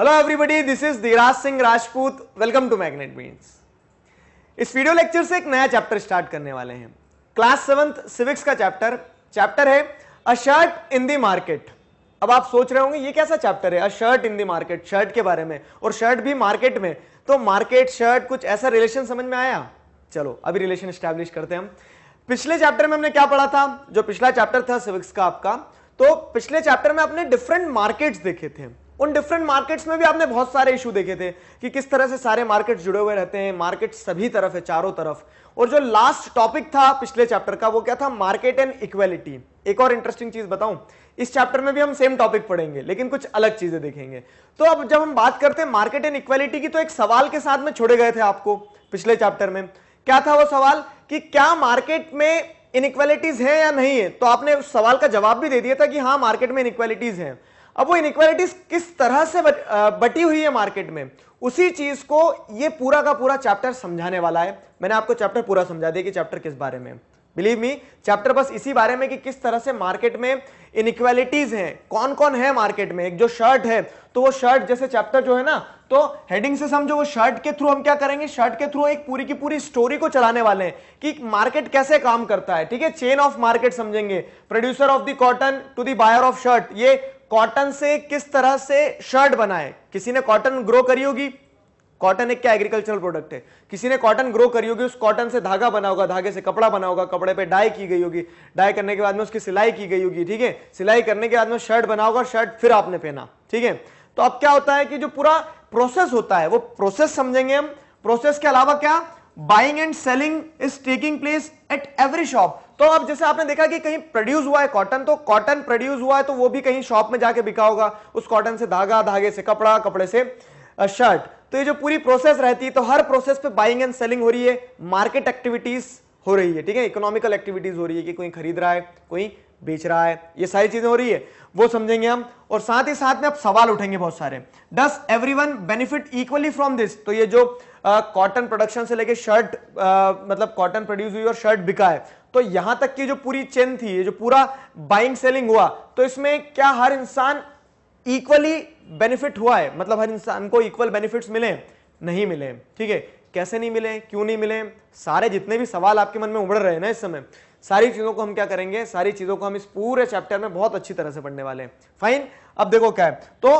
Hello everybody this is Dheeraj Singh Rajput welcome to Magnet Brains इस video lecture से एक नया चैप्टर स्टार्ट करने वाले हैं क्लास सेवंथ सिविक्स का चैप्टर चैप्टर है a shirt in the market अब आप सोच रहे होंगे ये कैसा चैप्टर है a shirt in the market shirt के बारे में और शर्ट भी मार्केट में तो मार्केट शर्ट कुछ ऐसा रिलेशन समझ में आया चलो अभी रिलेशन स्टैब्लिश करते हैं हम पिछले चैप्टर में हमने क्या पढ़ा था जो पिछला चैप्टर था सिविक्स का आपका तो पिछले चैप्टर में आपने डिफरेंट मार्केट्स देखे थे उन डिफरेंट मार्केट्स में भी आपने बहुत सारे इशू देखे थे कि किस तरह से सारे मार्केट जुड़े हुए रहते हैं मार्केट सभी तरफ है चारों तरफ और जो लास्ट टॉपिक था पिछले चैप्टर का वो क्या था मार्केट एंड इक्वेलिटी एक और इंटरेस्टिंग चीज बताऊं इस चैप्टर में भी हम सेम टॉपिक पढ़ेंगे लेकिन कुछ अलग चीजें देखेंगे तो अब जब हम बात करते हैं मार्केट एंड इक्वेलिटी की तो एक सवाल के साथ में छोड़े गए थे आपको पिछले चैप्टर में क्या था वो सवाल कि क्या मार्केट में इनइक्वेलिटीज है या नहीं है तो आपने उस सवाल का जवाब भी दे दिया था कि हाँ मार्केट में इनइक्वेलिटीज हैं अब वो इनक्वालिटी किस तरह से बटी हुई है मार्केट में उसी चीज को ये पूरा का पूरा चैप्टर समझाने वाला है मैंने आपको चैप्टर पूरा समझा दिया कि चैप्टर किस बारे में बिलीव मी चैप्टर बस इसी बारे में कि किस तरह से मार्केट में इनक्वालिटीज हैं कौन कौन है मार्केट में एक जो शर्ट है तो वो शर्ट जैसे चैप्टर जो है ना तो हेडिंग से समझो वो शर्ट के थ्रू हम क्या करेंगे शर्ट के थ्रू एक पूरी की पूरी स्टोरी को चलाने वाले हैं कि मार्केट कैसे काम करता है ठीक है चेन ऑफ मार्केट समझेंगे producer of the cotton to the buyer of shirt ये कॉटन से किस तरह से शर्ट बनाए किसी ने कॉटन ग्रो करी होगी कॉटन एक क्या एग्रीकल्चरल प्रोडक्ट है किसी ने कॉटन ग्रो करी होगी उस कॉटन से धागा बना होगा धागे से कपड़ा बना होगा कपड़े पे डाई की गई होगी डाई करने के बाद में उसकी सिलाई की गई होगी ठीक है सिलाई करने के बाद में शर्ट बना होगा शर्ट फिर आपने पहना ठीक है तो अब क्या होता है कि जो पूरा प्रोसेस होता है वो प्रोसेस समझेंगे हम प्रोसेस के अलावा क्या buying and selling is taking place at every shop तो अब जैसे आपने देखा कि कहीं प्रोड्यूस हुआ है कॉटन तो कॉटन प्रोड्यूस हुआ है तो वो भी कहीं शॉप में जाके बिका होगा उस कॉटन से धागा धागे से कपड़ा कपड़े से शर्ट तो ये जो पूरी प्रोसेस रहती है तो हर प्रोसेस पे बाइंग एंड सेलिंग हो रही है मार्केट एक्टिविटीज हो रही है ठीक है इकोनॉमिकल एक्टिविटीज हो रही है कि कोई खरीद रहा है कोई बेच रहा है ये सारी चीजें हो रही है वो समझेंगे हम और साथ ही साथ में अब सवाल उठेंगे बहुत सारे does one benefit equally from this तो ये जो कॉटन uh, प्रोडक्शन से लेके शर्ट uh, मतलब कॉटन प्रोड्यूस हुई और शर्ट बिका है तो यहां तक की जो पूरी चेन थी जो पूरा बाइंग सेलिंग हुआ तो इसमें क्या हर इंसान इक्वली बेनिफिट हुआ है मतलब हर इंसान को इक्वल बेनिफिट्स मिले नहीं मिले ठीक है कैसे नहीं मिले क्यों नहीं मिले सारे जितने भी सवाल आपके मन में उभर रहे हैं ना इस समय सारी चीजों को हम क्या करेंगे सारी चीजों को हम इस पूरे चैप्टर में बहुत अच्छी तरह से पढ़ने वाले हैं फाइन अब देखो क्या है तो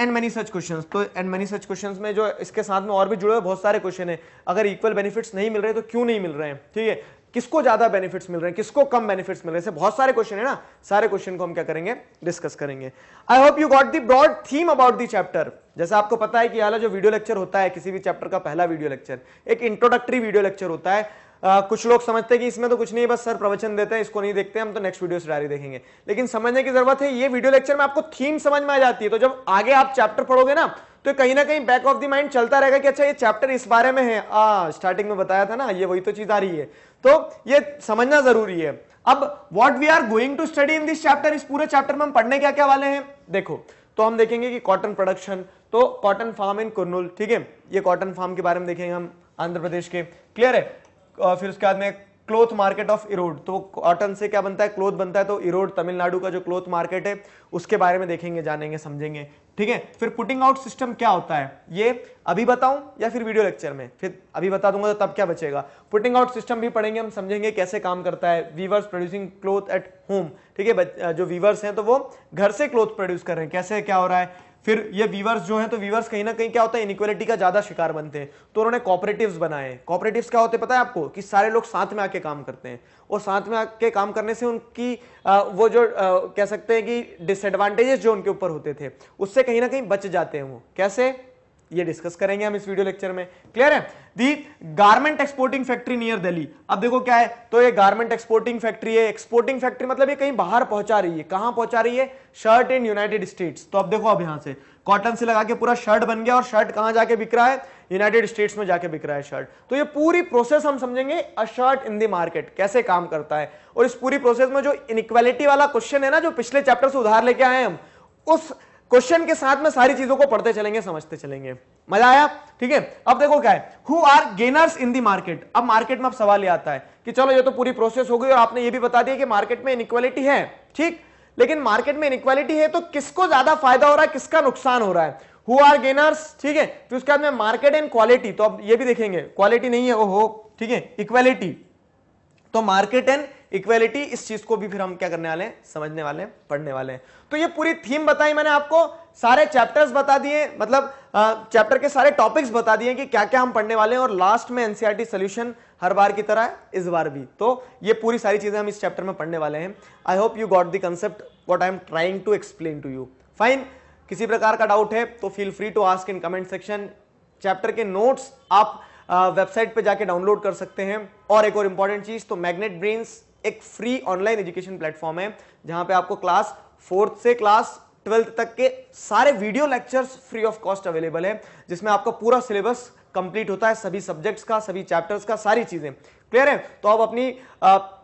एंड मेनी सच क्वेश्चंस तो एंड मेनी सच क्वेश्चंस में जो इसके साथ में और भी जुड़े हुए बहुत सारे क्वेश्चन है अगर इक्वल बेनिफिट्स नहीं मिल रहे तो क्यों नहीं मिल रहे हैं ठीक है किसको ज्यादा बेनिफिट्स मिल रहे हैं किसको कम बेनिफिट्स मिल रहे हैं बहुत सारे क्वेश्चन है ना सारे क्वेश्चन को हम क्या करेंगे डिस्कस करेंगे I hope you got the broad theme about the chapter जैसे आपको पता है कि वाला जो वीडियो लेक्चर होता है किसी भी चैप्टर का पहला वीडियो लेक्चर एक इंट्रोडक्टरी वीडियो लेक्चर होता है Uh, कुछ लोग समझते हैं कि इसमें तो कुछ नहीं बस सर प्रवचन देते हैं इसको नहीं देखते हैं, हम तो नेक्स्ट वीडियो से डायरी देखेंगे लेकिन समझने की जरूरत है ये वीडियो लेक्चर में आपको थीम समझ में आ जाती है तो जब आगे आप चैप्टर पढ़ोगे ना तो कहीं ना कहीं बैक ऑफ द माइंड चलता रहेगा कि अच्छा ये चैप्टर इस बारे में है आ, स्टार्टिंग में बताया था ना ये वही तो चीज आ रही है तो ये समझना जरूरी है अब what we are going to study in this chapter इस पूरे चैप्टर में हम पढ़ने क्या क्या वाले हैं देखो तो हम देखेंगे कि कॉटन प्रोडक्शन तो कॉटन फार्म इन कुरनूल ठीक है ये कॉटन फार्म के बारे में देखेंगे हम आंध्र प्रदेश के क्लियर है फिर उसके बाद में क्लोथ मार्केट ऑफ इरोड तो कॉटन से क्या बनता है क्लोथ बनता है तो इरोड तमिलनाडु का जो क्लोथ मार्केट है उसके बारे में देखेंगे जानेंगे समझेंगे ठीक है फिर पुटिंग आउट सिस्टम क्या होता है ये अभी बताऊं या फिर वीडियो लेक्चर में फिर अभी बता दूंगा तो तब क्या बचेगा पुटिंग आउट सिस्टम भी पढ़ेंगे हम समझेंगे कैसे काम करता है weavers producing cloth at home ठीक है जो वीवर्स हैं तो वो घर से क्लोथ प्रोड्यूस कर रहे हैं कैसे क्या हो रहा है फिर ये वीवर्स जो हैं तो वीवर्स कहीं ना कहीं क्या होता है इनिक्वालिटी का ज्यादा शिकार बनते हैं तो उन्होंने कॉपरेटिव बनाए कॉपरेटिव क्या होते हैं पता है आपको कि सारे लोग साथ में आके काम करते हैं और साथ में आके काम करने से उनकी आ, वो जो आ, कह सकते हैं कि डिसएडवांटेजेस जो उनके ऊपर होते थे उससे कहीं ना कहीं बच जाते हैं वो कैसे ये डिस्कस करेंगे हम इस वीडियो लेक्चर में क्लियर है the garment exporting factory near Delhi अब देखो क्या है तो ये गारमेंट एक्सपोर्टिंग फैक्ट्री है एक्सपोर्टिंग फैक्ट्री मतलब ये कहीं बाहर पहुंचा रही है कहां पहुंचा रही है शर्ट इन यूनाइटेड स्टेट्स तो अब देखो अब यहां से कॉटन से लगा के पूरा शर्ट बन गया और शर्ट कहां जाके बिक रहा है यूनाइटेड स्टेट्स में जाके बिक रहा है शर्ट तो ये पूरी प्रोसेस हम समझेंगे a shirt in the market कैसे काम करता है और इस पूरी प्रोसेस में जो इनक्वालिटी वाला क्वेश्चन है ना जो पिछले चैप्टर से उधार लेके आए हम उस क्वेश्चन के साथ में सारी चीजों को पढ़ते चलेंगे समझते चलेंगे मजा आया ठीक है अब देखो क्या है who are gainers in the market अब मार्केट में अब सवाल ये आता है कि चलो ये तो पूरी प्रोसेस हो गई और आपने ये भी बता दिया कि मार्केट में इनक्वालिटी है ठीक लेकिन मार्केट में इनक्वालिटी है तो किसको ज्यादा फायदा हो रहा है किसका नुकसान हो रहा है हु आर गेनर्स ठीक है फिर तो उसके बाद में मार्केट एंड क्वालिटी तो अब ये भी देखेंगे क्वालिटी नहीं है ओहो ठीक है इक्वालिटी तो मार्केट एंड इक्वेलिटी इस चीज को भी फिर हम क्या करने वाले हैं समझने वाले हैं पढ़ने वाले हैं तो ये पूरी थीम बताई मैंने आपको सारे चैप्टर्स बता दिए मतलब चैप्टर के सारे टॉपिक्स बता दिए कि क्या क्या हम पढ़ने वाले हैं और लास्ट में एनसीआरटी सोल्यूशन e हर बार की तरह इस बार भी तो ये पूरी सारी चीजें हम इस चैप्टर में पढ़ने वाले हैं I hope you got the concept what I am trying to explain to you fine किसी प्रकार का डाउट है तो feel free to ask in comment section chapter के नोट्स आप वेबसाइट पे जाके डाउनलोड कर सकते हैं और एक और इंपॉर्टेंट चीज तो मैग्नेट ब्रेन्स एक फ्री ऑनलाइन एजुकेशन प्लेटफॉर्म है जहां पे आपको क्लास फोर्थ से क्लास ट्वेल्थ तक के सारे video lectures free of cost available है जिसमें आपका पूरा सिलेबस कंप्लीट होता है सभी सब्जेक्ट्स का सभी चैप्टर्स का सारी चीजें क्लियर है तो आप अपनी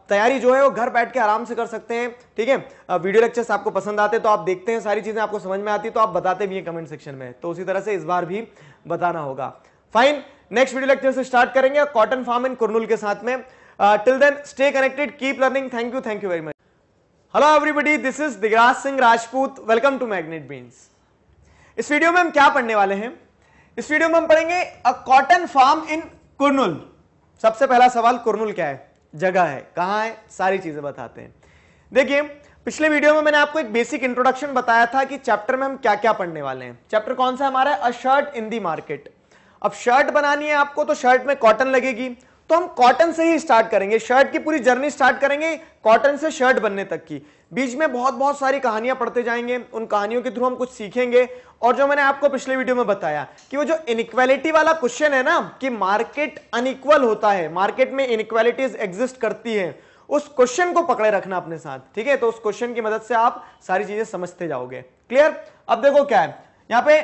तैयारी जो है वो घर बैठ के आराम से कर सकते हैं ठीक है वीडियो लेक्चर्स आपको पसंद आते हैं तो आप देखते हैं सारी चीजें आपको समझ में आती है तो आप बताते भी हैं कमेंट सेक्शन में तो उसी तरह से इस बार भी बताना होगा फाइन नेक्स्ट वीडियो लेक्चर से स्टार्ट करेंगे कॉटन फार्म इन कुरनूल के साथ में till then stay connected keep learning thank you thank you very much hello everybody this is Digraj Singh Rajput welcome to magnet beans इस वीडियो में हम क्या पढ़ने वाले हैं इस वीडियो में हम पढ़ेंगे अ कॉटन फार्म इन कुरनुल सबसे पहला सवाल कुरनुल क्या है जगह है कहां है सारी चीजें बताते हैं देखिए पिछले वीडियो में मैंने आपको एक बेसिक इंट्रोडक्शन बताया था कि चैप्टर में हम क्या क्या पढ़ने वाले हैं चैप्टर कौन सा हमारा है a shirt in the market अब शर्ट बनानी है आपको तो शर्ट में कॉटन लगेगी तो हम कॉटन से ही स्टार्ट करेंगे शर्ट की पूरी जर्नी स्टार्ट करेंगे कॉटन से शर्ट बनने तक की बीच में बहुत बहुत सारी कहानियां पढ़ते जाएंगे उन कहानियों के थ्रू हम कुछ सीखेंगे और जो मैंने आपको पिछले वीडियो में बताया कि वो जो इनक्वालिटी वाला क्वेश्चन है ना कि मार्केट अनइक्वल होता है मार्केट में इनक्वालिटीज एग्जिस्ट करती है उस क्वेश्चन को पकड़े रखना अपने साथ ठीक है तो उस क्वेश्चन की मदद से आप सारी चीजें समझते जाओगे क्लियर अब देखो क्या है यहाँ पे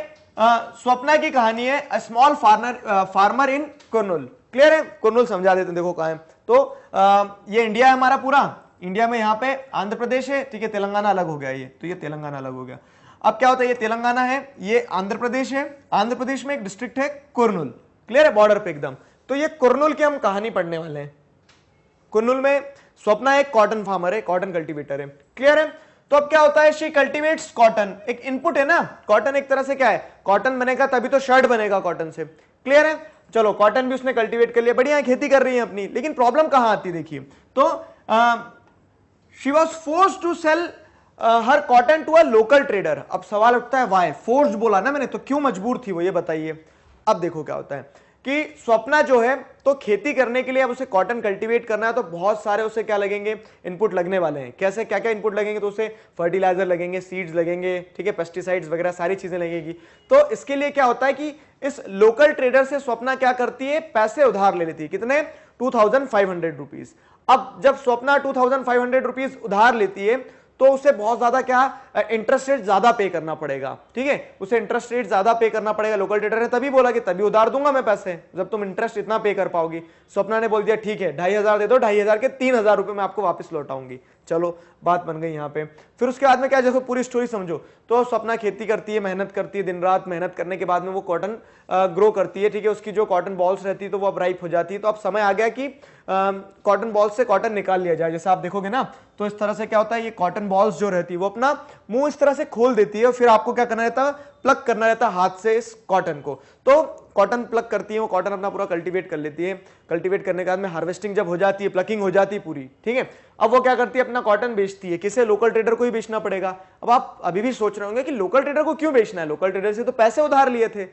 स्वप्ना की कहानी है small farmer farmer in Kurnool clear है कुरनूल समझा देते हैं देखो कहा है तो आ, ये इंडिया है हमारा पूरा इंडिया में यहाँ पे आंध्र प्रदेश है ठीक है तेलंगाना अलग हो गया ये तो ये तेलंगाना अलग हो गया अब क्या होता है ये तेलंगाना है ये आंध्र प्रदेश है आंध्र प्रदेश में एक डिस्ट्रिक्ट है कुरनूल क्लियर है बॉर्डर पे एकदम तो ये कुरनूल की हम कहानी पढ़ने वाले हैं कुरनूल में स्वप्ना एक कॉटन फार्मर है कॉटन कल्टिवेटर है क्लियर है तो अब क्या होता है शी कल्टीवेट्स कॉटन एक इनपुट है ना कॉटन एक तरह से क्या है कॉटन बनेगा तभी तो शर्ट बनेगा कॉटन से क्लियर है चलो कॉटन भी उसने कल्टीवेट कर लिया बढ़िया खेती कर रही है अपनी लेकिन प्रॉब्लम कहां आती देखिए तो she was force to sell her cotton to a local trader अब सवाल उठता है वाई फोर्स बोला ना मैंने तो क्यों मजबूर थी वो ये बताइए अब देखो क्या होता है कि स्वप्ना जो है तो खेती करने के लिए अब उसे कॉटन कल्टीवेट करना है तो बहुत सारे उसे क्या लगेंगे इनपुट लगने वाले हैं कैसे क्या क्या इनपुट लगेंगे तो उसे फर्टिलाइजर लगेंगे सीड्स लगेंगे ठीक है पेस्टिसाइड्स वगैरह सारी चीज़ें लगेंगी तो इसके लिए क्या होता है कि इस लोकल ट्रेडर से स्वप्ना क्या करती है पैसे उधार ले लेती है कितने two thousand five hundred rupees अब जब Swapna two thousand five hundred rupees उधार लेती है तो उसे बहुत ज्यादा क्या इंटरेस्ट रेट ज्यादा पे करना पड़ेगा ठीक है उसे इंटरेस्ट रेट ज्यादा पे करना पड़ेगा लोकल ट्रेडर ने तभी बोला कि तभी उधार दूंगा मैं पैसे जब तुम इंटरेस्ट इतना पे कर पाओगी स्वप्ना ने बोल दिया ठीक है ढाई हजार दे दो ढाई हजार के तीन हजार रुपए मैं आपको वापस लौटाऊंगी चलो बात बन गई यहाँ पे फिर उसके बाद में क्या जैसे पूरी स्टोरी समझो तो स्वप्ना खेती करती है मेहनत करती है दिन रात मेहनत करने के बाद में वो कॉटन ग्रो करती है ठीक है उसकी जो कॉटन बॉल्स रहती है तो वो अब राइप हो जाती है तो अब समय आ गया कि कॉटन बॉल्स से कॉटन निकाल लिया जाए जैसे आप देखोगे ना तो इस तरह से क्या होता है ये कॉटन बॉल्स जो रहती है वो अपना मुंह इस तरह से खोल देती है और फिर आपको क्या करना रहता है प्लग करना रहता है हाथ से इस कॉटन को तो कॉटन प्लग करती है वो कॉटन अपना पूरा कल्टीवेट कर लेती है कल्टीवेट करने के बाद में हार्वेस्टिंग जब हो जाती है प्लकिंग हो जाती है पूरी ठीक है अब वो क्या करती है अपना कॉटन बेचती है किसे लोकल ट्रेडर को ही बेचना पड़ेगा अब आप अभी भी सोच रहे होंगे कि लोकल ट्रेडर को क्यों बेचना है लोकल ट्रेडर से तो पैसे उधार लिए थे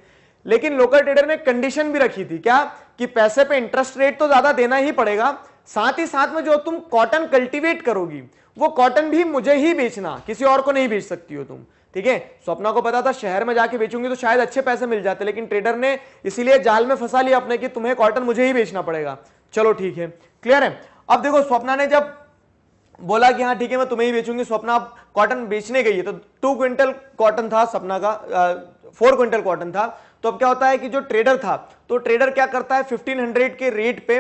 लेकिन लोकल ट्रेडर ने कंडीशन भी रखी थी क्या कि पैसे पे इंटरेस्ट रेट तो ज्यादा देना ही पड़ेगा साथ ही साथ में जो तुम कॉटन कल्टीवेट करोगी वो कॉटन भी मुझे ही बेचना किसी और को नहीं बेच सकती हो तुम ठीक है स्वप्ना को पता था शहर में जाके बेचूंगी तो शायद अच्छे पैसे मिल जाते लेकिन ट्रेडर ने इसीलिए जाल में फंसा लिया अपने कि तुम्हें कॉटन मुझे ही बेचना पड़ेगा चलो ठीक है क्लियर है अब देखो स्वप्ना ने जब बोला कि हाँ ठीक है मैं तुम्हें ही बेचूंगी स्वप्ना कॉटन बेचने गई है तो टू क्विंटल कॉटन था सपना का फोर क्विंटल कॉटन था तो अब क्या होता है कि जो ट्रेडर था तो ट्रेडर क्या करता है फिफ्टीन हंड्रेड के रेट पे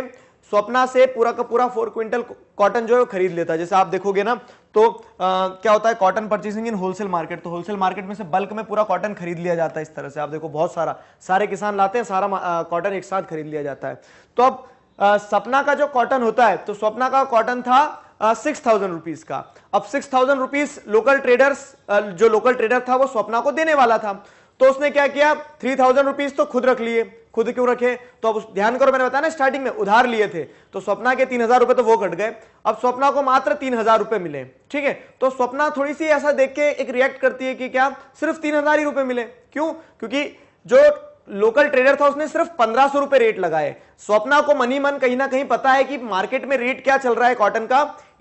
स्वप्ना से पूरा का पूरा फोर क्विंटल कॉटन जो है खरीद लेता है जैसे आप देखोगे ना तो आ, क्या होता है cotton purchasing in wholesale market तो होलसेल मार्केट में से बल्क में पूरा कॉटन खरीद लिया जाता है इस तरह से आप देखो बहुत सारा सारे किसान लाते हैं सारा कॉटन एक साथ खरीद लिया जाता है तो अब आ, सपना का जो कॉटन होता है तो स्वप्ना का कॉटन था सिक्स थाउजेंड रुपीज का अब six thousand rupees local traders जो लोकल ट्रेडर था वो स्वप्ना को देने वाला था तो उसने क्या किया थ्री थाउजेंड रुपीज तो खुद रख लिए खुद क्यों रखे तो अब ध्यान करो मैंने बताया ना स्टार्टिंग में उधार लिए थे तो स्वप्ना के तीन हजार रुपए तो वो कट गए अब स्वप्ना को मात्र तीन हजार रुपए मिले ठीक है तो स्वप्ना थोड़ी सी ऐसा देख के एक रिएक्ट करती है कि क्या सिर्फ तीन हजार ही रुपए मिले क्यों क्योंकि जो लोकल ट्रेडर था उसने सिर्फ पंद्रह सौ रुपए रेट लगाए स्वप्ना को मनी मन कहीं ना कहीं पता है कि मार्केट में रेट क्या चल रहा है कॉटन का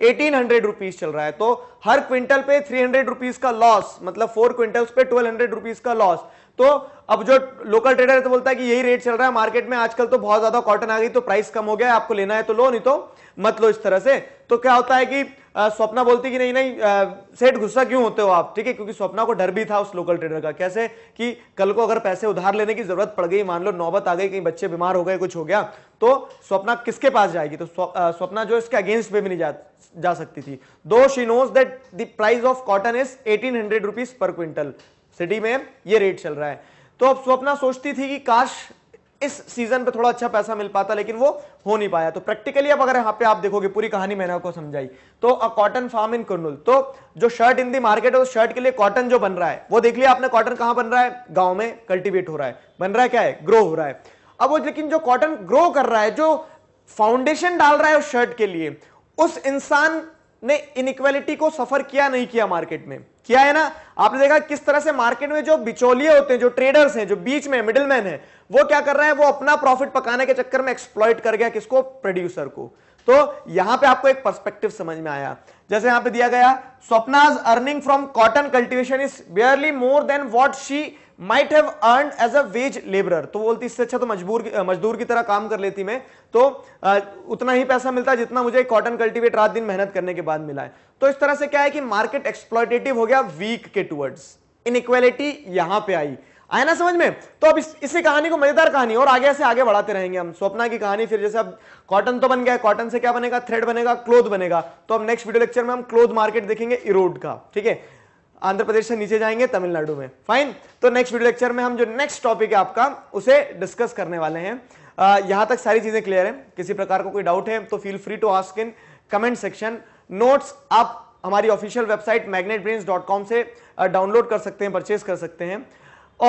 एटीन हंड्रेड रुपीज चल रहा है तो हर क्विंटल पे थ्री हंड्रेड रुपीज का लॉस मतलब फोर क्विंटल्स पे ट्वेल्व हंड्रेड रुपीज का लॉस तो अब जो लोकल ट्रेडर है तो बोलता है कि यही रेट चल रहा है मार्केट में आजकल तो बहुत ज्यादा कॉटन आ गई तो प्राइस कम हो गया आपको लेना है तो लो नहीं तो मत लो इस तरह से तो क्या होता है कि स्वप्ना बोलती कि नहीं नहीं सेठ गुस्सा क्यों होते हो आप ठीक है क्योंकि स्वप्ना को डर भी था उस लोकल ट्रेडर का कैसे कि कल को अगर पैसे उधार लेने की जरूरत पड़ गई मान लो नौबत आ गई कहीं बच्चे बीमार हो गए कुछ हो गया तो स्वप्ना किसके पास जाएगी तो स्वप्ना जो इसके अगेंस्ट में भी नहीं जा, जा सकती थी though she knows that the price of cotton is eighteen hundred rupees per quintal city में ये रेट चल रहा है तो अब स्वप्ना सोचती थी कि काश इस सीजन पे थोड़ा अच्छा पैसा मिल पाता लेकिन वो हो नहीं पाया तो प्रैक्टिकली अब अगर यहाँ पे आप देखोगे पूरी कहानी मैंने आपको समझाई तो अ कॉटन फार्म इन कर्नुल तो जो शर्ट इन दी मार्केट है उस शर्ट के लिए कॉटन जो बन रहा है वो देख लिया आपने कॉटन कहां बन रहा है गाँव में कल्टिवेट हो रहा है बन रहा है क्या है ग्रो हो रहा है अब वो लेकिन जो कॉटन ग्रो कर रहा है जो फाउंडेशन डाल रहा है उस शर्ट के लिए उस इंसान ने इनइक्वालिटी को सफर किया नहीं किया मार्केट में किया है ना आपने देखा किस तरह से मार्केट में जो बिचौलिए होते हैं जो ट्रेडर्स हैं जो बीच में मिडिलमैन है वो क्या कर रहे हैं वो अपना प्रॉफिट पकाने के चक्कर में एक्सप्लॉइट कर गया किसको प्रोड्यूसर को तो यहां पे आपको एक पर्सपेक्टिव समझ में आया जैसे यहां पे दिया गया Swapna's earning from cotton cultivation is barely more than what she might have earn as a wage labourer तो बोलती इससे अच्छा तो मजबूर मजदूर की तरह काम कर लेती मैं तो उतना ही पैसा मिलता है जितना मुझे कॉटन कल्टीवेट रात दिन मेहनत करने के बाद मिला है तो इस तरह से क्या है कि मार्केट एक्सप्लॉयटेटिव हो गया वीक के टूवर्ड्स इनइक्वेलिटी यहां पे आई आया ना समझ में तो अब इस, इसी कहानी को मजेदार कहानी और आगे से आगे बढ़ाते रहेंगे हम स्वप्ना की कहानी फिर जैसे अब कॉटन तो बन गया कॉटन से क्या बनेगा थ्रेड बनेगा क्लोथ बनेगा तो अब नेक्स्ट वीडियो लेक्चर में हम क्लोथ मार्केट देखेंगे इरोड का ठीक है आंध्र प्रदेश से नीचे जाएंगे तमिलनाडु में फाइन तो नेक्स्ट वीडियो लेक्चर में हम जो नेक्स्ट टॉपिक है आपका उसे डिस्कस करने वाले हैं यहां तक सारी चीज़ें क्लियर हैं किसी प्रकार का को कोई डाउट है तो feel free to ask in comment section notes आप हमारी ऑफिशियल वेबसाइट कॉम से डाउनलोड कर सकते हैं परचेज कर सकते हैं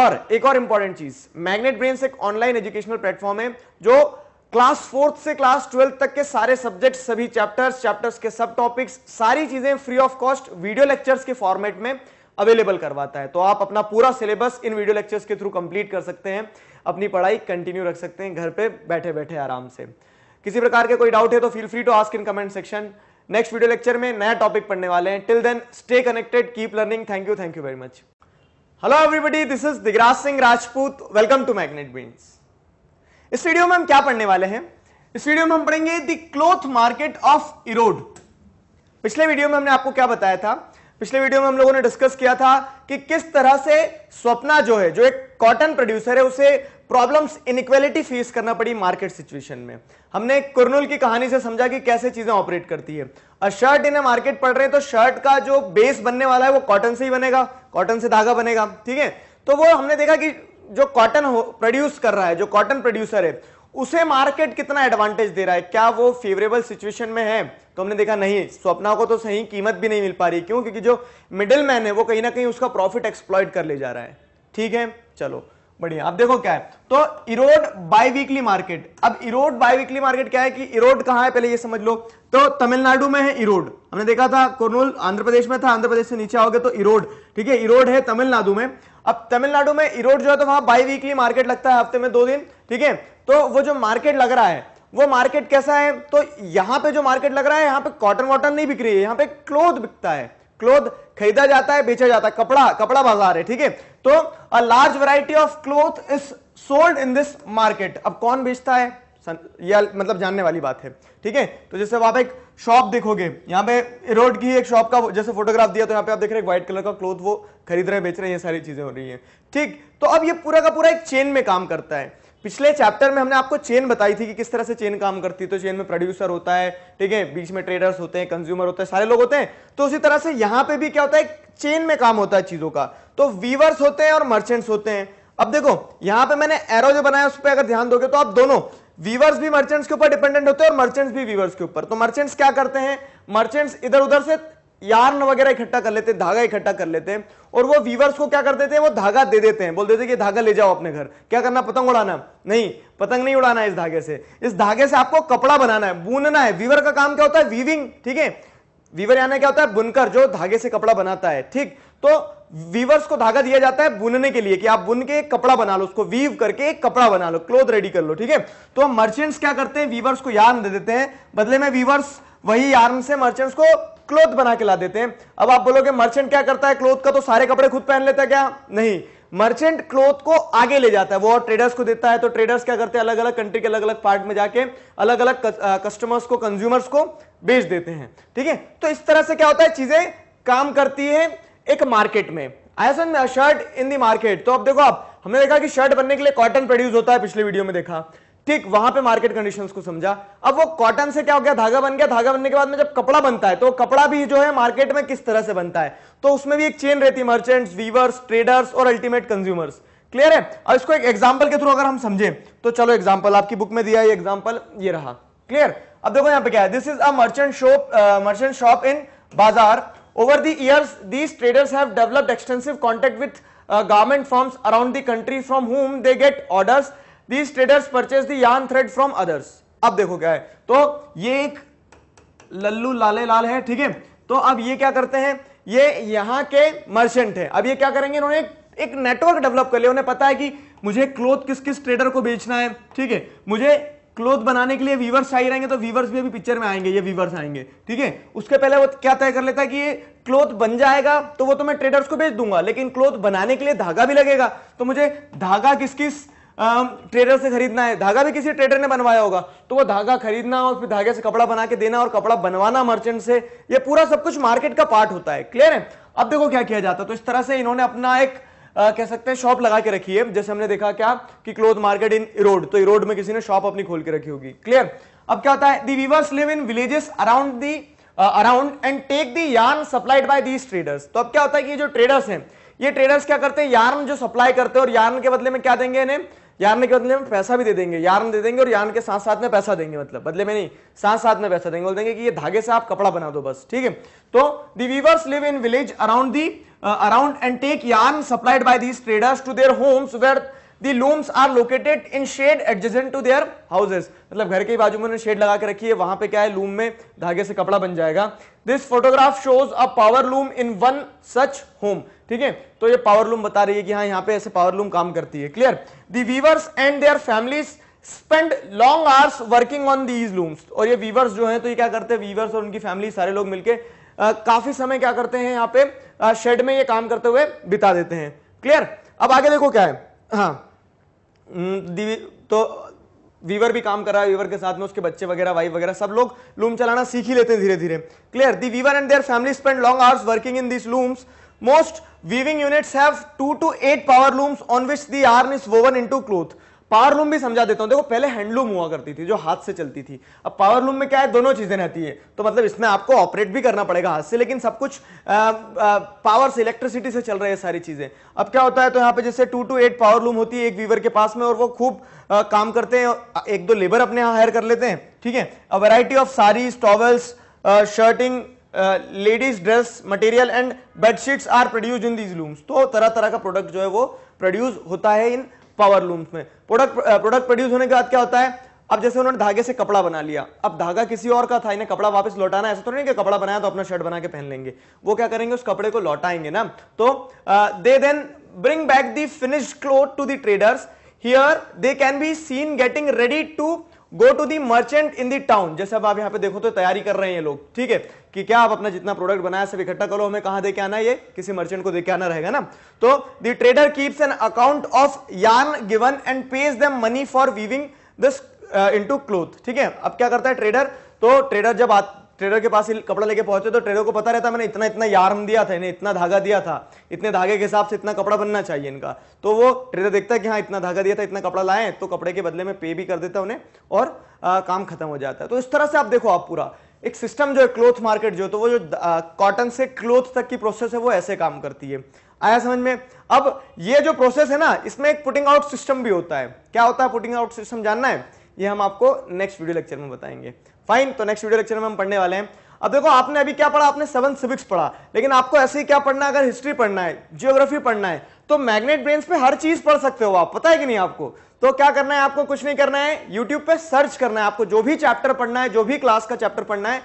और एक और इंपॉर्टेंट चीज़ मैग्नेट ब्रेन्स एक ऑनलाइन एजुकेशनल प्लेटफॉर्म है जो क्लास फोर्थ से क्लास ट्वेल्थ तक के सारे सब्जेक्ट सभी चैप्टर्स चैप्टर्स के सब टॉपिक्स सारी चीजें free of cost video lectures के फॉर्मेट में अवेलेबल करवाता है तो आप अपना पूरा सिलेबस इन वीडियो लेक्चर्स के थ्रू कंप्लीट कर सकते हैं अपनी पढ़ाई कंटिन्यू रख सकते हैं घर पे बैठे बैठे आराम से किसी प्रकार के कोई डाउट है तो feel free to ask in comment section next video lecture में नया टॉपिक पढ़ने वाले हैं till then stay connected keep learning thank you thank you very much hello everybody this is Digraj Singh Rajput welcome to magnet beans इस video में हम क्या पढ़ने वाले हैं इस वीडियो में हम पढ़ेंगे the cloth market of Erode पिछले वीडियो में हमने आपको क्या बताया था पिछले वीडियो में हम लोगों ने डिस्कस किया था कि किस तरह से स्वप्ना जो है जो एक कॉटन प्रोड्यूसर है उसे प्रॉब्लम्स इनक्वेलिटी फेस करना पड़ी मार्केट सिचुएशन में हमने कुरनुल की कहानी से समझा कि कैसे चीजें ऑपरेट करती है और शर्ट इन्हें मार्केट पढ़ रहे हैं तो शर्ट का जो बेस बनने वाला है वो कॉटन से ही बनेगा कॉटन से धागा बनेगा ठीक है तो वो हमने देखा कि जो कॉटन प्रोड्यूस कर रहा है जो कॉटन प्रोड्यूसर है उसे मार्केट कितना एडवांटेज दे रहा है क्या वो फेवरेबल सिचुएशन में है तो हमने देखा नहीं स्वप्ना को तो सही कीमत भी नहीं मिल पा रही क्यों क्योंकि जो मिडिल मैन है वो कहीं ना कहीं उसका प्रॉफिट एक्सप्लॉइट कर ले जा रहा है ठीक है चलो बढ़िया अब देखो क्या है तो इरोड बाई वीकली मार्केट अब इरोड बाई वीकली मार्केट क्या है कि इरोड कहाँ है पहले ये समझ लो तो तमिलनाडु में है इरोड हमने देखा था कुरनूल आंध्र प्रदेश में था आंध्र प्रदेश से नीचे आओगे तो इरोड ठीक है इरोड है तमिलनाडु में अब तमिलनाडु में इरोड जो है तो वहां बाई वीकली मार्केट लगता है हफ्ते में दो दिन ठीक है तो वो जो मार्केट लग रहा है वो मार्केट कैसा है तो यहां पे जो मार्केट लग रहा है यहां पे कॉटन वॉटन नहीं बिक रही है यहां पे क्लोथ बिकता है क्लोथ खरीदा जाता है बेचा जाता है कपड़ा कपड़ा बाजार है ठीक है तो a large variety of cloth is sold in this market अब कौन बेचता है या मतलब जानने वाली बात है ठीक है तो जैसे आप एक शॉप देखोगे यहाँ पे रोड की एक शॉप का जैसे फोटोग्राफ दिया तो यहाँ पे आप देख रहे हैं व्हाइट कलर का क्लोथ वो खरीद रहे बेच रहे हैं ये सारी चीजें हो रही है ठीक तो अब ये पूरा का पूरा एक चेन में काम करता है पिछले चैप्टर में हमने आपको चेन बताई थी कि किस तरह से चेन काम करती है तो चेन में प्रोड्यूसर होता है ठीक है बीच में ट्रेडर्स होते हैं कंज्यूमर होते हैं सारे लोग होते हैं तो उसी तरह से यहां पे भी क्या होता है चेन में काम होता है चीजों का तो वीवर्स होते हैं और मर्चेंट्स होते हैं अब देखो यहां पे मैंने एरो जो बनाया उस पर अगर ध्यान दोगे तो आप दोनों वीवर्स भी मर्चेंट्स के ऊपर डिपेंडेंट होते हैं और मर्चेंट्स भी वीवर्स के ऊपर तो मर्चेंट्स क्या करते हैं मर्चेंट्स इधर उधर से यार्न वगैरह इकट्ठा कर लेते हैं धागा इकट्ठा कर लेते हैं और वो वीवर्स को क्या कर देते हैं वो धागा दे देते हैं बोल देते हैं कि धागा ले जाओ अपने घर क्या करना पतंग उड़ाना नहीं पतंग नहीं उड़ाना है इस धागे से इस धागे से आपको कपड़ा बनाना है बुनना है वीवर का काम क्या होता है वीविंग ठीक है वीवर यानी क्या होता है बुनकर जो धागे से कपड़ा बनाता है ठीक तो वीवर्स को धागा दिया जाता है बुनने के लिए कि आप बुन के एक कपड़ा बना लो उसको वीव करके एक कपड़ा बना लो क्लोथ रेडी कर लो ठीक है तो हम मर्चेंट्स क्या करते हैं वीवर्स को यार्न दे देते हैं बदले में वीवर्स वही यार्न से मर्चेंट्स को क्लोथ बना के ला देते हैं अब आप बोलोगे मर्चेंट क्या करता है क्लोथ का तो सारे कपड़े खुद पहन लेता है क्या नहीं मर्चेंट क्लोथ को आगे ले जाता है वो और ट्रेडर्स को देता है तो ट्रेडर्स क्या करते हैं अलग अलग कंट्री के अलग अलग पार्ट में जाके अलग अलग कस्टमर्स को कंज्यूमर्स को बेच देते हैं ठीक है तो इस तरह से क्या होता है चीजें काम करती है एक मार्केट में आया समझ में शर्ट इन दी मार्केट तो अब देखो आप हमने देखा कि शर्ट बनने के लिए कॉटन प्रोड्यूस होता है पिछले वीडियो में देखा ठीक वहां पे मार्केट कंडीशंस को समझा अब वो कॉटन से क्या हो गया धागा बन गया धागा बनने के बाद में जब कपड़ा बनता है तो कपड़ा भी जो है मार्केट में किस तरह से बनता है तो उसमें भी एक चेन रहती है मर्चेंट्स वीवर्स ट्रेडर्स और अल्टीमेट कंज्यूमर्स क्लियर है अब इसको एक एग्जाम्पल के थ्रू अगर हम समझे तो चलो एग्जाम्पल आपकी बुक में दिया ये एग्जाम्पल ये रहा क्लियर अब देखो यहाँ पे क्या है this is a merchant shop merchant shop in bazaar Over the years, these traders have developed extensive contact with uh, garment firms around the country from whom they get orders. These traders purchase the yarn thread from others. अब देखो क्या है तो ये एक लल्लू लाले लाल है ठीक है तो अब ये क्या करते हैं ये यहाँ के मर्चेंट है अब ये क्या करेंगे इन्होंने एक, एक नेटवर्क डेवलप कर लिया उन्हें पता है कि मुझे क्लोथ किस किस ट्रेडर को बेचना है ठीक है मुझे क्लोथ बनाने के लिए वीवर्स आई रहेंगे तो वीवर्स भी अभी पिक्चर में आएंगे ये वीवर्स आएंगे ठीक है उसके पहले वो क्या तय कर लेता है कि ये क्लोथ बन जाएगा तो वो तो मैं ट्रेडर्स को भेज दूंगा लेकिन क्लोथ बनाने के लिए धागा भी लगेगा तो मुझे धागा किस किस ट्रेडर से खरीदना है धागा भी किसी ट्रेडर ने बनवाया होगा तो वो धागा खरीदना और फिर धागे से कपड़ा बना के देना और कपड़ा बनवाना मर्चेंट से यह पूरा सब कुछ मार्केट का पार्ट होता है क्लियर है अब देखो क्या किया जाता है तो इस तरह से इन्होंने अपना एक आ, कह सकते हैं शॉप लगा के रखी है जैसे हमने देखा क्या कि क्लोथ मार्केट इन इरोड तो इरोड में किसी ने शॉप अपनी खोल के रखी होगी क्लियर अब क्या होता है the weavers live in villages around the around and take the yarn supplied by these traders तो अब क्या होता है कि जो ट्रेडर्स हैं ये ट्रेडर्स क्या करते हैं यार्न जो सप्लाई करते हैं और यार्न के बदले में क्या देंगे इन्हें यार्न के बदले में पैसा भी दे देंगे यार्न दे देंगे और यार्न के साथ साथ में पैसा देंगे मतलब बदले में नहीं साथ साथ में पैसा देंगे बोल देंगे कि ये धागे से आप कपड़ा बना दो बस ठीक है तो the weavers live in village around the Uh, around and take yarn supplied by these traders to their homes where the looms are located in shade adjacent to their houses मतलब घर के बाजू में शेड लगा के रखी है वहां पे क्या है लूम में धागे से कपड़ा बन जाएगा this photograph shows a power loom in one such home ठीक है तो ये पावर लूम बता रही है कि हाँ यहाँ पे ऐसे पावर लूम काम करती है clear the weavers and their families spend long hours working on these looms और ये वीवर्स जो है तो ये क्या करते हैं वीवर्स और उनकी फैमिली सारे लोग मिलकर uh, काफी समय क्या करते हैं यहाँ पे शेड में ये काम करते हुए बिता देते हैं क्लियर अब आगे देखो क्या है हाँ तो वीवर भी काम कर रहा है वीवर के साथ में उसके बच्चे वगैरह वाइफ वगैरह सब लोग लूम चलाना सीख ही लेते हैं धीरे धीरे clear the weaver and their family spend long hours working in this looms weaving weaving units have two to 8 power looms on which the is woven in into power loom भी समझा देता हूं देखो पहले हैंडलूम हुआ करती थी जो हाथ से चलती थी अब पावर लूम में क्या है दोनों चीज़ें रहती है तो मतलब इसमें आपको ऑपरेट भी करना पड़ेगा हाथ से लेकिन सब कुछ आ, आ, पावर से इलेक्ट्रिसिटी से चल रही है सारी चीज़ें अब क्या होता है तो यहाँ पे जैसे two two eight power loom होती है एक वीवर के पास में और वो खूब काम करते हैं एक दो लेबर अपने यहाँ हायर कर लेते हैं ठीक है variety of sari stoles shirting ladies dress material and bedsheets are produce in these looms तो तरह तरह का प्रोडक्ट जो है वो प्रोड्यूस होता है इन पावर लूम्स में प्रोडक्ट प्रोडक्ट प्रोड्यूस होने के बाद क्या होता है अब जैसे उन्होंने धागे से कपड़ा बना लिया अब धागा किसी और का था इन्हें कपड़ा वापस लौटाना ऐसा तो नहीं कि कपड़ा बनाया तो अपना शर्ट बना के पहन लेंगे वो क्या करेंगे उस कपड़े को लौटाएंगे ना तो they then bring back the finished cloth to the traders here they can be seen getting ready to go to the merchant in the town जैसे अब आप यहां पे देखो तो तैयारी कर रहे हैं ये लोग ठीक है कि क्या आप अपना जितना प्रोडक्ट बनाया सब इकट्ठा करो हमें कहां देके आना ये किसी मर्चेंट को देके आना रहेगा ना तो the trader keeps an account of yarn given and pays the money for weaving this to cloth ठीक है अब क्या करता है ट्रेडर तो ट्रेडर जब ट्रेडर के पास कपड़ा लेके पहुंचे तो ट्रेडर को पता रहता मैंने इतना इतना यार्म दिया था इन्हें इतना धागा दिया था इतने धागे के हिसाब से इतना कपड़ा बनना चाहिए इनका तो वो ट्रेडर देखता है कि हाँ इतना धागा दिया था इतना कपड़ा लाए तो कपड़े के बदले में पे भी कर देता उन्हें और आ, काम खत्म हो जाता है तो इस तरह से आप देखो आप पूरा एक सिस्टम जो है क्लोथ मार्केट जो तो वो जो कॉटन से क्लोथ तक की प्रोसेस है वो ऐसे काम करती है आया समझ में अब ये जो प्रोसेस है ना इसमें एक पुटिंग आउट सिस्टम भी होता है क्या होता है पुटिंग आउट सिस्टम जानना है ये हम आपको नेक्स्ट वीडियो लेक्चर में बताएंगे फाइन तो नेक्स्ट वीडियो लेक्चर में हम पढ़ने वाले हैं अब देखो आपने अभी क्या पढ़ा आपने सेवन सिविक्स पढ़ा लेकिन आपको ऐसे ही क्या पढ़ना है अगर हिस्ट्री पढ़ना है जियोग्राफी पढ़ना है तो मैग्नेट ब्रेन पे हर चीज पढ़ सकते हो आप पता है कि नहीं आपको तो क्या करना है आपको कुछ नहीं करना है यूट्यूब पे सर्च करना है आपको जो भी चैप्टर पढ़ना है जो भी क्लास का चैप्टर पढ़ना है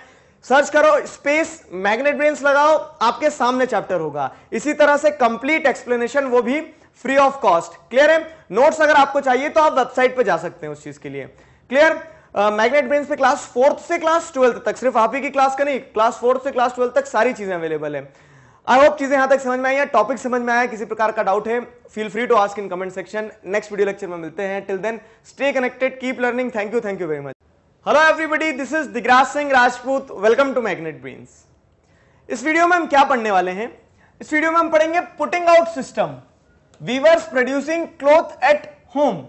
सर्च करो स्पेस मैग्नेट ब्रेन लगाओ आपके सामने चैप्टर होगा इसी तरह से कंप्लीट एक्सप्लेनेशन वो भी फ्री ऑफ कॉस्ट क्लियर है नोट्स अगर आपको चाहिए तो आप वेबसाइट पर जा सकते हैं उस चीज के लिए क्लियर मैग्नेट ब्रेन पे क्लास फोर्थ से क्लास ट्वेल्थ तक सिर्फ आप ही की क्लास का नहीं क्लास फोर्थ से क्लास ट्वेल्थ तक सारी चीजें अवेलेबल है आई होप चीजें यहां तक समझ में आई है टॉपिक समझ में आया किसी प्रकार का डाउट है feel free to ask in comment section next video lecture में मिलते हैं till then stay connected keep learning thank you thank you very much hello everybody this is Digraj Singh Rajput welcome to Magnet Brains इस video में हम क्या पढ़ने वाले हैं इस वीडियो में हम पढ़ेंगे putting out system weavers producing cloth at home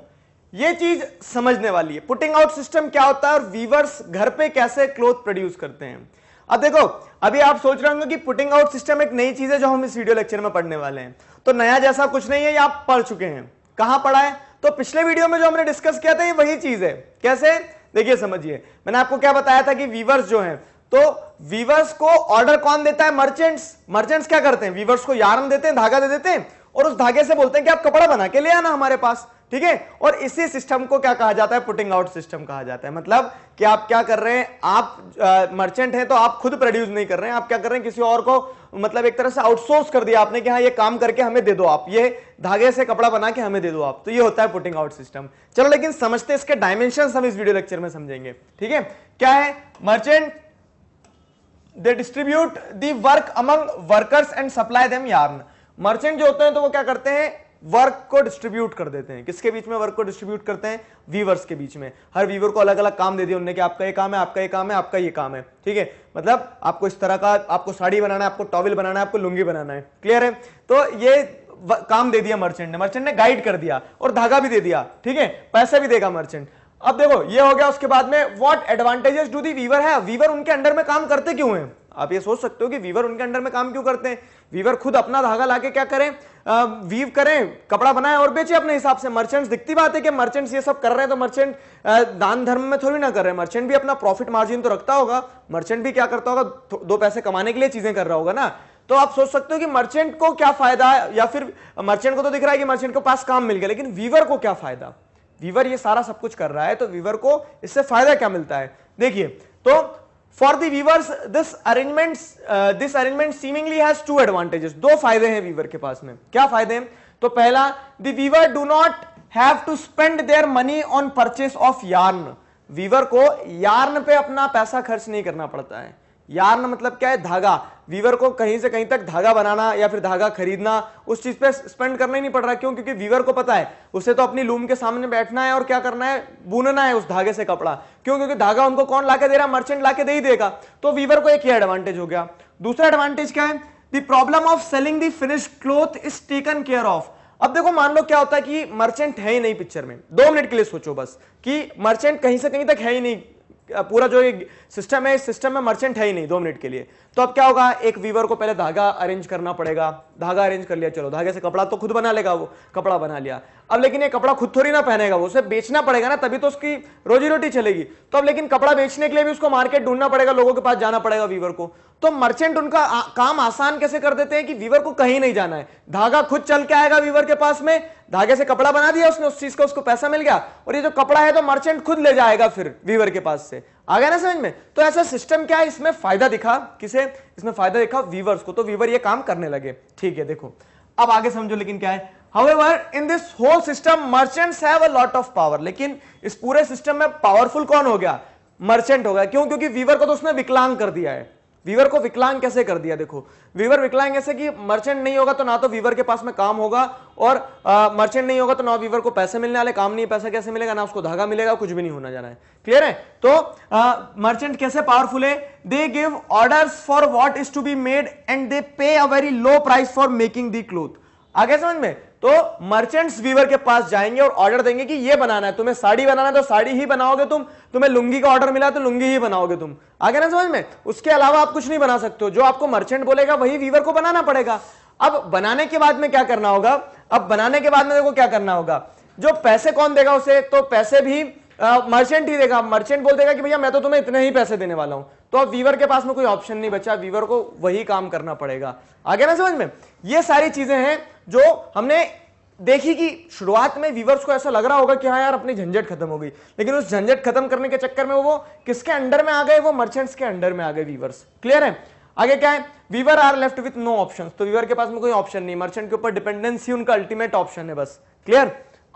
ये चीज समझने वाली है पुटिंग आउट सिस्टम क्या होता है और वीवर्स घर पे कैसे क्लोथ प्रोड्यूस करते हैं अब देखो अभी आप सोच रहे होंगे कि पुटिंग आउट सिस्टम एक नई चीज है जो हम इस वीडियो लेक्चर में पढ़ने वाले हैं तो नया जैसा कुछ नहीं है ये आप पढ़ चुके हैं कहां पढ़ा है तो पिछले वीडियो में जो हमने डिस्कस किया था ये वही चीज है कैसे देखिए समझिए मैंने आपको क्या बताया था कि वीवर्स जो है तो वीवर्स को ऑर्डर कौन देता है मर्चेंट्स मर्चेंट्स क्या करते हैं वीवर्स को यारन देते हैं धागा दे देते हैं और उस धागे से बोलते हैं कि आप कपड़ा बना के ले आना हमारे पास ठीक है और इसी सिस्टम को क्या कहा जाता है पुटिंग आउट सिस्टम कहा जाता है मतलब कि आप क्या कर रहे हैं आप मर्चेंट हैं तो आप खुद प्रोड्यूस नहीं कर रहे हैं आप क्या कर रहे हैं किसी और को मतलब एक तरह से आउटसोर्स कर दिया आपने कि हाँ ये काम करके हमें दे दो आप ये धागे से कपड़ा बना के हमें दे दो आप तो ये होता है पुटिंग आउट सिस्टम चलो लेकिन समझते इसके डायमेंशन हम इस वीडियो लेक्चर में समझेंगे ठीक है क्या है merchant they distribute the work among workers and supply them yarn merchant जो होते हैं तो वो क्या करते हैं वर्क को डिस्ट्रीब्यूट कर देते हैं किसके बीच में वर्क को डिस्ट्रीब्यूट करते हैं वीवर्स के बीच में हर वीवर को अलग अलग काम दे दिया उन्होंने कि आपका ये काम है आपका ये काम है आपका ये काम है ठीक है मतलब आपको इस तरह का आपको साड़ी बनाना है आपको टॉवल बनाना है आपको लुंगी बनाना है क्लियर है तो ये काम दे दिया मर्चेंट ने मर्चेंट ने गाइड कर दिया और धागा भी दे दिया ठीक है पैसा भी देगा मर्चेंट अब देखो ये हो गया उसके बाद में what advantages do the weaver है वीवर उनके अंडर में काम करते क्यों हैं आप ये सोच सकते हो कि वीवर उनके अंडर में काम क्यों करते हैं वीवर खुद अपना धागा लाके क्या करें आ, वीव करें कपड़ा बनाए और बेचे अपने हिसाब से मर्चेंट्स दिखती बात है कि मर्चेंट्स ये सब कर रहे हैं तो मर्चेंट दान धर्म में थोड़ी ना कर रहे हैं मर्चेंट भी अपना प्रॉफिट मार्जिन तो रखता होगा मर्चेंट भी क्या करता होगा दो पैसे कमाने के लिए चीजें कर रहा होगा ना तो आप सोच सकते हो कि मर्चेंट को क्या फायदा है या फिर मर्चेंट को तो दिख रहा है कि मर्चेंट के पास काम मिल गया लेकिन वीवर को क्या फायदा वीवर ये सारा सब कुछ कर रहा है तो वीवर को इससे फायदा क्या मिलता है देखिए तो for the weavers this arrangement this arrangement seemingly has two advantages दो फायदे हैं वीवर के पास में क्या फायदे हैं तो पहला the weaver do not have to spend their money on purchase of yarn weaver को यार्न पे अपना पैसा खर्च नहीं करना पड़ता है यार्न मतलब क्या है धागा वीवर को कहीं से कहीं तक धागा बनाना या फिर धागा खरीदना उस चीज पे स्पेंड करना ही नहीं पड़ रहा क्यों क्योंकि वीवर को पता है उसे तो अपनी लूम के सामने बैठना है और क्या करना है बुनना है उस धागे से कपड़ा क्यों क्योंकि धागा उनको कौन लाके दे रहा मर्चेंट लाके दे ही देगा तो वीवर को एक ही एडवांटेज हो गया दूसरा एडवांटेज क्या है the problem of selling the finish cloth is taken care of अब देखो मान लो क्या होता है कि मर्चेंट है ही नहीं पिक्चर में दो मिनट के लिए सोचो बस कि मर्चेंट कहीं से कहीं तक है ही नहीं पूरा जो सिस्टम है इस सिस्टम में मर्चेंट है ही नहीं दो मिनट के लिए तो अब क्या होगा एक वीवर को पहले धागा अरेंज करना पड़ेगा धागा अरेंज कर लिया चलो धागे से कपड़ा तो खुद बना लेगा वो कपड़ा बना लिया अब लेकिन ये कपड़ा खुद थोड़ी ना पहनेगा वो उसे बेचना पड़ेगा ना तभी तो उसकी रोजी रोटी चलेगी तो अब लेकिन कपड़ा बेचने के लिए भी उसको मार्केट ढूंढना पड़ेगा लोगों के पास जाना पड़ेगा वीवर को तो मर्चेंट उनका काम आसान कैसे कर देते हैं कि वीवर को कहीं नहीं जाना है धागा खुद चल के आएगा वीवर के पास में धागे से कपड़ा बना दिया उसने उस चीज का उसको पैसा मिल गया और ये जो कपड़ा है तो मर्चेंट खुद ले जाएगा फिर वीवर के पास से आ गया ना समझ में तो ऐसा सिस्टम क्या है इसमें फायदा दिखा किसे इसमें फायदा दिखा वीवर्स को तो वीवर ये काम करने लगे ठीक है देखो अब आगे समझो लेकिन क्या है However, in this whole system, merchants have a lot of power. लेकिन इस पूरे सिस्टम में पावरफुल कौन हो गया मर्चेंट हो गया क्यों क्योंकि वीवर को तो उसने विकलांग कर दिया है वीवर को विकलांग कैसे कर दिया देखो वीवर विकलांग ऐसे कि मर्चेंट नहीं होगा तो ना तो वीवर के पास में काम होगा और मर्चेंट नहीं होगा तो ना वीवर को पैसे मिलने वाले काम नहीं पैसा कैसे मिलेगा ना उसको धागा मिलेगा कुछ भी नहीं होना जाना है क्लियर है तो मर्चेंट कैसे पावरफुल है they give order for what is to be made and they pay a very low price for making the cloth आगे समझ में तो मर्चेंट्स वीवर के पास जाएंगे और ऑर्डर देंगे कि ये बनाना है तुम्हें साड़ी बनाना है तो साड़ी ही बनाओगे तुम तुम्हें लुंगी का ऑर्डर मिला तो लुंगी ही बनाओगे तुम आगे ना समझ में उसके अलावा आप कुछ नहीं बना सकते हो जो आपको मर्चेंट बोलेगा वही वीवर को बनाना पड़ेगा अब बनाने के बाद में क्या करना होगा अब बनाने के बाद में देखो क्या करना होगा जो पैसे कौन देगा उसे तो पैसे भी मर्चेंट ही देगा मर्चेंट बोल देगा कि भैया मैं तो तुम्हें इतने ही पैसे देने वाला हूं तो अब वीवर के पास में कोई ऑप्शन नहीं बचा वीवर को वही काम करना पड़ेगा आगे ना समझ में ये सारी चीजें हैं जो हमने देखी कि शुरुआत में वीवर्स को ऐसा लग रहा होगा कि हाँ यार अपनी झंझट खत्म हो गई लेकिन उस झंझट खत्म करने के चक्कर में वो किसके अंडर में आ गए वो मर्चेंट्स के अंडर में आ गए वीवर्स क्लियर है आगे क्या है weaver are left with no option तो वीवर के पास में कोई ऑप्शन नहीं मर्चेंट के ऊपर डिपेंडेंसी उनका अल्टीमेट ऑप्शन है बस क्लियर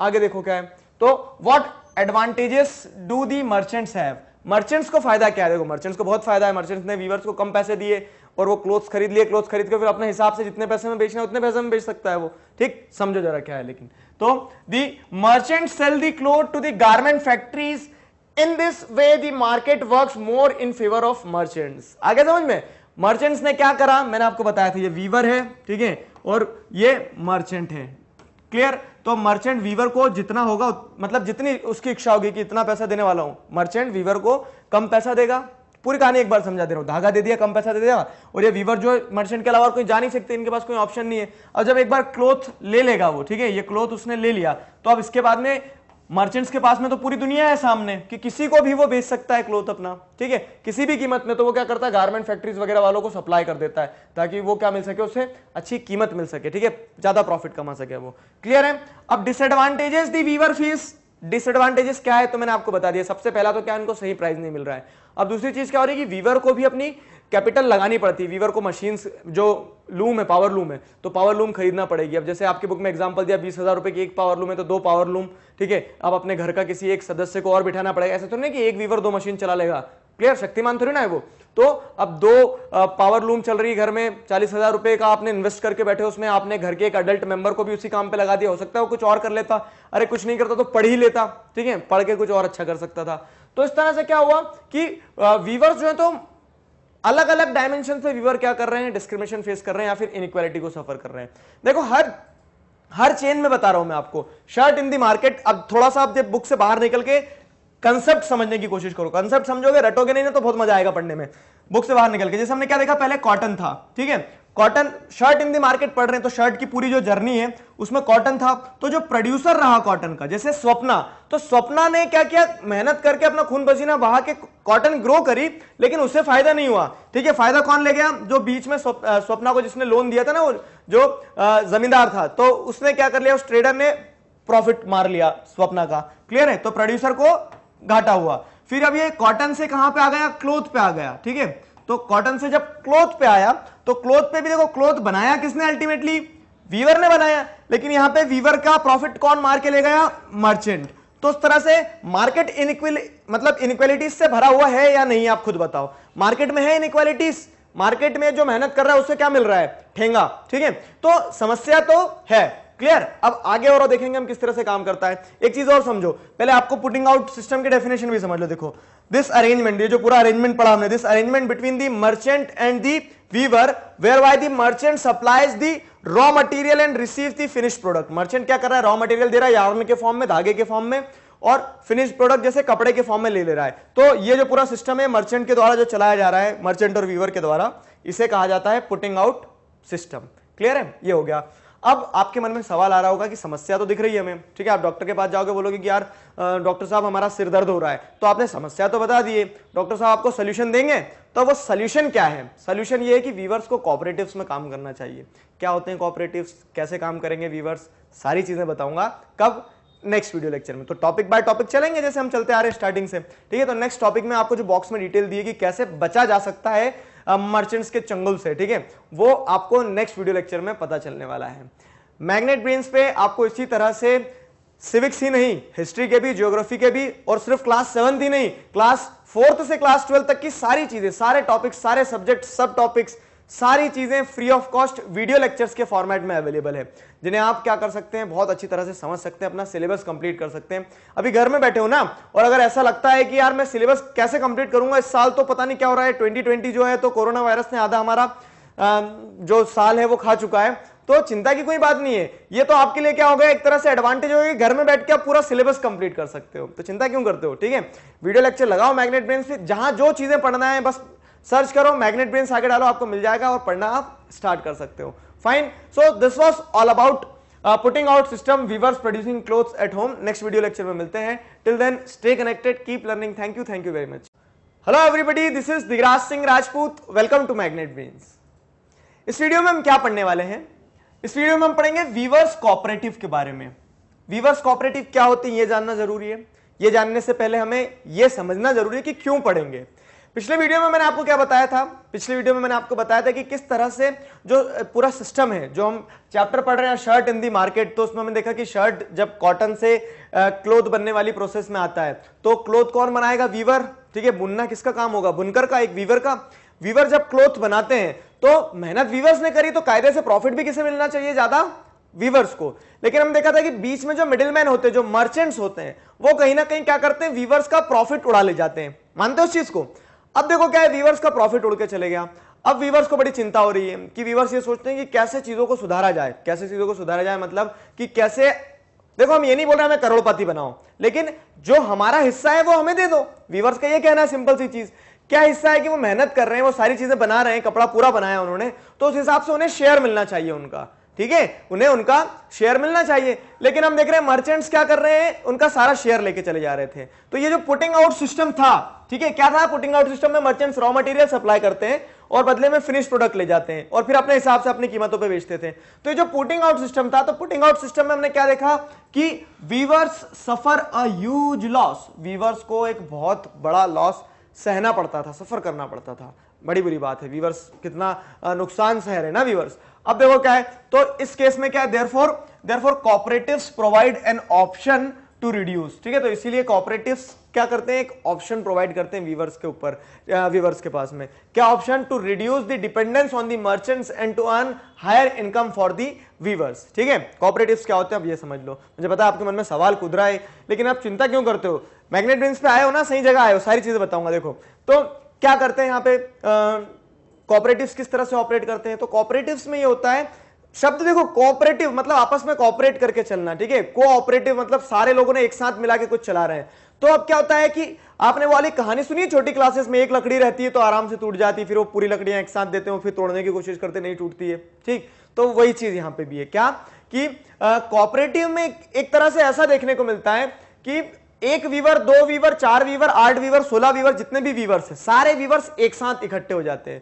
आगे देखो क्या है तो what advantages do the merchants have merchants को फायदा क्या है देखो मर्चेंट्स को बहुत फायदा है मर्चेंट्स ने वीवर्स को कम पैसे दिए और वो क्लोथ्स खरीद लिए क्लोथ्स खरीद के फिर अपने हिसाब से जितने पैसे में बेचना है उतने पैसे में बेच सकता है वो ठीक समझो जरा क्या है लेकिन तो the merchant sell the cloth to the garment factories in this way the market work more in favour of merchants आगे समझ में मर्चेंट्स ने क्या करा मैंने आपको बताया था ये वीवर है ठीक है और ये मर्चेंट है क्लियर तो मर्चेंट वीवर को जितना होगा मतलब जितनी उसकी इच्छा होगी कि इतना पैसा देने वाला हूं मर्चेंट वीवर को कम पैसा देगा पूरी कहानी एक बार समझा दे रहा हूँ धागा दे दिया कम पैसा दे दिया और ये वीवर जो मर्चेंट के अलावा कोई जा नहीं सकते इनके पास कोई ऑप्शन नहीं है अब जब एक बार क्लोथ ले लेगा वो ठीक है ये क्लोथ उसने ले लिया तो अब इसके बाद में मर्चेंट्स के पास में तो पूरी दुनिया है सामने कि किसी को भी वो बेच सकता है क्लोथ अपना ठीक है किसी भी कीमत में तो वो क्या करता है गारमेंट फैक्ट्रीज वगैरह वालों को सप्लाई कर देता है ताकि वो क्या मिल सके उसे अच्छी कीमत मिल सके ठीक है ज्यादा प्रॉफिट कमा सके वो क्लियर है अब disadvantages the weaver faces disadvantages क्या है तो मैंने आपको बता दिया सबसे पहला तो क्या इनको सही प्राइस नहीं मिल रहा है अब दूसरी चीज क्या हो रही है कि वीवर को भी अपनी कैपिटल लगानी पड़ती है वीवर को मशीन जो लूम है पावर लूम है तो पावर लूम खरीदना पड़ेगी अब जैसे आपके बुक में एग्जांपल दिया बीस हज़ार रुपए की एक पावर लूम है तो दो पावर लूम ठीक है अब अपने घर का किसी एक सदस्य को और बिठाना पड़ेगा ऐसा तो नहीं कि एक वीवर दो मशीन चला लेगा क्लियर शक्तिमान थोड़ी ना है वो तो अब दो पावर लूम चल रही है घर में चालीस हज़ार रुपए का आपने इन्वेस्ट करके बैठे उसमें आपने घर के एक अडल्ट मेंबर को भी उसी काम पे लगा दिया हो सकता है वो कुछ और कर लेता अरे कुछ नहीं करता तो पढ़ ही लेता ठीक है पढ़ के कुछ और अच्छा कर सकता था तो इस तरह से क्या हुआ कि वीवर्स जो है तो अलग अलग डायमेंशन पे व्यूअर क्या कर रहे हैं डिस्क्रिमिनेशन फेस कर रहे हैं या फिर इनक्वालिटी को सफर कर रहे हैं देखो हर हर चेन में बता रहा हूं मैं आपको शर्ट इन दी मार्केट अब थोड़ा सा आप जब बुक से बाहर निकल के कंसेप्ट समझने की कोशिश करो कंसेप्ट समझोगे रटोगे नहीं ना तो बहुत मजा आएगा पढ़ने में बुक से बाहर निकल के जैसे हमने क्या देखा पहले कॉटन था ठीक है cotton shirt in the market पढ़ रहे हैं तो शर्ट की पूरी जो जर्नी है उसमें कॉटन था तो जो प्रोड्यूसर रहा कॉटन का जैसे स्वप्ना तो स्वप्ना ने क्या किया मेहनत करके अपना खून पसीना बहा के कॉटन ग्रो करी लेकिन उससे फायदा नहीं हुआ ठीक है फायदा कौन ले गया जो बीच में स्वप्ना को जिसने लोन दिया था ना वो जो जमींदार था तो उसने क्या कर लिया उस ट्रेडर ने प्रॉफिट मार लिया स्वप्ना का क्लियर है तो प्रोड्यूसर को घाटा हुआ फिर अब ये कॉटन से कहां पे आ गया क्लोथ पे आ गया ठीक है तो कॉटन से जब क्लोथ पे आया तो क्लोथ पे भी देखो क्लोथ बनाया किसने अल्टीमेटली वीवर ने बनाया लेकिन यहां पे वीवर का प्रॉफिट कौन मार के ले गया मर्चेंट तो उस तरह से मार्केट इनक्वल मतलब इनक्वालिटीज से भरा हुआ है या नहीं आप खुद बताओ मार्केट में है इनक्वालिटीज मार्केट में जो मेहनत कर रहा है उससे क्या मिल रहा है ठेंगा ठीक है तो समस्या तो है क्लियर अब आगे और देखेंगे हम किस तरह से काम करता है एक चीज और समझो पहले आपको पुटिंग आउट सिस्टम के डेफिनेशन भी समझ लो देखो दिस अरेंजमेंट ये जो पूरा अरेंजमेंट पढ़ा हमने this arrangement between the merchant and the weaver whereby the merchant supplies the raw material and receive the finish product merchant क्या कर रहा है रॉ मटेरियल दे रहा है यार्न के फॉर्म में धागे के फॉर्म में और फिनिश प्रोडक्ट जैसे कपड़े के फॉर्म में ले ले रहा है तो ये जो पूरा सिस्टम है मर्चेंट के द्वारा जो चलाया जा रहा है मर्चेंट और वीवर के द्वारा इसे कहा जाता है पुटिंग आउट सिस्टम क्लियर है ये हो गया अब आपके मन में सवाल आ रहा होगा कि समस्या तो दिख रही है हमें ठीक है आप डॉक्टर के पास जाओगे बोलोगे कि यार डॉक्टर साहब हमारा सिर दर्द हो रहा है तो आपने समस्या तो बता दिए डॉक्टर साहब आपको सोल्यूशन देंगे तो वो सोल्यूशन क्या है सोल्यूशन ये है कि वीवर्स को कॉपरेटिव में काम करना चाहिए क्या होते हैं कॉपरेटिव कैसे काम करेंगे वीवर्स सारी चीज़ें बताऊंगा कब नेक्स्ट वीडियो लेक्चर में तो टॉपिक बाय टॉपिक चलेंगे जैसे हम चलते आ रहे हैं स्टार्टिंग से ठीक है तो नेक्स्ट टॉपिक में आपको जो बॉक्स में डिटेल दिए कि कैसे बचा जा सकता है मर्चेंट्स के चंगुल से ठीक है वो आपको नेक्स्ट वीडियो लेक्चर में पता चलने वाला है मैग्नेट ब्रेन्स पे आपको इसी तरह से सिविक्स ही नहीं हिस्ट्री के भी ज्योग्राफी के भी और सिर्फ क्लास सेवंथ ही नहीं क्लास फोर्थ से क्लास ट्वेल्थ तक की सारी चीजें सारे टॉपिक्स सारे सब्जेक्ट सब टॉपिक्स सारी चीज़ें free of cost video lectures के फॉर्मेट में अवेलेबल है जिन्हें आप क्या कर सकते हैं बहुत अच्छी तरह से समझ सकते हैं अपना सिलेबस कंप्लीट कर सकते हैं अभी घर में बैठे हो ना और अगर ऐसा लगता है कि यार मैं सिलेबस कैसे कंप्लीट करूंगा इस साल तो पता नहीं क्या हो रहा है ट्वेंटी जो है तो कोरोना वायरस ने आधा हमारा जो साल है वो खा चुका है तो चिंता की कोई बात नहीं है ये तो आपके लिए क्या होगा एक तरह से एडवांटेज होगा घर में बैठ के आप पूरा सिलेबस कंप्लीट कर सकते हो तो चिंता क्यों करते हो ठीक है वीडियो लेक्चर लगाओ मैग्नेट ब्रेन से जहां जो चीजें पढ़ना है बस सर्च करो मैग्नेट ब्रेन आगे डालो आपको मिल जाएगा और पढ़ना आप स्टार्ट कर सकते हो fine so this was all about putting out system weavers producing cloth at home next video lecture में मिलते हैं till then stay connected keep learning thank you thank you very much hello everybody this is Digraj Singh Rajput welcome to magnet brains इस video में हम क्या पढ़ने वाले हैं इस वीडियो में हम पढ़ेंगे वीवर्स कॉपरेटिव के बारे में वीवर्स कॉपरेटिव क्या होती है ये जानना जरूरी है ये जानने से पहले हमें यह समझना जरूरी है कि क्यों पढ़ेंगे पिछले वीडियो में मैंने आपको क्या बताया था पिछले वीडियो में मैंने आपको बताया था कि किस तरह से जो पूरा सिस्टम है जो हम चैप्टर पढ़ रहे हैं शर्ट इन दी मार्केट तो उसमें हमने देखा कि शर्ट जब कॉटन से क्लोथ बनने वाली प्रोसेस में आता है तो क्लोथ कौन बनाएगा वीवर ठीक है बुनना किसका काम होगा बुनकर का एक वीवर का वीवर जब क्लोथ बनाते हैं तो मेहनत वीवर्स ने करी तो कायदे से प्रॉफिट भी किसे मिलना चाहिए ज्यादा वीवर्स को लेकिन हम देखा था कि बीच में जो मिडिलमैन होते हैं जो मर्चेंट्स होते हैं वो कहीं ना कहीं क्या करते हैं वीवर्स का प्रॉफिट उड़ा ले जाते हैं मानते हो उस चीज को अब देखो क्या है वीवर्स का प्रॉफिट उड़ के चले गया अब वीवर्स को बड़ी चिंता हो रही है कि वीवर्स ये सोचते हैं कि कैसे चीजों को सुधारा जाए कैसे चीजों को सुधारा जाए मतलब कि कैसे देखो हम ये नहीं बोल रहे हमें करोड़पति बनाओ लेकिन जो हमारा हिस्सा है वो हमें दे दो वीवर्स का ये कहना है सिंपल सी चीज क्या हिस्सा है कि वो मेहनत कर रहे हैं वो सारी चीजें बना रहे हैं कपड़ा पूरा बनाया उन्होंने तो उस हिसाब से उन्हें शेयर मिलना चाहिए उनका ठीक है उन्हें उनका शेयर मिलना चाहिए लेकिन हम देख रहे हैं मर्चेंट्स क्या कर रहे हैं उनका सारा शेयर लेके चले जा रहे थे तो ये जो पुटिंग आउट सिस्टम था ठीक है क्या था पुटिंग आउट सिस्टम में मर्चेंट्स रॉ मटेरियल सप्लाई करते हैं और बदले में फिनिश प्रोडक्ट ले जाते हैं और फिर अपने हिसाब से अपनी कीमतों पर बेचते थे तो ये जो पुटिंग आउट सिस्टम था तो पुटिंग आउट सिस्टम में हमने क्या देखा कि weavers suffer huge loss weavers को एक बहुत बड़ा लॉस सहना पड़ता था सफर करना पड़ता था बड़ी बुरी बात है वीवर्स कितना नुकसान सह रहे ना वीवर्स अब देखो क्या है तो इस केस में क्या है therefore therefore cooperative provide an option to reduce ठीक है तो इसीलिए कॉपरेटिव क्या करते हैं एक ऑप्शन प्रोवाइड करते हैं वीवर्स के ऊपर वीवर्स के पास में क्या option to reduce the dependence on the merchants and to earn higher income for the weavers ठीक है कॉपरेटिव क्या होते हैं अब ये समझ लो मुझे पता है आपके मन में सवाल खुद रहा है लेकिन आप चिंता क्यों करते हो मैग्नेट बिन्स पे आए हो ना सही जगह आए हो सारी चीजें बताऊंगा देखो तो क्या करते हैं यहां पे कॉपरेटिव्स किस तरह से ऑपरेट करते हैं तो कॉपरेटिव में ये होता है शब्द देखो कॉपरेटिव मतलब आपस में कॉपरेट करके चलना ठीक है कोऑपरेटिव मतलब सारे लोगों ने एक साथ मिला के कुछ चला रहे हैं तो अब क्या होता है कि आपने वाली कहानी सुनी है छोटी क्लासेस में एक लकड़ी रहती है तो आराम से टूट जाती है फिर वो पूरी लकड़ियां एक साथ देते हैं फिर तोड़ने की कोशिश करते नहीं टूटती है ठीक तो वही चीज यहां पर भी है क्या कि कॉपरेटिव में एक तरह से ऐसा देखने को मिलता है कि एक वीवर दो वीवर चार वीवर आठ वीवर सोलह वीवर जितने भी वीवर्स है सारे वीवर्स एक साथ इकट्ठे हो जाते हैं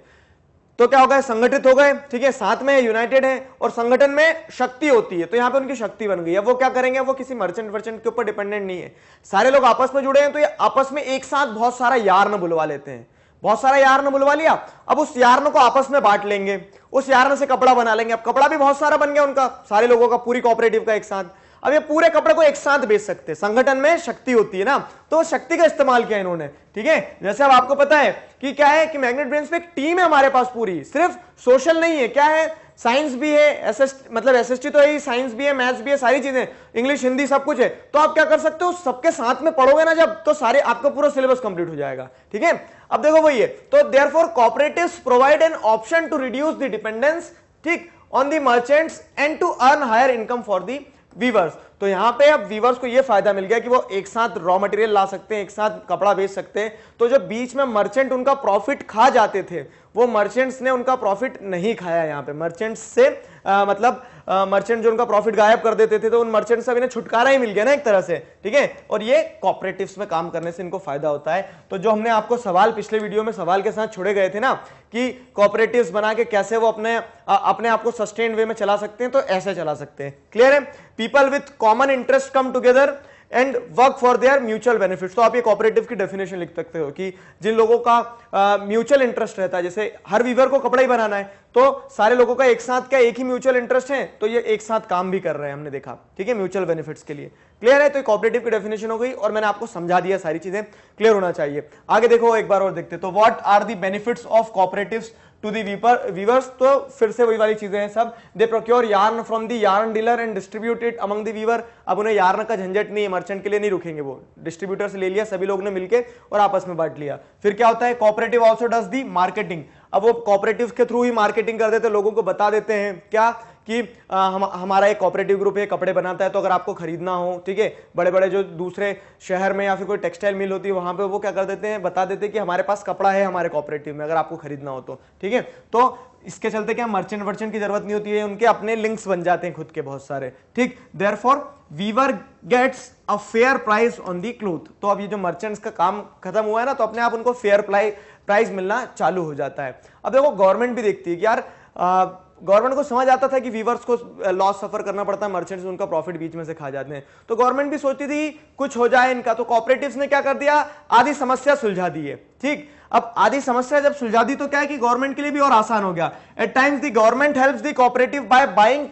तो क्या होगा संगठित हो गए ठीक है साथ में यूनाइटेड है और संगठन में शक्ति होती है तो यहां पे उनकी शक्ति बन गई है वो क्या करेंगे वो किसी मर्चेंट वर्चेंट के ऊपर डिपेंडेंट नहीं है सारे लोग आपस में जुड़े हैं तो ये आपस में एक साथ बहुत सारा यार्न बुलवा लेते हैं बहुत सारा यार्न बुलवा लिया अब उस यार्न को आपस में बांट लेंगे उस यार्न से कपड़ा बना लेंगे अब कपड़ा भी बहुत सारा बन गया उनका सारे लोगों का पूरी कॉपरेटिव का एक साथ अब ये पूरे कपड़े को एक साथ बेच सकते हैं संगठन में शक्ति होती है ना तो शक्ति का इस्तेमाल किया इन्होंने ठीक है जैसे अब आपको पता है कि क्या है कि मैग्नेट ब्रेन पे एक टीम है हमारे पास पूरी सिर्फ सोशल नहीं है क्या है साइंस भी है एस मतलब एस तो है साइंस भी है मैथ्स भी है सारी चीजें इंग्लिश हिंदी सब कुछ है तो आप क्या कर सकते हो सबके साथ में पढ़ोगे ना जब तो सारे आपका पूरा सिलेबस कंप्लीट हो जाएगा ठीक है अब देखो वही है तो therefore cooperative provide an option to reduce the dependence ठीक on the merchants and to earn higher income for the weavers तो यहां पे अब वीवर्स को ये फायदा मिल गया कि वो एक साथ रॉ मटेरियल ला सकते हैं एक साथ कपड़ा बेच सकते हैं तो जब बीच में मर्चेंट उनका प्रॉफिट खा जाते थे वो मर्चेंट्स ने उनका प्रॉफिट नहीं खाया यहाँ पे मर्चेंट्स से आ, मतलब आ, मर्चेंट जो उनका प्रॉफिट गायब कर देते थे तो उन मर्चेंट्स से छुटकारा ही मिल गया ना एक तरह से ठीक है और ये कॉपरेटिव में काम करने से इनको फायदा होता है तो जो हमने आपको सवाल पिछले वीडियो में सवाल के साथ छोड़े गए थे ना कि कॉपरेटिव बना के कैसे वो अपने आ, अपने आप को सस्टेन वे में चला सकते हैं तो ऐसे चला सकते हैं क्लियर है people with common interest come together and work for their mutual benefit तो आप ये कॉपरेटिव की डेफिनेशन लिख सकते हो कि जिन लोगों का म्यूचुअल इंटरेस्ट रहता है जैसे हर वीवर को कपड़ा ही बनाना है तो सारे लोगों का एक साथ क्या एक ही म्यूचुअल इंटरेस्ट है तो ये एक साथ काम भी कर रहे हैं हमने देखा ठीक है म्यूचुअल बेनिफिट्स के लिए क्लियर है तो कॉपरेटिव की डेफिनेशन हो गई और मैंने आपको समझा दिया सारी चीजें क्लियर होना चाहिए आगे देखो एक बार और देखते तो what are the benefits of cooperative to the weavers तो फिर से वही वाली चीजें हैं सब they procure yarn from the yarn dealer and distributed among the weaver अब उन्हें यार्न का झंझट नहीं है मर्चेंट के लिए नहीं रुकेंगे वो डिस्ट्रीब्यूटर से ले लिया सभी लोग ने मिलकर और आपस में बांट लिया फिर क्या होता है cooperative also does the marketing अब वो कॉपरेटिव के थ्रू ही मार्केटिंग कर देते लोगों को बता देते हैं क्या कि आ, हम हमारा एक कॉपरेटिव ग्रुप है कपड़े बनाता है तो अगर आपको खरीदना हो ठीक है बड़े बड़े जो दूसरे शहर में या फिर कोई टेक्सटाइल मिल होती है वहां पे वो क्या कर देते हैं बता देते हैं कि हमारे पास कपड़ा है हमारे कॉपरेटिव में अगर आपको खरीदना हो तो ठीक है तो इसके चलते क्या मर्चेंट वर्चेंट की जरूरत नहीं होती है उनके अपने लिंक्स बन जाते हैं खुद के बहुत सारे ठीक therefore weaver gets a fair price on the cloth तो अब ये जो मर्चेंट्स का काम खत्म हुआ है ना तो अपने आप उनको फेयर प्राइस मिलना चालू हो जाता है अब देखो गवर्नमेंट भी देखती है कि यार आ, गवर्नमेंट को समझ आता था कि वीवर्स को लॉस सफर करना पड़ता है मर्चेंट्स उनका प्रॉफिट बीच में से खा जाते हैं तो गवर्नमेंट भी सोचती थी कुछ हो जाए इनका तो कॉपरेटिव ने क्या कर दिया आधी समस्या सुलझा दी है ठीक अब आधी समस्या जब सुलझा दी तो क्या है कि गवर्नमेंट के लिए भी और आसान हो गया at times the government help the cooperative by buying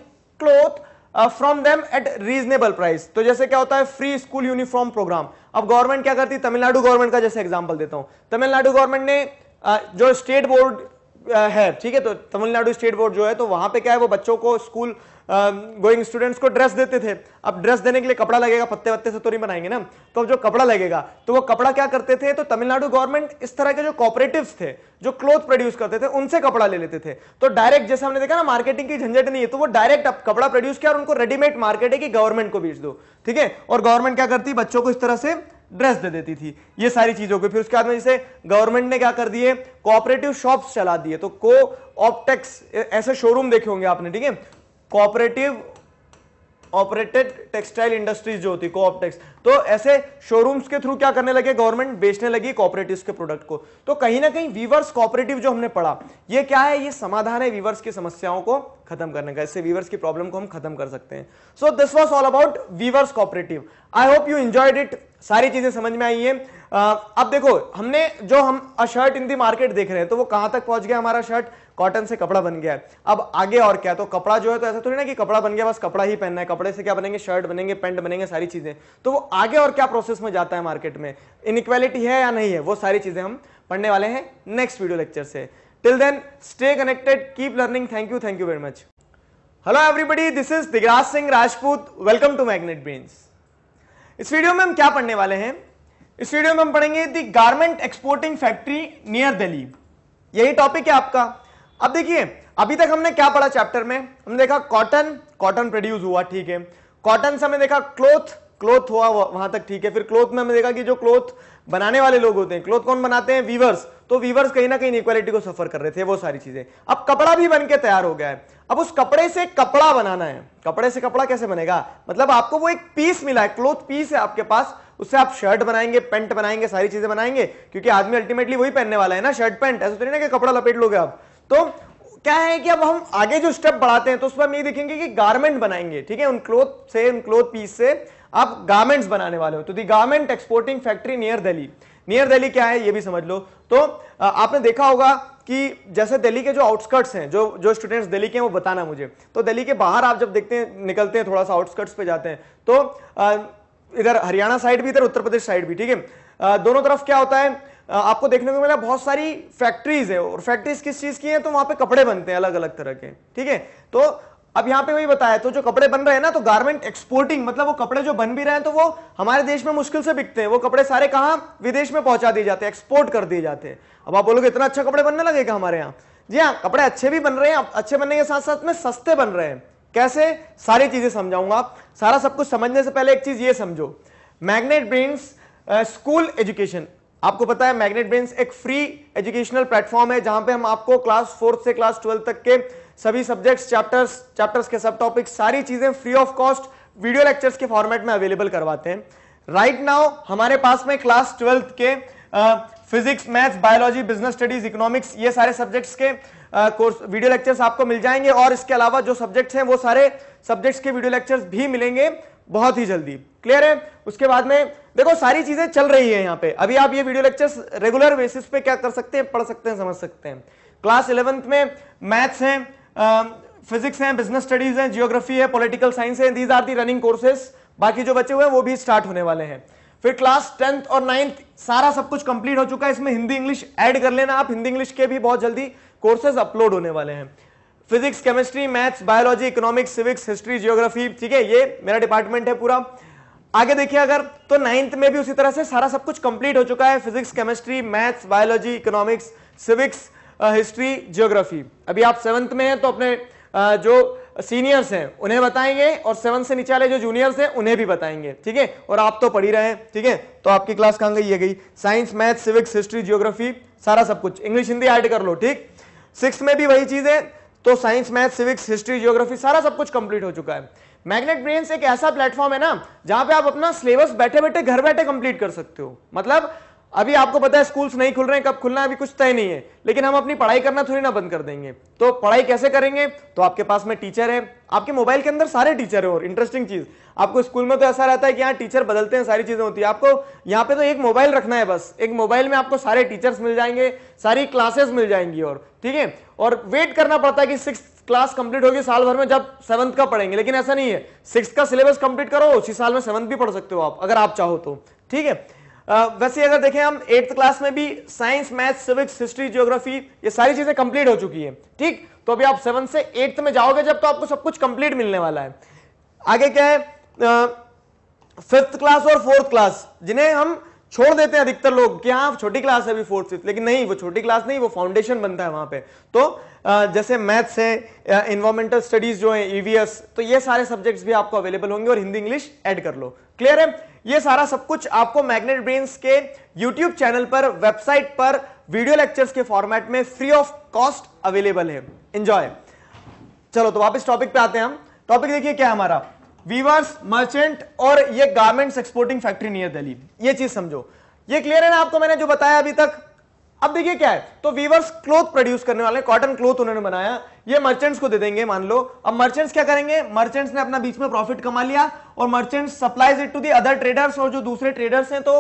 cloth from them at reasonable price तो जैसे क्या होता है फ्री स्कूल यूनिफॉर्म प्रोग्राम अब गवर्नमेंट क्या करती है तमिलनाडु गवर्नमेंट का जैसे एग्जाम्पल देता हूं तमिलनाडु गवर्नमेंट ने जो स्टेट बोर्ड है ठीक है तो तमिलनाडु स्टेट बोर्ड जो है तो वहां पे क्या है वो बच्चों को स्कूल गोइंग स्टूडेंट्स को ड्रेस देते थे अब ड्रेस देने के लिए कपड़ा लगेगा पत्ते वत्ते से तो नहीं बनाएंगे ना तो अब जो कपड़ा लगेगा तो वो कपड़ा क्या करते थे तो तमिलनाडु गवर्नमेंट इस तरह के जो कॉपरेटिव थे जो क्लोथ प्रोड्यूस करते थे उनसे कपड़ा ले लेते थे तो डायरेक्ट जैसे हमने देखा ना मार्केटिंग की झंझट नहीं है तो वो डायरेक्ट कपड़ा प्रोड्यूस किया और उनको रेडीमेड मार्केट है कि गवर्नमेंट को बेच दो ठीक है और गवर्नमेंट क्या करती बच्चों को इस तरह से ड्रेस दे देती थी ये सारी चीजों की फिर उसके बाद में जैसे गवर्नमेंट ने क्या कर दिए कोऑपरेटिव शॉप्स चला दिए तो को ऑप्टेक्स ऐसे शोरूम देखे होंगे आपने ठीक है कोऑपरेटिव ऑपरेटेड टेक्सटाइल इंडस्ट्रीज जो होती कोऑपटेक्स तो ऐसे शोरूम्स के थ्रू क्या करने लगे गवर्नमेंट बेचने लगी कॉपरेटिव के प्रोडक्ट को तो कहीं ना कहीं वीवर्स कॉपरेटिव जो हमने पढ़ा ये क्या है ये समाधान है वीवर्स की समस्याओं को खत्म करने का इससे वीवर्स की प्रॉब्लम को हम खत्म कर सकते हैं so this was all about weavers cooperative I hope you enjoyed it सारी चीजें समझ में आई है अब देखो हमने जो हम अ शर्ट इन दी मार्केट देख रहे हैं तो वो कहां तक पहुंच गया हमारा शर्ट कॉटन से कपड़ा बन गया है अब आगे और क्या तो कपड़ा जो है तो ऐसा थोड़ी ना कि कपड़ा बन गया बस कपड़ा ही पहनना है कपड़े से क्या बनेंगे शर्ट बनेंगे पेंट बनेंगे सारी चीजें तो वो आगे और क्या प्रोसेस में जाता है मार्केट में इनक्वालिटी है या नहीं है वो सारी चीजें हम पढ़ने वाले हैं नेक्स्ट वीडियो लेक्चर से till then stay connected keep learning thank you thank you very much hello everybody this is Digraj Singh Rajput welcome to magnet brains इस वीडियो में हम क्या पढ़ने वाले हैं इस वीडियो में हम पढ़ेंगे the garment exporting factory near Delhi यही टॉपिक है आपका अब देखिए अभी तक हमने क्या पढ़ा चैप्टर में हमने देखा कॉटन कॉटन प्रोड्यूस हुआ ठीक है कॉटन से हमने देखा क्लोथ क्लोथ हुआ वहां तक ठीक है फिर क्लोथ में हमने देखा कि जो क्लोथ बनाने वाले लोग होते हैं क्लोथ कौन बनाते हैं वीवर्स तो वीवर्स कहीं ना कहीं इक्वालिटी को सफर कर रहे थे वो सारी चीजें अब कपड़ा भी बन के तैयार हो गया है अब उस कपड़े से कपड़ा बनाना है कपड़े से कपड़ा कैसे बनेगा मतलब आपको वो एक पीस मिला है क्लोथ पीस है आपके पास उससे आप शर्ट बनाएंगे पेंट बनाएंगे सारी चीजें बनाएंगे क्योंकि आदमी अल्टीमेटली वही पहनने वाला है ना शर्ट पेंट ऐसा तो नहीं ना कि कपड़ा लपेट लोगे आप तो क्या है कि अब हम आगे जो स्टेप बढ़ाते हैं तो उसमें हम ये देखेंगे कि गारमेंट बनाएंगे ठीक है उन क्लोथ से उन क्लोथ पीस से आप गारमेंट्स बनाने वाले हो तो the garment exporting factory near Delhi near Delhi क्या है ये भी समझ लो तो आपने देखा होगा कि जैसे दिल्ली के जो आउटस्कर्ट्स हैं जो जो स्टूडेंट्स दिल्ली के हैं वो बताना मुझे तो दिल्ली के बाहर आप जब देखते हैं निकलते हैं थोड़ा सा आउटस्कर्ट्स पे जाते हैं तो इधर हरियाणा साइड भी इधर उत्तर प्रदेश साइड भी ठीक है दोनों तरफ क्या होता है आपको देखने को मिला बहुत सारी फैक्ट्रीज है और फैक्ट्रीज किस चीज की है तो वहां पे कपड़े बनते हैं अलग अलग तरह के ठीक है तो अब यहाँ पे वही बताया तो जो कपड़े बन रहे हैं ना तो गारमेंट एक्सपोर्टिंग मतलब वो कपड़े जो बन भी रहे हैं तो वो हमारे देश में मुश्किल से बिकते हैं वो कपड़े सारे कहां विदेश में पहुंचा दिए जाते हैं एक्सपोर्ट कर दिए जाते हैं अब आप बोलोगे इतना अच्छा कपड़े बनने लगेगा हमारे यहाँ जी हाँ कपड़े अच्छे भी बन रहे हैं अच्छे बनने के साथ साथ में सस्ते बन रहे हैं कैसे सारी चीजें समझाऊंगा आप सारा सब कुछ समझने से पहले एक चीज ये समझो मैग्नेट ब्रिंग्स स्कूल एजुकेशन आपको पता है मैग्नेट ब्रेन एक फ्री एजुकेशनल प्लेटफॉर्म है जहां पे हम आपको क्लास फोर्थ से क्लास ट्वेल्थ तक के सभी सब्जेक्ट्स चैप्टर्स चैप्टर्स के सब टॉपिक सारी चीजें free of cost video lectures के फॉर्मेट में अवेलेबल करवाते हैं राइट right नाउ हमारे पास में क्लास ट्वेल्थ के physics maths biology business studies economics ये सारे सब्जेक्ट्स के कोर्स वीडियो लेक्चर्स आपको मिल जाएंगे और इसके अलावा जो सब्जेक्ट्स हैं वो सारे सब्जेक्ट्स के वीडियो लेक्चर्स भी मिलेंगे बहुत ही जल्दी क्लियर है उसके बाद में देखो सारी चीजें चल रही है यहाँ पे अभी आप ये वीडियो लेक्चर्स रेगुलर बेसिस पे क्या कर सकते हैं पढ़ सकते हैं समझ सकते हैं क्लास इलेवेंथ में मैथ्स हैं फिजिक्स हैं बिजनेस स्टडीज हैं जियोग्राफी है पॉलिटिकल साइंस है these are the running courses बाकी जो बचे हुए हैं वो भी स्टार्ट होने वाले हैं फिर क्लास टेंथ और नाइन्थ सारा सब कुछ कंप्लीट हो चुका है इसमें हिंदी इंग्लिश ऐड कर लेना आप हिंदी इंग्लिश के भी बहुत जल्दी कोर्सेज अपलोड होने वाले हैं physics chemistry maths biology economics civics history geography ठीक है ये मेरा डिपार्टमेंट है पूरा आगे देखिए अगर तो नाइन्थ में भी उसी तरह से सारा सब कुछ कंप्लीट हो चुका है physics chemistry maths biology economics civics history geography अभी आप सेवंथ में हैं तो अपने जो सीनियर्स हैं उन्हें बताएंगे और सेवंथ से नीचे वाले जो जूनियर्स हैं उन्हें भी बताएंगे ठीक है और आप तो पढ़ ही रहे हैं ठीक है तो आपकी क्लास कहां गई है गई science math civics history geography सारा सब कुछ इंग्लिश हिंदी ऐड कर लो ठीक सिक्स में भी वही चीज़ है तो science math civics history geography सारा सब कुछ कंप्लीट हो चुका है मैग्नेट ब्रेन एक ऐसा प्लेटफॉर्म है ना जहां पे आप अपना सिलेबस बैठे बैठे घर बैठे कंप्लीट कर सकते हो मतलब अभी आपको पता है स्कूल्स नहीं खुल रहे हैं कब खुलना है अभी कुछ तय नहीं है लेकिन हम अपनी पढ़ाई करना थोड़ी ना बंद कर देंगे तो पढ़ाई कैसे करेंगे तो आपके पास में टीचर है आपके मोबाइल के अंदर सारे टीचर है और इंटरेस्टिंग चीज आपको स्कूल में तो ऐसा रहता है कि यहाँ टीचर बदलते हैं सारी चीजें होती है आपको यहाँ पे तो एक मोबाइल रखना है बस एक मोबाइल में आपको सारे टीचर्स मिल जाएंगे सारी क्लासेस मिल जाएंगी और ठीक है और वेट करना पड़ता है कि सिक्स क्लास कंप्लीट होगी साल भर में जब सेवंथ का पढ़ेंगे लेकिन ऐसा नहीं है सिक्स का सिलेबस कंप्लीट करो उसी साल में सेवंथ भी पढ़ सकते हो आप अगर आप चाहो तो ठीक है वैसे अगर देखें हम एट्थ क्लास में भी science math civics history geography ये सारी चीजें कंप्लीट हो चुकी है ठीक तो अभी आप सेवंथ से एट्थ में जाओगे जब तो आपको सब कुछ कंप्लीट मिलने वाला है आगे क्या है फिफ्थ क्लास और फोर्थ क्लास जिन्हें हम छोड़ देते हैं अधिकतर लोग कि हाँ छोटी क्लास है अभी फोर्थ फिफ्थ लेकिन नहीं वो छोटी क्लास नहीं वो फाउंडेशन बनता है वहां पे तो जैसे मैथ्स है इन्वायरमेंटल स्टडीज जो है ईवीएस e तो ये सारे सब्जेक्ट्स भी आपको अवेलेबल होंगे और हिंदी इंग्लिश ऐड कर लो क्लियर है ये सारा सब कुछ आपको मैग्नेट ब्रेन्स के यूट्यूब चैनल पर वेबसाइट पर वीडियो लेक्चर्स के फॉर्मेट में फ्री ऑफ कॉस्ट अवेलेबल है इंजॉय चलो तो वापिस टॉपिक पे आते हैं हम टॉपिक देखिए क्या है हमारा वीवर्स मर्चेंट और ये garments exporting factory near Delhi ये चीज समझो ये क्लियर है ना आपको मैंने जो बताया अभी तक अब देखिए क्या है तो वीवर्स क्लोथ प्रोड्यूस करने वाले कॉटन क्लोथ उन्होंने बनाया ये मर्चेंट्स को दे देंगे मान लो अब मर्चेंट्स क्या करेंगे मर्चेंट्स ने अपना बीच में प्रॉफिट कमा लिया और merchants supplies it to the other traders और जो दूसरे ट्रेडर्स हैं तो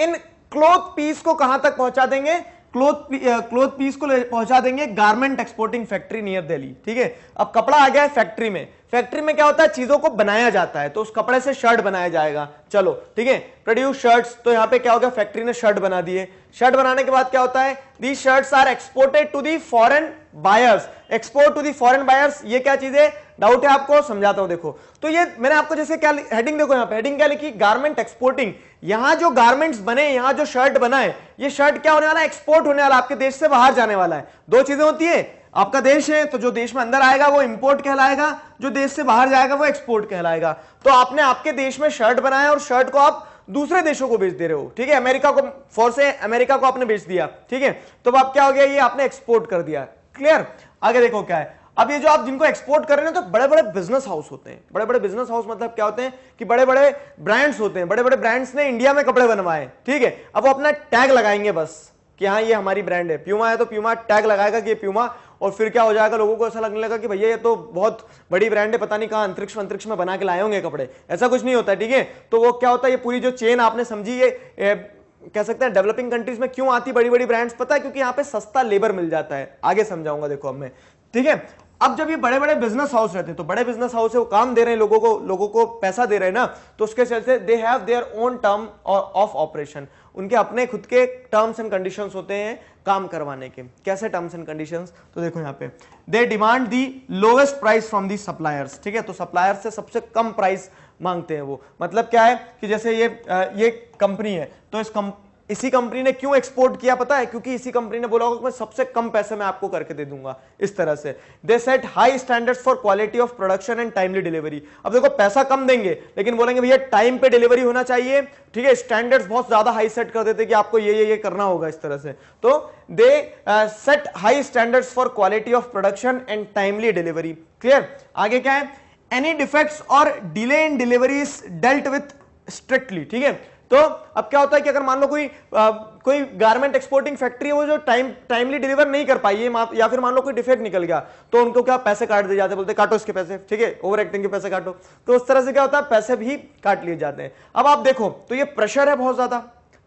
इन क्लोथ पीस को कहां तक पहुंचा देंगे क्लोथ क्लोथ पीस को पहुंचा देंगे garment exporting factory near Delhi ठीक है अब कपड़ा आ गया है फैक्ट्री में फैक्ट्री में क्या होता है चीजों को बनाया जाता है तो उस कपड़े से शर्ट बनाया जाएगा चलो ठीक है प्रोड्यूस शर्ट्स तो यहाँ पे क्या हो गया फैक्ट्री ने शर्ट बना दिए शर्ट बनाने के बाद क्या होता है the shirts are exported to the foreign buyers export to the foreign buyers ये क्या चीज है डाउट है आपको समझाता हूं देखो तो ये मैंने आपको जैसे क्या हेडिंग देखो यहां पे हेडिंग क्या लिखी गारमेंट एक्सपोर्टिंग यहां जो गारमेंट्स बने यहां जो शर्ट बना है ये शर्ट क्या होने वाला है एक्सपोर्ट होने वाला आपके देश से बाहर जाने वाला है दो चीजें होती है आपका देश है तो जो देश में अंदर आएगा वो इंपोर्ट कहलाएगा जो देश से बाहर जाएगा वो एक्सपोर्ट कहलाएगा तो आपने आपके देश में शर्ट बनाया और शर्ट को आप दूसरे देशों को बेच दे रहे हो ठीक है अमेरिका को फोर्स अमेरिका को आपने बेच दिया ठीक है तो अब क्या हो गया ये आपने एक्सपोर्ट कर दिया क्लियर आगे देखो क्या है अब ये जो आप जिनको एक्सपोर्ट कर रहे हैं तो बड़े बड़े बिजनेस हाउस होते हैं बड़े बड़े बिजनेस हाउस मतलब क्या होते हैं कि बड़े बड़े ब्रांड्स होते हैं बड़े बड़े ब्रांड्स ने इंडिया में कपड़े बनवाए ठीक है अब वो अपना टैग लगाएंगे बस कि हाँ ये हमारी ब्रांड है प्यूमा है तो प्यूमा टैग लगाएगा कि प्यूमा और फिर क्या हो जाएगा लोगों को ऐसा लगने लगा कि भैया ये तो बहुत बड़ी ब्रांड है पता नहीं कहाँ अंतरिक्ष अंतरिक्ष में बना के लाए होंगे कपड़े ऐसा कुछ नहीं होता ठीक है तो वो क्या होता है ये पूरी जो चेन आपने समझी ये कह सकते हैं डेवलपिंग कंट्रीज में क्यों आती बड़ी बड़ी ब्रांड्स पता है क्योंकि यहाँ पे सस्ता लेबर मिल जाता है आगे समझाऊंगा देखो अब मैं ठीक है अब जब ये बड़े बड़े बिजनेस हाउस रहते हैं तो बड़े बिजनेस हाउस है वो काम दे रहे हैं लोगों को लोगों को पैसा दे रहे हैं ना तो उसके चलते they have their own term of operation उनके अपने खुद के टर्म्स एंड कंडीशंस होते हैं काम करवाने के कैसे टर्म्स एंड कंडीशंस तो देखो यहाँ पे they demand the lowest price from the suppliers ठीक है तो सप्लायर्स से सबसे कम प्राइस मांगते हैं वो मतलब क्या है कि जैसे ये ये कंपनी है तो इस कंप इसी कंपनी ने क्यों एक्सपोर्ट किया पता है क्योंकि इसी कंपनी ने बोला होगा मैं सबसे कम पैसे में आपको करके दे दूंगा इस तरह से they set high standards for quality of production and timely delivery अब देखो पैसा कम देंगे लेकिन बोलेंगे भैया टाइम पे डिलीवरी होना चाहिए ठीक है स्टैंडर्ड्स बहुत ज्यादा हाई सेट कर देते कि आपको ये ये ये करना होगा इस तरह से तो they set high standards for quality of production and timely delivery clear आगे क्या है एनी डिफेक्ट्स और delay in delivery dealt with strictly ठीक है तो अब क्या होता है कि अगर मान लो कोई आ, कोई गारमेंट एक्सपोर्टिंग फैक्ट्री है वो जो टाइम टाइमली डिलीवर नहीं कर पाई है या फिर मान लो कोई डिफेक्ट निकल गया तो उनको क्या पैसे काट दिए जाते बोलते काटो इसके पैसे ठीक है ओवर एक्टिंग के पैसे काटो तो उस तरह से क्या होता है पैसे भी काट लिए जाते हैं अब आप देखो तो ये प्रेशर है बहुत ज्यादा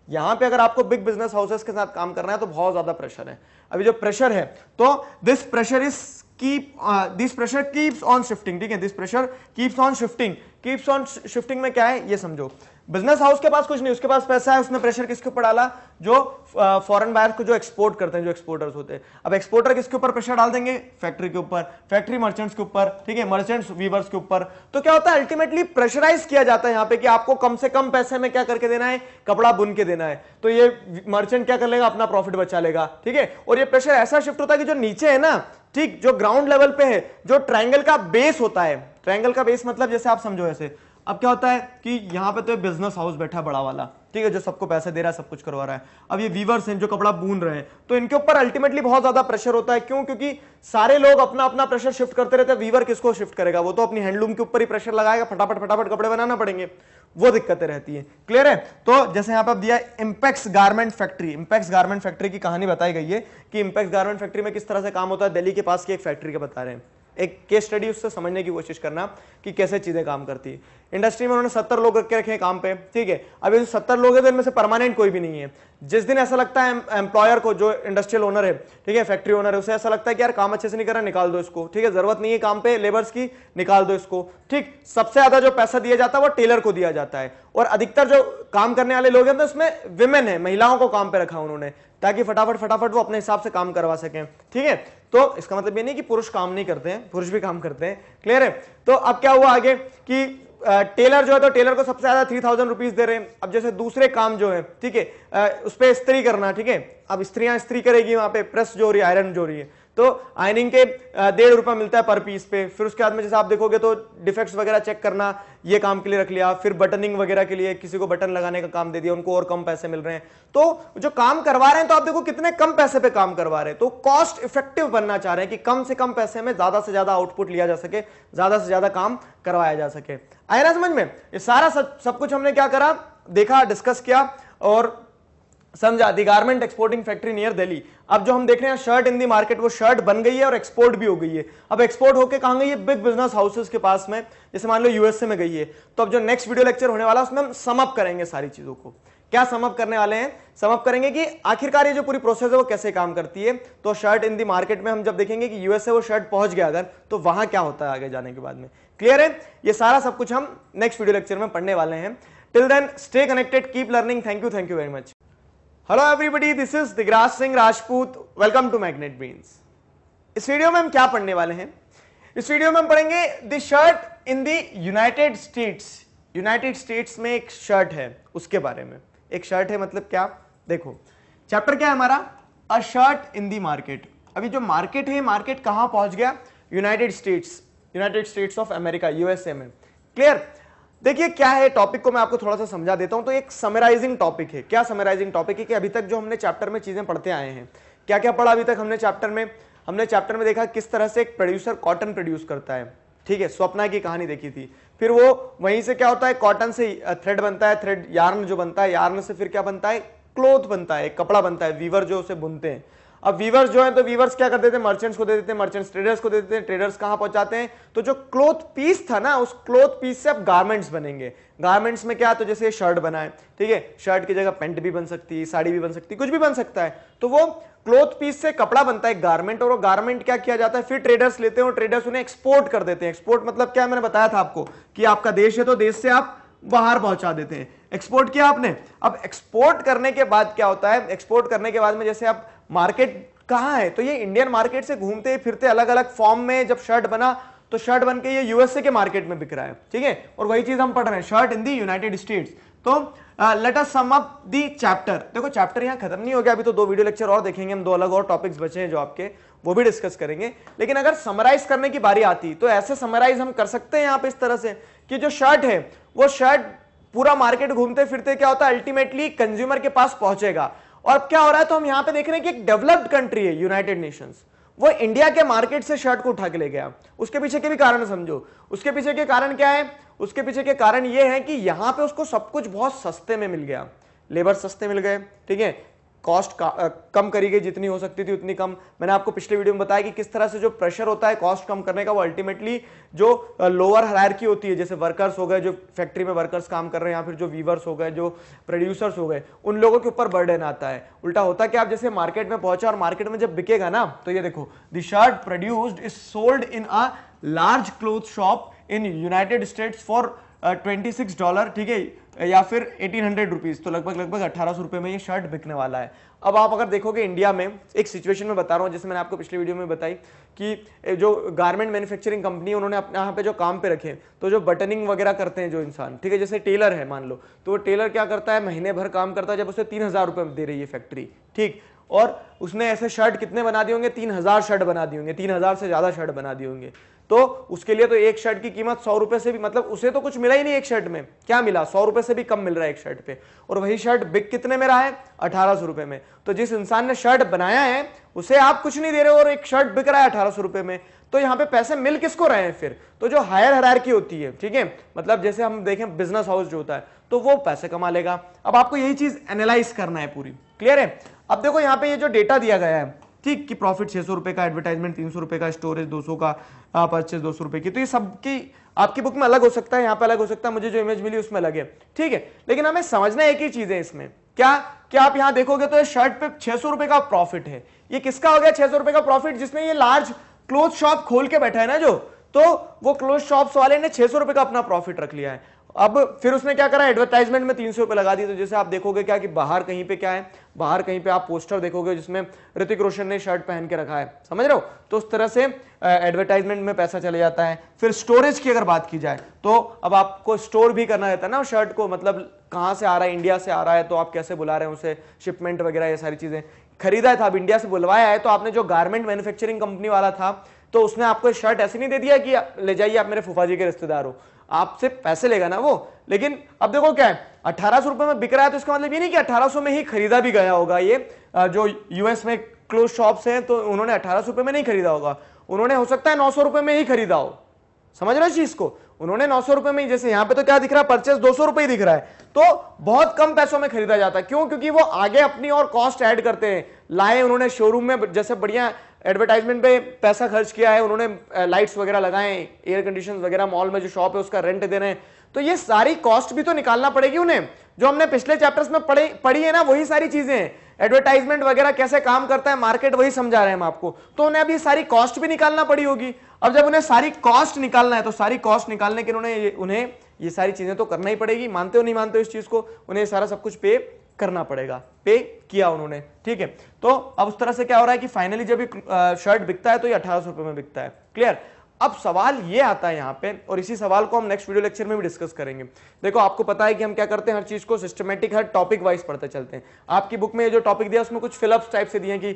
यहां पे अगर आपको बिग बिजनेस हाउसेस के साथ काम करना है तो बहुत ज्यादा प्रेशर है अभी जो प्रेशर है तो this pressure is keep this pressure keeps on shifting ठीक है this pressure keeps on shifting keeps on shifting में क्या है ये समझो बिजनेस हाउस के पास कुछ नहीं उसके पास पैसा है उसने प्रेशर किसके ऊपर डाला जो फॉरेन बायर्स को जो एक्सपोर्ट करते हैं जो एक्सपोर्टर्स होते हैं अब एक्सपोर्टर किसके ऊपर प्रेशर डाल देंगे फैक्ट्री के ऊपर फैक्ट्री मर्चेंट्स के ऊपर ठीक है मर्चेंट्स वीवर्स के ऊपर तो क्या होता है अल्टीमेटली प्रेशराइज किया जाता है यहाँ पे कि आपको कम से कम पैसे में क्या करके देना है कपड़ा बुन के देना है तो ये मर्चेंट क्या कर लेगा अपना प्रॉफिट बचा लेगा ठीक है और ये प्रेशर ऐसा शिफ्ट होता है कि जो नीचे है ना ठीक जो ग्राउंड लेवल पे है जो ट्राइंगल का बेस होता है ट्राइंगल का बेस मतलब जैसे आप समझो ऐसे अब क्या होता है कि यहाँ पे तो बिजनेस हाउस बैठा है बड़ा वाला ठीक है जो सबको पैसे दे रहा है सब कुछ करवा रहा है अब ये वीवर्स हैं जो कपड़ा बुन रहे हैं तो इनके ऊपर अल्टीमेटली बहुत ज्यादा प्रेशर होता है क्यों क्योंकि सारे लोग अपना अपना प्रेशर शिफ्ट करते रहते हैं वीवर किसको शिफ्ट करेगा वो तो अपनी हैंडलूम के ऊपर ही प्रेशर लगाएगा फटाफट फटाफट कपड़े बनाना पड़ेंगे वो दिक्कतें रहती है क्लियर है तो जैसे यहाँ पर आप दिया Impex garment factory Impex garment factory की कहानी बताई गई है कि इंपेक्स गारमेंट फैक्ट्री में किस तरह से काम होता है दिल्ली के पास की एक फैक्ट्री के बता रहे हैं एक केस स्टडी उससे समझने की कोशिश करना कि कैसे चीजें काम करती है इंडस्ट्री में उन्होंने सत्तर लोग रखे रखे हैं काम पे ठीक है अभी ये सत्तर लोग हैं तो इनमें से परमानेंट कोई भी नहीं है जिस दिन ऐसा लगता है एम्प्लॉयर को जो इंडस्ट्रियल ओनर है ठीक है फैक्ट्री ओनर है उसे ऐसा लगता है कि यार काम अच्छे से नहीं कर रहा निकाल दो इसको ठीक है जरूरत नहीं है काम पे लेबर्स की निकाल दो इसको ठीक सबसे ज्यादा जो पैसा दिया जाता है वो टेलर को दिया जाता है और अधिकतर जो काम करने वाले लोग हैं तो उसमें विमेन है महिलाओं को काम पे रखा उन्होंने ताकि फटाफट फटाफट वो अपने हिसाब से काम करवा सकें ठीक है तो इसका मतलब ये नहीं कि पुरुष काम नहीं करते हैं पुरुष भी काम करते हैं क्लियर है तो अब क्या हुआ आगे कि टेलर जो है तो टेलर को सबसे ज्यादा थ्री थाउजेंड रुपीज दे रहे हैं अब जैसे दूसरे काम जो है ठीक है उस पर स्त्री करना ठीक है अब स्त्रियां स्त्री करेगी वहां पे प्रेस जो रही है आयरन जो रही है तो आयनिंग के डेढ़ रुपया मिलता है पर पीस पे फिर उसके बाद में जैसे आप देखोगे तो डिफेक्ट्स वगैरह चेक करना ये काम के लिए रख लिया फिर बटनिंग वगैरह के लिए किसी को बटन लगाने का काम दे दिया उनको और कम पैसे मिल रहे हैं तो जो काम करवा रहे हैं तो आप देखो कितने कम पैसे पे काम करवा रहे हैं तो कॉस्ट इफेक्टिव बनना चाह रहे हैं कि कम से कम पैसे में ज्यादा से ज्यादा आउटपुट लिया जा सके ज्यादा से ज्यादा काम करवाया जा सके आया ना समझ में ये सारा सब, सब कुछ हमने क्या करा देखा डिस्कस किया और समझा the garment exporting factory near Delhi अब जो हम देख रहे हैं शर्ट इन दी मार्केट वो शर्ट बन गई है और एक्सपोर्ट भी हो गई है अब एक्सपोर्ट होकर कहां गई है बिग बिजनेस हाउसेस के पास में जैसे मान लो यूएसए में गई है तो अब जो नेक्स्ट वीडियो लेक्चर होने वाला है उसमें हम समअप करेंगे सारी चीजों को क्या समअप करने वाले हैं समअप करेंगे कि आखिरकार ये जो पूरी प्रोसेस है वो कैसे काम करती है तो शर्ट इन दी मार्केट में हम जब देखेंगे कि यूएसए वो शर्ट पहुंच गया अगर तो वहां क्या होता है आगे जाने के बाद में क्लियर है ये सारा सब कुछ हम नेक्स्ट वीडियो लेक्चर में पढ़ने वाले हैं till then stay connected keep learning thank you thank you very much hello everybody this is Digraj Singh Rajput welcome to magnet beans इस वीडियो में हम क्या पढ़ने वाले हैं इस वीडियो में हम पढ़ेंगे the shirt in the United States United States में एक शर्ट है उसके बारे में एक शर्ट है मतलब क्या देखो चैप्टर क्या है हमारा अ शर्ट इन दी मार्केट अभी जो मार्केट है मार्केट कहाँ पहुंच गया United States United States of America USA में क्लियर देखिए क्या है टॉपिक को मैं आपको थोड़ा सा समझा देता हूं तो एक समराइजिंग टॉपिक है क्या समराइजिंग टॉपिक है कि अभी तक जो हमने चैप्टर में चीजें पढ़ते आए हैं क्या क्या पढ़ा अभी तक हमने चैप्टर में हमने चैप्टर में देखा किस तरह से एक प्रोड्यूसर कॉटन प्रोड्यूस करता है ठीक है स्वप्ना की कहानी देखी थी फिर वो वहीं से क्या होता है कॉटन से थ्रेड बनता है थ्रेड यार्न जो बनता है यार्न से फिर क्या बनता है क्लोथ बनता है कपड़ा बनता है वीवर जो उसे बुनते हैं अब वीवर्स जो है तो वीवर्स क्या कर देते हैं मर्चेंट्स को दे देते हैं मर्चेंट्स ट्रेडर्स को दे देते हैं ट्रेडर्स कहां पहुंचाते हैं तो जो क्लोथ पीस था ना उस क्लोथ पीस से अब गारमेंट्स बनेंगे गारमेंट्स में क्या तो जैसे शर्ट बनाए ठीक है शर्ट की जगह पेंट भी बन सकती है साड़ी भी बन सकती है कुछ भी बन सकता है तो वो क्लोथ पीस से कपड़ा बनता है गारमेंट और वो गारमेंट क्या किया जाता है फिर ट्रेडर्स लेते हैं और ट्रेडर्स उन्हें एक्सपोर्ट कर देते हैं एक्सपोर्ट मतलब क्या मैंने बताया था आपको कि आपका देश है तो देश से आप बाहर पहुंचा देते हैं एक्सपोर्ट किया आपने अब एक्सपोर्ट करने के बाद क्या होता है एक्सपोर्ट करने के बाद में जैसे आप मार्केट कहाँ है तो ये इंडियन मार्केट से घूमते फिरते अलग अलग फॉर्म में जब शर्ट बना तो शर्ट बन के ये यूएसए के मार्केट में बिक रहा है ठीक है और वही चीज हम पढ़ रहे हैं shirt in the United States तो let us sum up the chapter देखो चैप्टर यहाँ खत्म नहीं हो गया अभी तो दो वीडियो लेक्चर और देखेंगे हम दो अलग और टॉपिक्स बचे हैं जो आपके वो भी डिस्कस करेंगे लेकिन अगर समराइज करने की बारी आती तो ऐसे समराइज हम कर सकते हैं यहाँ पे इस तरह से कि जो शर्ट है वो शर्ट पूरा मार्केट घूमते फिरते क्या होता है अल्टीमेटली कंज्यूमर के पास पहुंचेगा और अब क्या हो रहा है तो हम यहां पे देख रहे हैं कि एक डेवलप्ड कंट्री है यूनाइटेड नेशंस वो इंडिया के मार्केट से शर्ट को उठा के ले गया उसके पीछे के भी कारण समझो उसके पीछे के कारण क्या है उसके पीछे के कारण ये है कि यहाँ पे उसको सब कुछ बहुत सस्ते में मिल गया लेबर सस्ते मिल गए ठीक है कॉस्ट कम करी गई जितनी हो सकती थी उतनी कम मैंने आपको पिछले वीडियो में बताया कि किस तरह से जो प्रेशर होता है कॉस्ट कम करने का वो अल्टीमेटली जो लोअर की होती है जैसे वर्कर्स हो गए जो फैक्ट्री में वर्कर्स काम कर रहे हैं या फिर जो वीवर्स हो गए जो प्रोड्यूसर्स हो गए उन लोगों के ऊपर बर्डन आता है उल्टा होता कि आप जैसे मार्केट में पहुंचा और मार्केट में जब बिकेगा ना तो ये देखो the shirt produced is sold in a large cloth shop in United States for twenty dollar ठीक है या फिर एटीन हंड्रेड रुपीज़ तो लगभग लगभग अट्ठारह सौ रुपए में ये शर्ट बिकने वाला है अब आप अगर देखोगे इंडिया में एक सिचुएशन में बता रहा हूँ जैसे मैंने आपको पिछले वीडियो में बताई कि जो गारमेंट मैन्युफैक्चरिंग कंपनी है उन्होंने अपने यहाँ पे जो काम पे रखे तो जो बटनिंग वगैरह करते हैं जो इंसान ठीक है जैसे टेलर है मान लो तो वो टेलर क्या करता है महीने भर काम करता है जब उसे तीन हज़ार रुपये दे रही है फैक्ट्री ठीक और उसने ऐसे शर्ट कितने बना दिए होंगे तीन हज़ार शर्ट बना दिए होंगे तीन हज़ार से ज़्यादा शर्ट बना दिए होंगे तो उसके लिए तो एक शर्ट की कीमत सौ रुपए से भी मतलब उसे तो कुछ मिला ही नहीं एक शर्ट में क्या मिला सौ रुपए से भी कम मिल रहा है एक शर्ट पे और वही शर्ट बिक कितने में रहा है अठारह सौ रुपए में तो जिस इंसान ने शर्ट बनाया है उसे आप कुछ नहीं दे रहे हो और एक शर्ट बिक रहा है अठारह सौ रुपए में तो यहाँ पे पैसे मिल किसको रहे हैं फिर तो जो हायर की होती है ठीक है मतलब जैसे हम देखें बिजनेस हाउस जो होता है तो वो पैसे कमा लेगा अब आपको यही चीज एनालाइज करना है पूरी क्लियर है अब देखो यहाँ पे ये जो डेटा दिया गया है ठीक कि प्रॉफिट छह सौ रुपए का एडवर्टाइजमेंट तीन सौ रुपए का स्टोरेज दो सौ का परचेज दो सौ रुपए की तो ये सबकी आपकी बुक में अलग हो सकता है यहाँ पे अलग हो सकता है मुझे जो इमेज मिली उसमें अलग है ठीक है लेकिन हमें समझना एक ही चीज़ है इसमें क्या क्या आप यहां देखोगे तो ये शर्ट पे छह सौ रुपए का प्रॉफिट है ये किसका हो गया छह सौ रुपए का प्रॉफिट जिसमें ये लार्ज क्लोथ शॉप खोल के बैठा है ना जो तो वो क्लोथ शॉप्स वाले ने छह सौ रुपए का अपना प्रॉफिट रख लिया है अब फिर उसने क्या करा एडवर्टाइजमेंट में तीन सौ रुपए लगा दी तो जैसे आप देखोगे क्या कि बाहर कहीं पे क्या है बाहर कहीं पे आप पोस्टर देखोगे जिसमें ऋतिक रोशन ने शर्ट पहन के रखा है समझ रहे हो तो उस तरह से एडवर्टाइजमेंट में पैसा चले जाता है फिर स्टोरेज की अगर बात की जाए तो अब आपको स्टोर भी करना रहता है ना शर्ट को मतलब कहां से आ रहा है इंडिया से आ रहा है तो आप कैसे बुला रहे हैं उसे शिपमेंट वगैरह ये सारी चीज़ें खरीदा था अब इंडिया से बुलवाया है तो आपने जो गारमेंट मैन्युफैक्चरिंग कंपनी वाला था तो उसने आपको शर्ट ऐसे नहीं दे दिया कि ले जाइए आप मेरे फूफा जी के रिश्तेदार हो आपसे पैसे लेगा ना वो लेकिन अब देखो क्या है अठारह सौ रुपए में बिक रहा है तो इसका मतलब ये नहीं कि अठारह सौ में ही खरीदा भी गया होगा ये जो यूएस में क्लोज शॉप्स हैं तो उन्होंने अठारह रुपए में नहीं खरीदा होगा उन्होंने हो सकता है नौ रुपए में ही खरीदा हो समझ रहे चीज को उन्होंने नौ रुपए में जैसे यहां पे तो क्या दिख रहा है परचेस दो रुपए ही दिख रहा है तो बहुत कम पैसों में खरीदा जाता है क्यों क्योंकि वो आगे अपनी और कॉस्ट ऐड करते हैं लाए उन्होंने शोरूम में जैसे बढ़िया एडवर्टाइजमेंट पे पैसा खर्च किया है उन्होंने लाइट्स वगैरह लगाए एयर कंडीशन वगैरह मॉल में जो शॉप है उसका रेंट दे रहे हैं तो ये सारी कॉस्ट भी तो निकालना पड़ेगी उन्हें जो हमने पिछले चैप्टर्स में पढ़े पढ़ी है ना वही सारी चीजें हैं एडवर्टाइजमेंट वगैरह कैसे काम करता है मार्केट वही समझा रहे हैं हम आपको तो उन्हें अब ये सारी कॉस्ट भी निकालना पड़ी होगी अब जब उन्हें सारी कॉस्ट निकालना है तो सारी कॉस्ट निकालने के उन्होंने उन्हें ये सारी चीजें तो करना ही पड़ेगी मानते हो नहीं मानते हो इस चीज को उन्हें सारा सब कुछ पे करना पड़ेगा पे किया उन्होंने ठीक है तो अब उस तरह से क्या हो रहा है कि फाइनली जब शर्ट बिकता है तो ये अठारह रुपए में बिकता है क्लियर अब सवाल ये आता है यहाँ पे और इसी सवाल को हम नेक्स्ट वीडियो लेक्चर में भी डिस्कस करेंगे देखो आपको पता है कि हम क्या करते हैं हर चीज को सिस्टमेटिक हर टॉपिक वाइज पढ़ते चलते हैं आपकी बुक में जो टॉपिक दिया उसमें कुछ फिलअप्स टाइप से दिए कि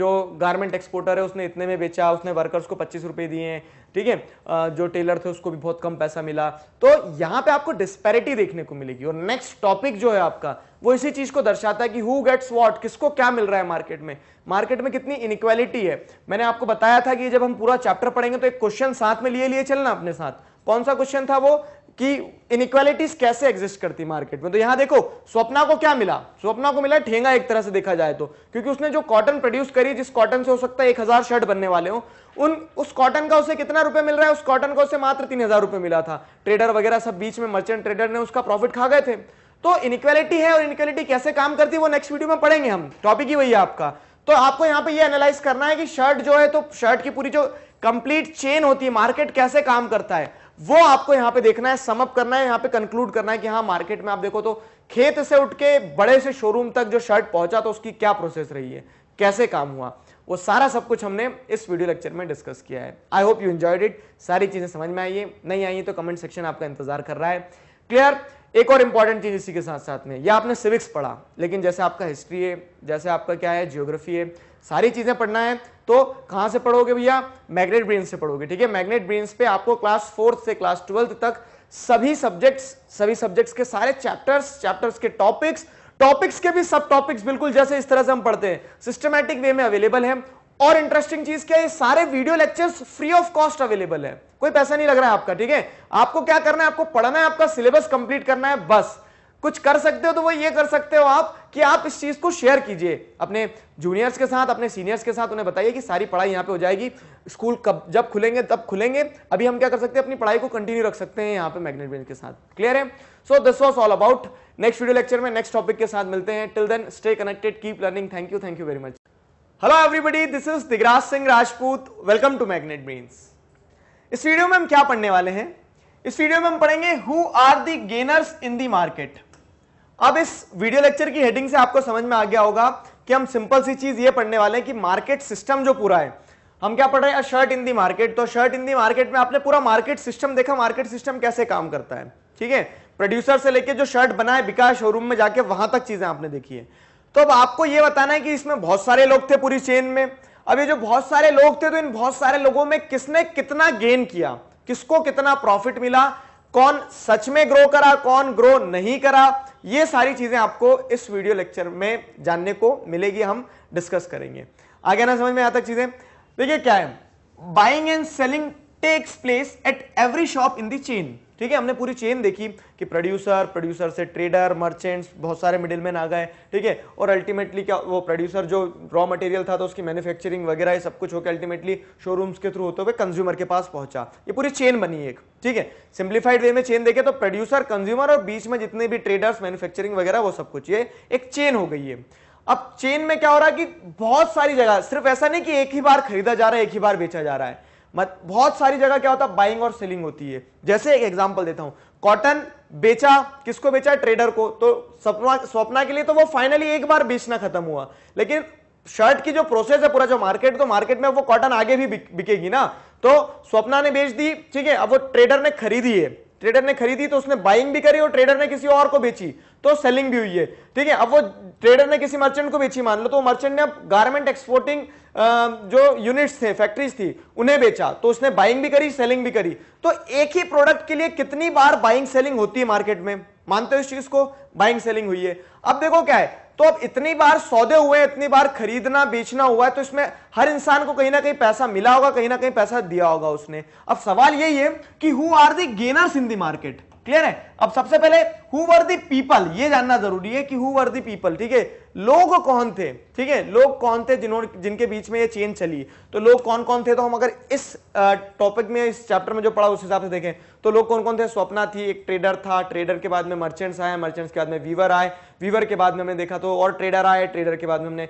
जो गारमेंट एक्सपोर्टर है उसने इतने में बेचा उसने वर्कर्स को पच्चीस रुपए दिए हैं ठीक है जो टेलर थे उसको भी बहुत कम पैसा मिला तो यहां पे आपको डिस्पैरिटी देखने को मिलेगी और नेक्स्ट टॉपिक जो है आपका वो इसी चीज को दर्शाता है कि हु गेट्स वॉट किसको क्या मिल रहा है मार्केट में मार्केट में कितनी इनक्वालिटी है मैंने आपको बताया था कि जब हम पूरा चैप्टर पढ़ेंगे तो एक क्वेश्चन साथ में लिए लिए चलना अपने साथ कौन सा क्वेश्चन था वो कि इनक्वालिटीज कैसे एग्जिस्ट करती मार्केट में तो यहां देखो स्वप्ना को क्या मिला स्वप्ना को मिला ठेंगा एक तरह से देखा जाए तो क्योंकि उसने जो कॉटन प्रोड्यूस करी जिस कॉटन से हो सकता है एक हजार शर्ट बनने वाले हो उन उस कॉटन का उसे कितना रुपए मिल रहा है उस कॉटन का उसे मात्र तीन हजार रुपए मिला था ट्रेडर वगैरह सब बीच में मर्चेंट ट्रेडर ने उसका प्रॉफिट खा गए थे तो इनक्वालिटी है और इनक्वालिटी कैसे काम करती है वो नेक्स्ट वीडियो में पढ़ेंगे हम टॉपिक ही वही है आपका तो आपको यहाँ पे ये एनालाइज करना है कि शर्ट जो है तो शर्ट की पूरी जो कंप्लीट चेन होती है मार्केट कैसे काम करता है वो आपको यहाँ पे देखना है समअप करना है यहाँ पे कंक्लूड करना है कि हाँ मार्केट में आप देखो तो खेत से उठ के बड़े से शोरूम तक जो शर्ट पहुंचा तो उसकी क्या प्रोसेस रही है कैसे काम हुआ वो सारा सब कुछ हमने इस वीडियो लेक्चर में डिस्कस किया है I hope you enjoyed it सारी चीज़ें समझ में आई है नहीं आई है तो कमेंट सेक्शन आपका इंतजार कर रहा है क्लियर एक और इंपॉर्टेंट चीज़ इसी के साथ साथ में या आपने सिविक्स पढ़ा लेकिन जैसे आपका हिस्ट्री है जैसे आपका क्या है जियोग्राफी है सारी चीज़ें पढ़ना है तो कहां से पढ़ोगे भैया मैग्नेट ब्रेन से पढ़ोगे ठीक है मैग्नेट ब्रेन पे आपको क्लास फोर्थ से क्लास ट्वेल्थ तक सभी सब्जेक्ट्स सभी सब्जेक्ट्स के सारे चैप्टर्स चैप्टर्स के टॉपिक्स टॉपिक्स के भी सब टॉपिक्स बिल्कुल जैसे इस तरह से हम पढ़ते हैं सिस्टमैटिक वे में अवेलेबल है और इंटरेस्टिंग चीज क्या है सारे video lectures free of cost available है कोई पैसा नहीं लग रहा है आपका ठीक है आपको क्या करना है आपको पढ़ना है आपका सिलेबस कंप्लीट करना है बस कुछ कर सकते हो तो वो ये कर सकते हो आप कि आप इस चीज़ को शेयर कीजिए अपने जूनियर्स के साथ अपने सीनियर्स के साथ उन्हें बताइए कि सारी पढ़ाई यहाँ पे हो जाएगी स्कूल कब जब खुलेंगे तब खुलेंगे अभी हम क्या कर सकते हैं अपनी पढ़ाई को कंटिन्यू रख सकते हैं यहाँ पे मैग्नेट बेंच के साथ क्लियर है so this was all about next video lecture में नेक्स्ट टॉपिक के साथ मिलते हैं till then stay connected keep learning thank you thank you very much hello everybody this is Digraj Singh Rajput welcome to magnet brains इस video में हम क्या पढ़ने वाले हैं इस वीडियो में हम पढ़ेंगे who are the gainers in the market अब इस वीडियो लेक्चर की हेडिंग से आपको समझ में आ गया होगा कि हम सिंपल सी चीज ये पढ़ने वाले हैं कि मार्केट सिस्टम जो पूरा है हम क्या पढ़ रहे हैं शर्ट इन दी मार्केट तो शर्ट इन दी मार्केट में आपने पूरा मार्केट सिस्टम देखा मार्केट सिस्टम कैसे काम करता है ठीक है प्रोड्यूसर से लेके जो शर्ट बनाए बिका शोरूम में जाके वहां तक चीजें आपने देखी है तो अब आपको यह बताना है कि इसमें बहुत सारे लोग थे पूरी चेन में अब ये जो बहुत सारे लोग थे तो इन बहुत सारे लोगों में किसने कितना गेन किया किसको कितना प्रॉफिट मिला कौन सच में ग्रो करा कौन ग्रो नहीं करा ये सारी चीजें आपको इस वीडियो लेक्चर में जानने को मिलेगी हम डिस्कस करेंगे आगे ना समझ में आता चीजें देखिए क्या है buying and selling takes place at every shop in the chain ठीक है हमने पूरी चेन देखी कि प्रोड्यूसर प्रोड्यूसर से ट्रेडर मर्चेंट्स बहुत सारे मिडिलमैन आ गए ठीक है और अल्टीमेटली क्या वो प्रोड्यूसर जो रॉ मटेरियल था तो उसकी मैन्युफैक्चरिंग वगैरह ये सब कुछ होकर अल्टीमेटली शोरूम्स के थ्रू होते हुए कंज्यूमर के पास पहुंचा ये पूरी चेन बनी एक ठीक है सिंप्लीफाइड वे में चेन देखे तो प्रोड्यूसर कंज्यूमर और बीच में जितने भी ट्रेडर्स मैन्युफैक्चरिंग वगैरह वो सब कुछ ये एक चेन हो गई है अब चेन में क्या हो रहा है कि बहुत सारी जगह सिर्फ ऐसा नहीं कि एक ही बार खरीदा जा रहा है एक ही बार बेचा जा रहा है मत बहुत सारी जगह क्या होता है बाइंग और सेलिंग होती है जैसे एक एग्जाम्पल देता हूं कॉटन बेचा किसको बेचा ट्रेडर को तो सपना स्वप्ना के लिए तो वो फाइनली एक बार बेचना खत्म हुआ लेकिन शर्ट की जो प्रोसेस है पूरा जो मार्केट तो मार्केट में वो कॉटन आगे भी बिकेगी ना तो स्वप्ना ने बेच दी ठीक है अब वो ट्रेडर ने खरीदी है ट्रेडर ने खरीदी तो उसने बाइंग भी करी और ट्रेडर ने किसी और को बेची तो सेलिंग भी हुई है ठीक है अब वो ट्रेडर ने किसी मर्चेंट को बेची मान लो तो मर्चेंट ने अब गारमेंट एक्सपोर्टिंग जो यूनिट्स थे फैक्ट्रीज थी उन्हें बेचा तो उसने बाइंग भी करी सेलिंग भी करी तो एक ही प्रोडक्ट के लिए कितनी बार बाइंग सेलिंग होती है मार्केट में मानते हो इस चीज को बाइंग सेलिंग हुई है अब देखो क्या है तो अब इतनी बार सौदे हुए इतनी बार खरीदना बेचना हुआ है तो इसमें हर इंसान को कहीं ना कहीं पैसा मिला होगा कहीं ना कहीं पैसा दिया होगा उसने अब सवाल यही है कि who are the gainers in the market clear है अब सबसे पहले हु वर दी पीपल ये जानना जरूरी है कि हु वर दी पीपल ठीक है लोग कौन थे ठीक है लोग कौन थे जिन्होंने जिनके बीच में ये चेन चली तो लोग कौन कौन थे तो हम अगर इस टॉपिक में इस चैप्टर में जो पढ़ा उस हिसाब से देखें तो लोग कौन कौन थे स्वप्ना थी एक ट्रेडर था ट्रेडर के बाद में मर्चेंट्स आए मर्चेंट्स के बाद में वीवर आए वीवर के बाद में हमने देखा तो और ट्रेडर आए ट्रेडर के बाद में हमने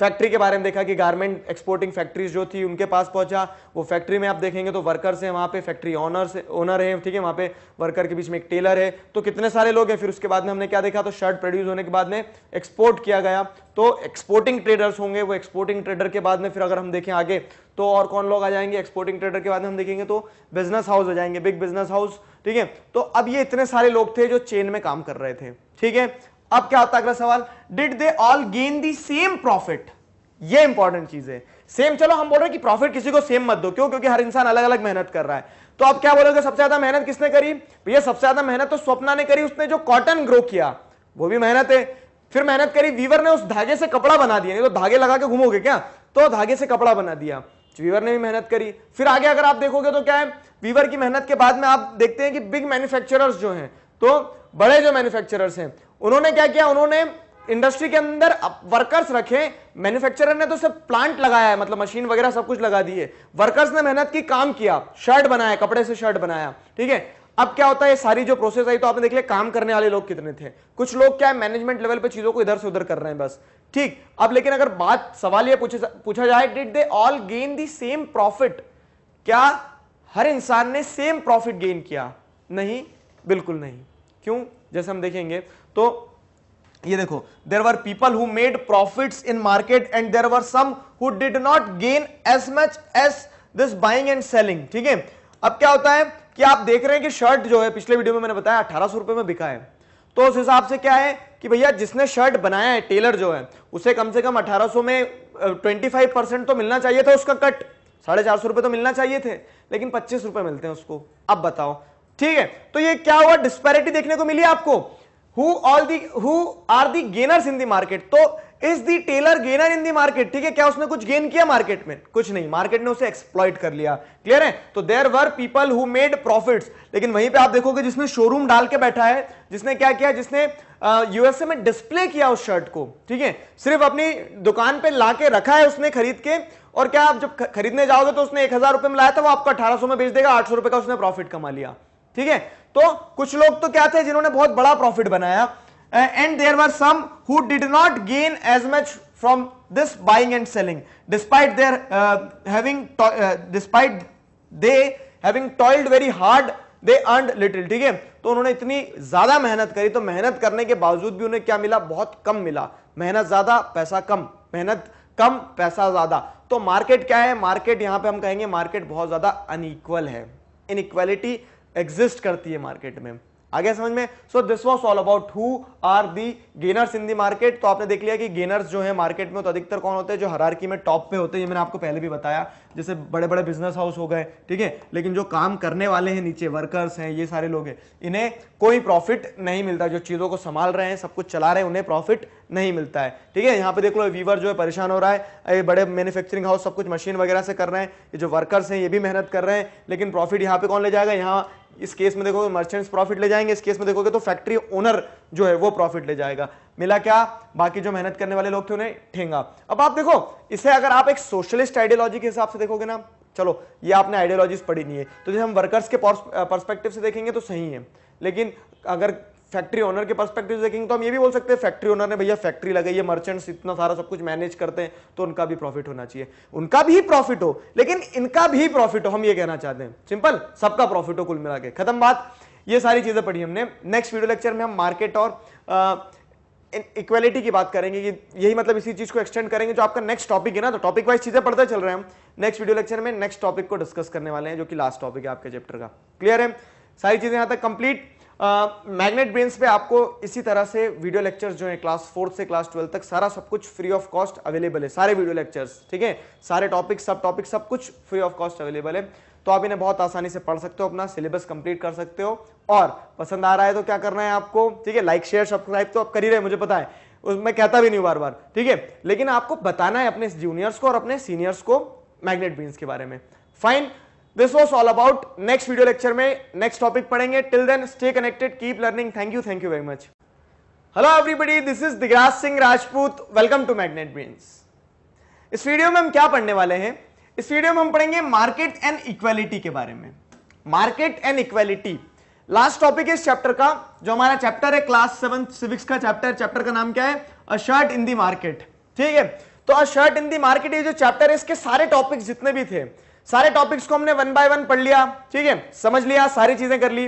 फैक्ट्री के बारे में देखा कि गारमेंट एक्सपोर्टिंग फैक्ट्रीज जो थी उनके पास पहुंचा वो फैक्ट्री में आप देखेंगे तो वर्कर्स हैं वहाँ पे फैक्ट्री ओनर्स ओनर है ठीक है वहाँ पे वर्कर के बीच में एक टेलर है तो कितने सारे लोग हैं फिर उसके बाद में हमने क्या देखा तो शर्ट प्रोड्यूस होने के बाद में एक्सपोर्ट किया गया तो एक्सपोर्टिंग ट्रेडर्स होंगे वो एक्सपोर्टिंग ट्रेडर के बाद में फिर अगर हम देखें आगे तो और कौन लोग आ जाएंगे एक्सपोर्टिंग ट्रेडर के बाद में हम देखेंगे तो बिजनेस हाउस आ जाएंगे बिग बिजनेस हाउस ठीक है तो अब ये इतने सारे लोग थे जो चेन में काम कर रहे थे ठीक है अब क्या होता अगला सवाल did they all gain the same profit ये इंपॉर्टेंट चीज है सेम चलो हम बोल रहे हैं कि प्रॉफिट किसी को सेम मत दो क्यों क्योंकि हर इंसान अलग अलग मेहनत कर रहा है तो आप क्या बोलोगे सबसे ज्यादा मेहनत किसने करी भैया सबसे ज्यादा मेहनत तो स्वप्ना ने करी उसने जो कॉटन ग्रो किया वो भी मेहनत है फिर मेहनत करी वीवर ने उस धागे से कपड़ा बना दिया तो धागे लगा के घूमोगे क्या तो धागे से कपड़ा बना दिया वीवर ने भी मेहनत करी फिर आगे अगर आप देखोगे तो क्या है वीवर की मेहनत के बाद में आप देखते हैं कि बिग मैन्युफैक्चरर्स जो हैं तो बड़े जो मैन्युफैक्चरर्स हैं उन्होंने क्या किया उन्होंने इंडस्ट्री के अंदर वर्कर्स रखे मैन्युफैक्चरर ने तो सब प्लांट लगाया है मतलब मशीन वगैरह सब कुछ लगा दिए वर्कर्स ने मेहनत की काम किया शर्ट बनाया कपड़े से शर्ट बनाया ठीक है अब क्या होता है सारी जो प्रोसेस आई तो आपने देख लिया काम करने वाले लोग कितने थे कुछ लोग क्या है मैनेजमेंट लेवल पे चीजों को इधर से उधर कर रहे हैं बस ठीक अब लेकिन अगर बात सवाल यह पूछा पूछा जाए did they all gain the same profit क्या हर इंसान ने सेम प्रॉफिट गेन किया नहीं बिल्कुल नहीं क्यों जैसे हम देखेंगे तो ये देखो there were people who made profit in market and there were some who did not gain as much as this buying and selling ठीक है अब क्या होता है कि आप देख रहे हैं कि शर्ट जो है पिछले वीडियो में मैंने बताया अठारह सौ रुपए में बिका है तो उस हिसाब से क्या है कि भैया जिसने शर्ट बनाया है टेलर जो है उसे कम से कम 1800 में 25 परसेंट तो मिलना चाहिए था उसका कट साढ़े चार सौ रुपए तो मिलना चाहिए थे लेकिन पच्चीस रुपए मिलते हैं उसको अब बताओ ठीक है तो ये क्या हुआ डिस्पैरिटी देखने को मिली आपको who all the who are the तो is the tailor gainer in the market ठीक है क्या उसने कुछ गेन किया मार्केट में कुछ नहीं मार्केट ने उसे एक्सप्लॉइट कर लिया क्लियर है तो there were people who made profit लेकिन वहीं पे आप देखोगे जिसने शोरूम डाल के बैठा है जिसने क्या किया जिसने यूएसए uh, में डिस्प्ले किया उस शर्ट को ठीक है सिर्फ अपनी दुकान पे लाके रखा है उसने खरीद के और क्या आप जब खरीदने जाओगे तो उसने एक हजार रुपए में लाया था वो आपको अठारह सौ में बेच देगा आठ सौ रुपए का उसने प्रॉफिट कमा लिया ठीक है तो कुछ लोग तो क्या थे जिन्होंने बहुत बड़ा प्रॉफिट बनाया and there were some who did not gain as much from this buying and selling despite their having despite they having toiled very hard they earned little ठीक है तो उन्होंने इतनी ज्यादा मेहनत करी तो मेहनत करने के बावजूद भी उन्हें क्या मिला बहुत कम मिला मेहनत ज्यादा पैसा कम मेहनत कम पैसा ज्यादा तो मार्केट क्या है मार्केट यहां पे हम कहेंगे मार्केट बहुत ज्यादा अनइक्वल है इनइक्वालिटी एग्जिस्ट करती है मार्केट में आगे समझ में so this was all about who are the gainers in the market तो आपने देख लिया कि गेनर्स जो है मार्केट में तो अधिकतर कौन होते हैं जो हरारकी में टॉप पे होते हैं ये मैंने आपको पहले भी बताया जैसे बड़े बड़े बिजनेस हाउस हो गए ठीक है लेकिन जो काम करने वाले हैं नीचे वर्कर्स हैं ये सारे लोग हैं इन्हें कोई प्रॉफिट नहीं मिलता जो चीज़ों को संभाल रहे हैं सब कुछ चला रहे हैं उन्हें प्रॉफिट नहीं मिलता है ठीक है यहाँ पे देख लो वीवर जो है परेशान हो रहा है ये बड़े मैन्युफैक्चरिंग हाउस सब कुछ मशीन वगैरह से कर रहे हैं ये जो वर्कर्स हैं ये भी मेहनत कर रहे हैं लेकिन प्रॉफिट यहाँ पे कौन ले जाएगा यहाँ इस केस में देखोगे मर्चेंट्स प्रॉफिट ले जाएंगे इस केस में देखोगे तो फैक्ट्री ओनर जो है वो प्रॉफिट ले जाएगा मिला क्या बाकी जो मेहनत करने वाले लोग थे उन्हें ठेंगा अब आप देखो इसे अगर आप एक सोशलिस्ट आइडियोलॉजी के हिसाब से देखोगे ना चलो ये आपने आइडियोलॉजीज पढ़ी नहीं है तो जैसे हम वर्कर्स के पर्सपेक्टिव से देखेंगे तो सही है लेकिन अगर फैक्ट्री ओनर के परस्पेक्टिव देखेंगे तो हम ये भी बोल सकते हैं फैक्ट्री ओनर ने भैया फैक्ट्री लगाई है मर्चेंट्स इतना सारा सब कुछ मैनेज करते हैं तो उनका भी प्रॉफिट होना चाहिए उनका भी प्रॉफिट हो लेकिन इनका भी प्रॉफिट हो हम ये कहना चाहते हैं सिंपल सबका प्रॉफिट हो कुल मिला के खत्म बात ये सारी चीजें पढ़ी हमने नेक्स्ट वीडियो लेक्चर में हम मार्केट और इक्वेलिटी की बात करेंगे कि यही मतलब इसी चीज को एक्सटेंड करेंगे जो आपका नेक्स्ट टॉपिक है ना तो टॉपिक वाइज चीजें पढ़ते चल रहे हैं हम नेक्स्ट वीडियो लेक्चर में नेक्स्ट टॉपिक को डिस्कस करने वाले हैं जो कि लास्ट टॉपिक है आपके चैप्टर का क्लियर है सारी चीजें यहां तक कंप्लीट मैग्नेट ब्रेन्स पे आपको इसी तरह से वीडियो लेक्चर्स जो है क्लास फोर्थ से क्लास ट्वेल्थ तक सारा सब कुछ फ्री ऑफ कॉस्ट अवेलेबल है सारे वीडियो लेक्चर्स ठीक है सारे टॉपिक सब टॉपिक सब कुछ फ्री ऑफ कॉस्ट अवेलेबल है तो आप इन्हें बहुत आसानी से पढ़ सकते हो अपना सिलेबस कंप्लीट कर सकते हो और पसंद आ रहा है तो क्या करना है आपको ठीक है लाइक शेयर सब्सक्राइब तो आप कर ही रहे मुझे पता है मैं कहता भी नहीं बार बार ठीक है लेकिन आपको बताना है अपने जूनियर्स को और अपने सीनियर्स को मैग्नेट बीन्स के बारे में fine this was all about next video lecture में नेक्स्ट टॉपिक पढ़ेंगे till then stay connected keep learning thank you thank you very much hello everybody this is Digraj Singh Rajput welcome to magnet brains इस video में हम क्या पढ़ने वाले हैं इस वीडियो में हम पढ़ेंगे मार्केट एंड इक्वेलिटी के बारे में market and equality last topic इस चैप्टर का जो हमारा चैप्टर है क्लास सेवन सिविक्स का चैप्टर चैप्टर का नाम क्या है a shirt in the market ठीक है तो अ शर्ट इन दी मार्केट ये जो चैप्टर है इसके सारे टॉपिक जितने भी थे सारे टॉपिक्स को हमने वन बाय वन पढ़ लिया ठीक है समझ लिया सारी चीजें कर ली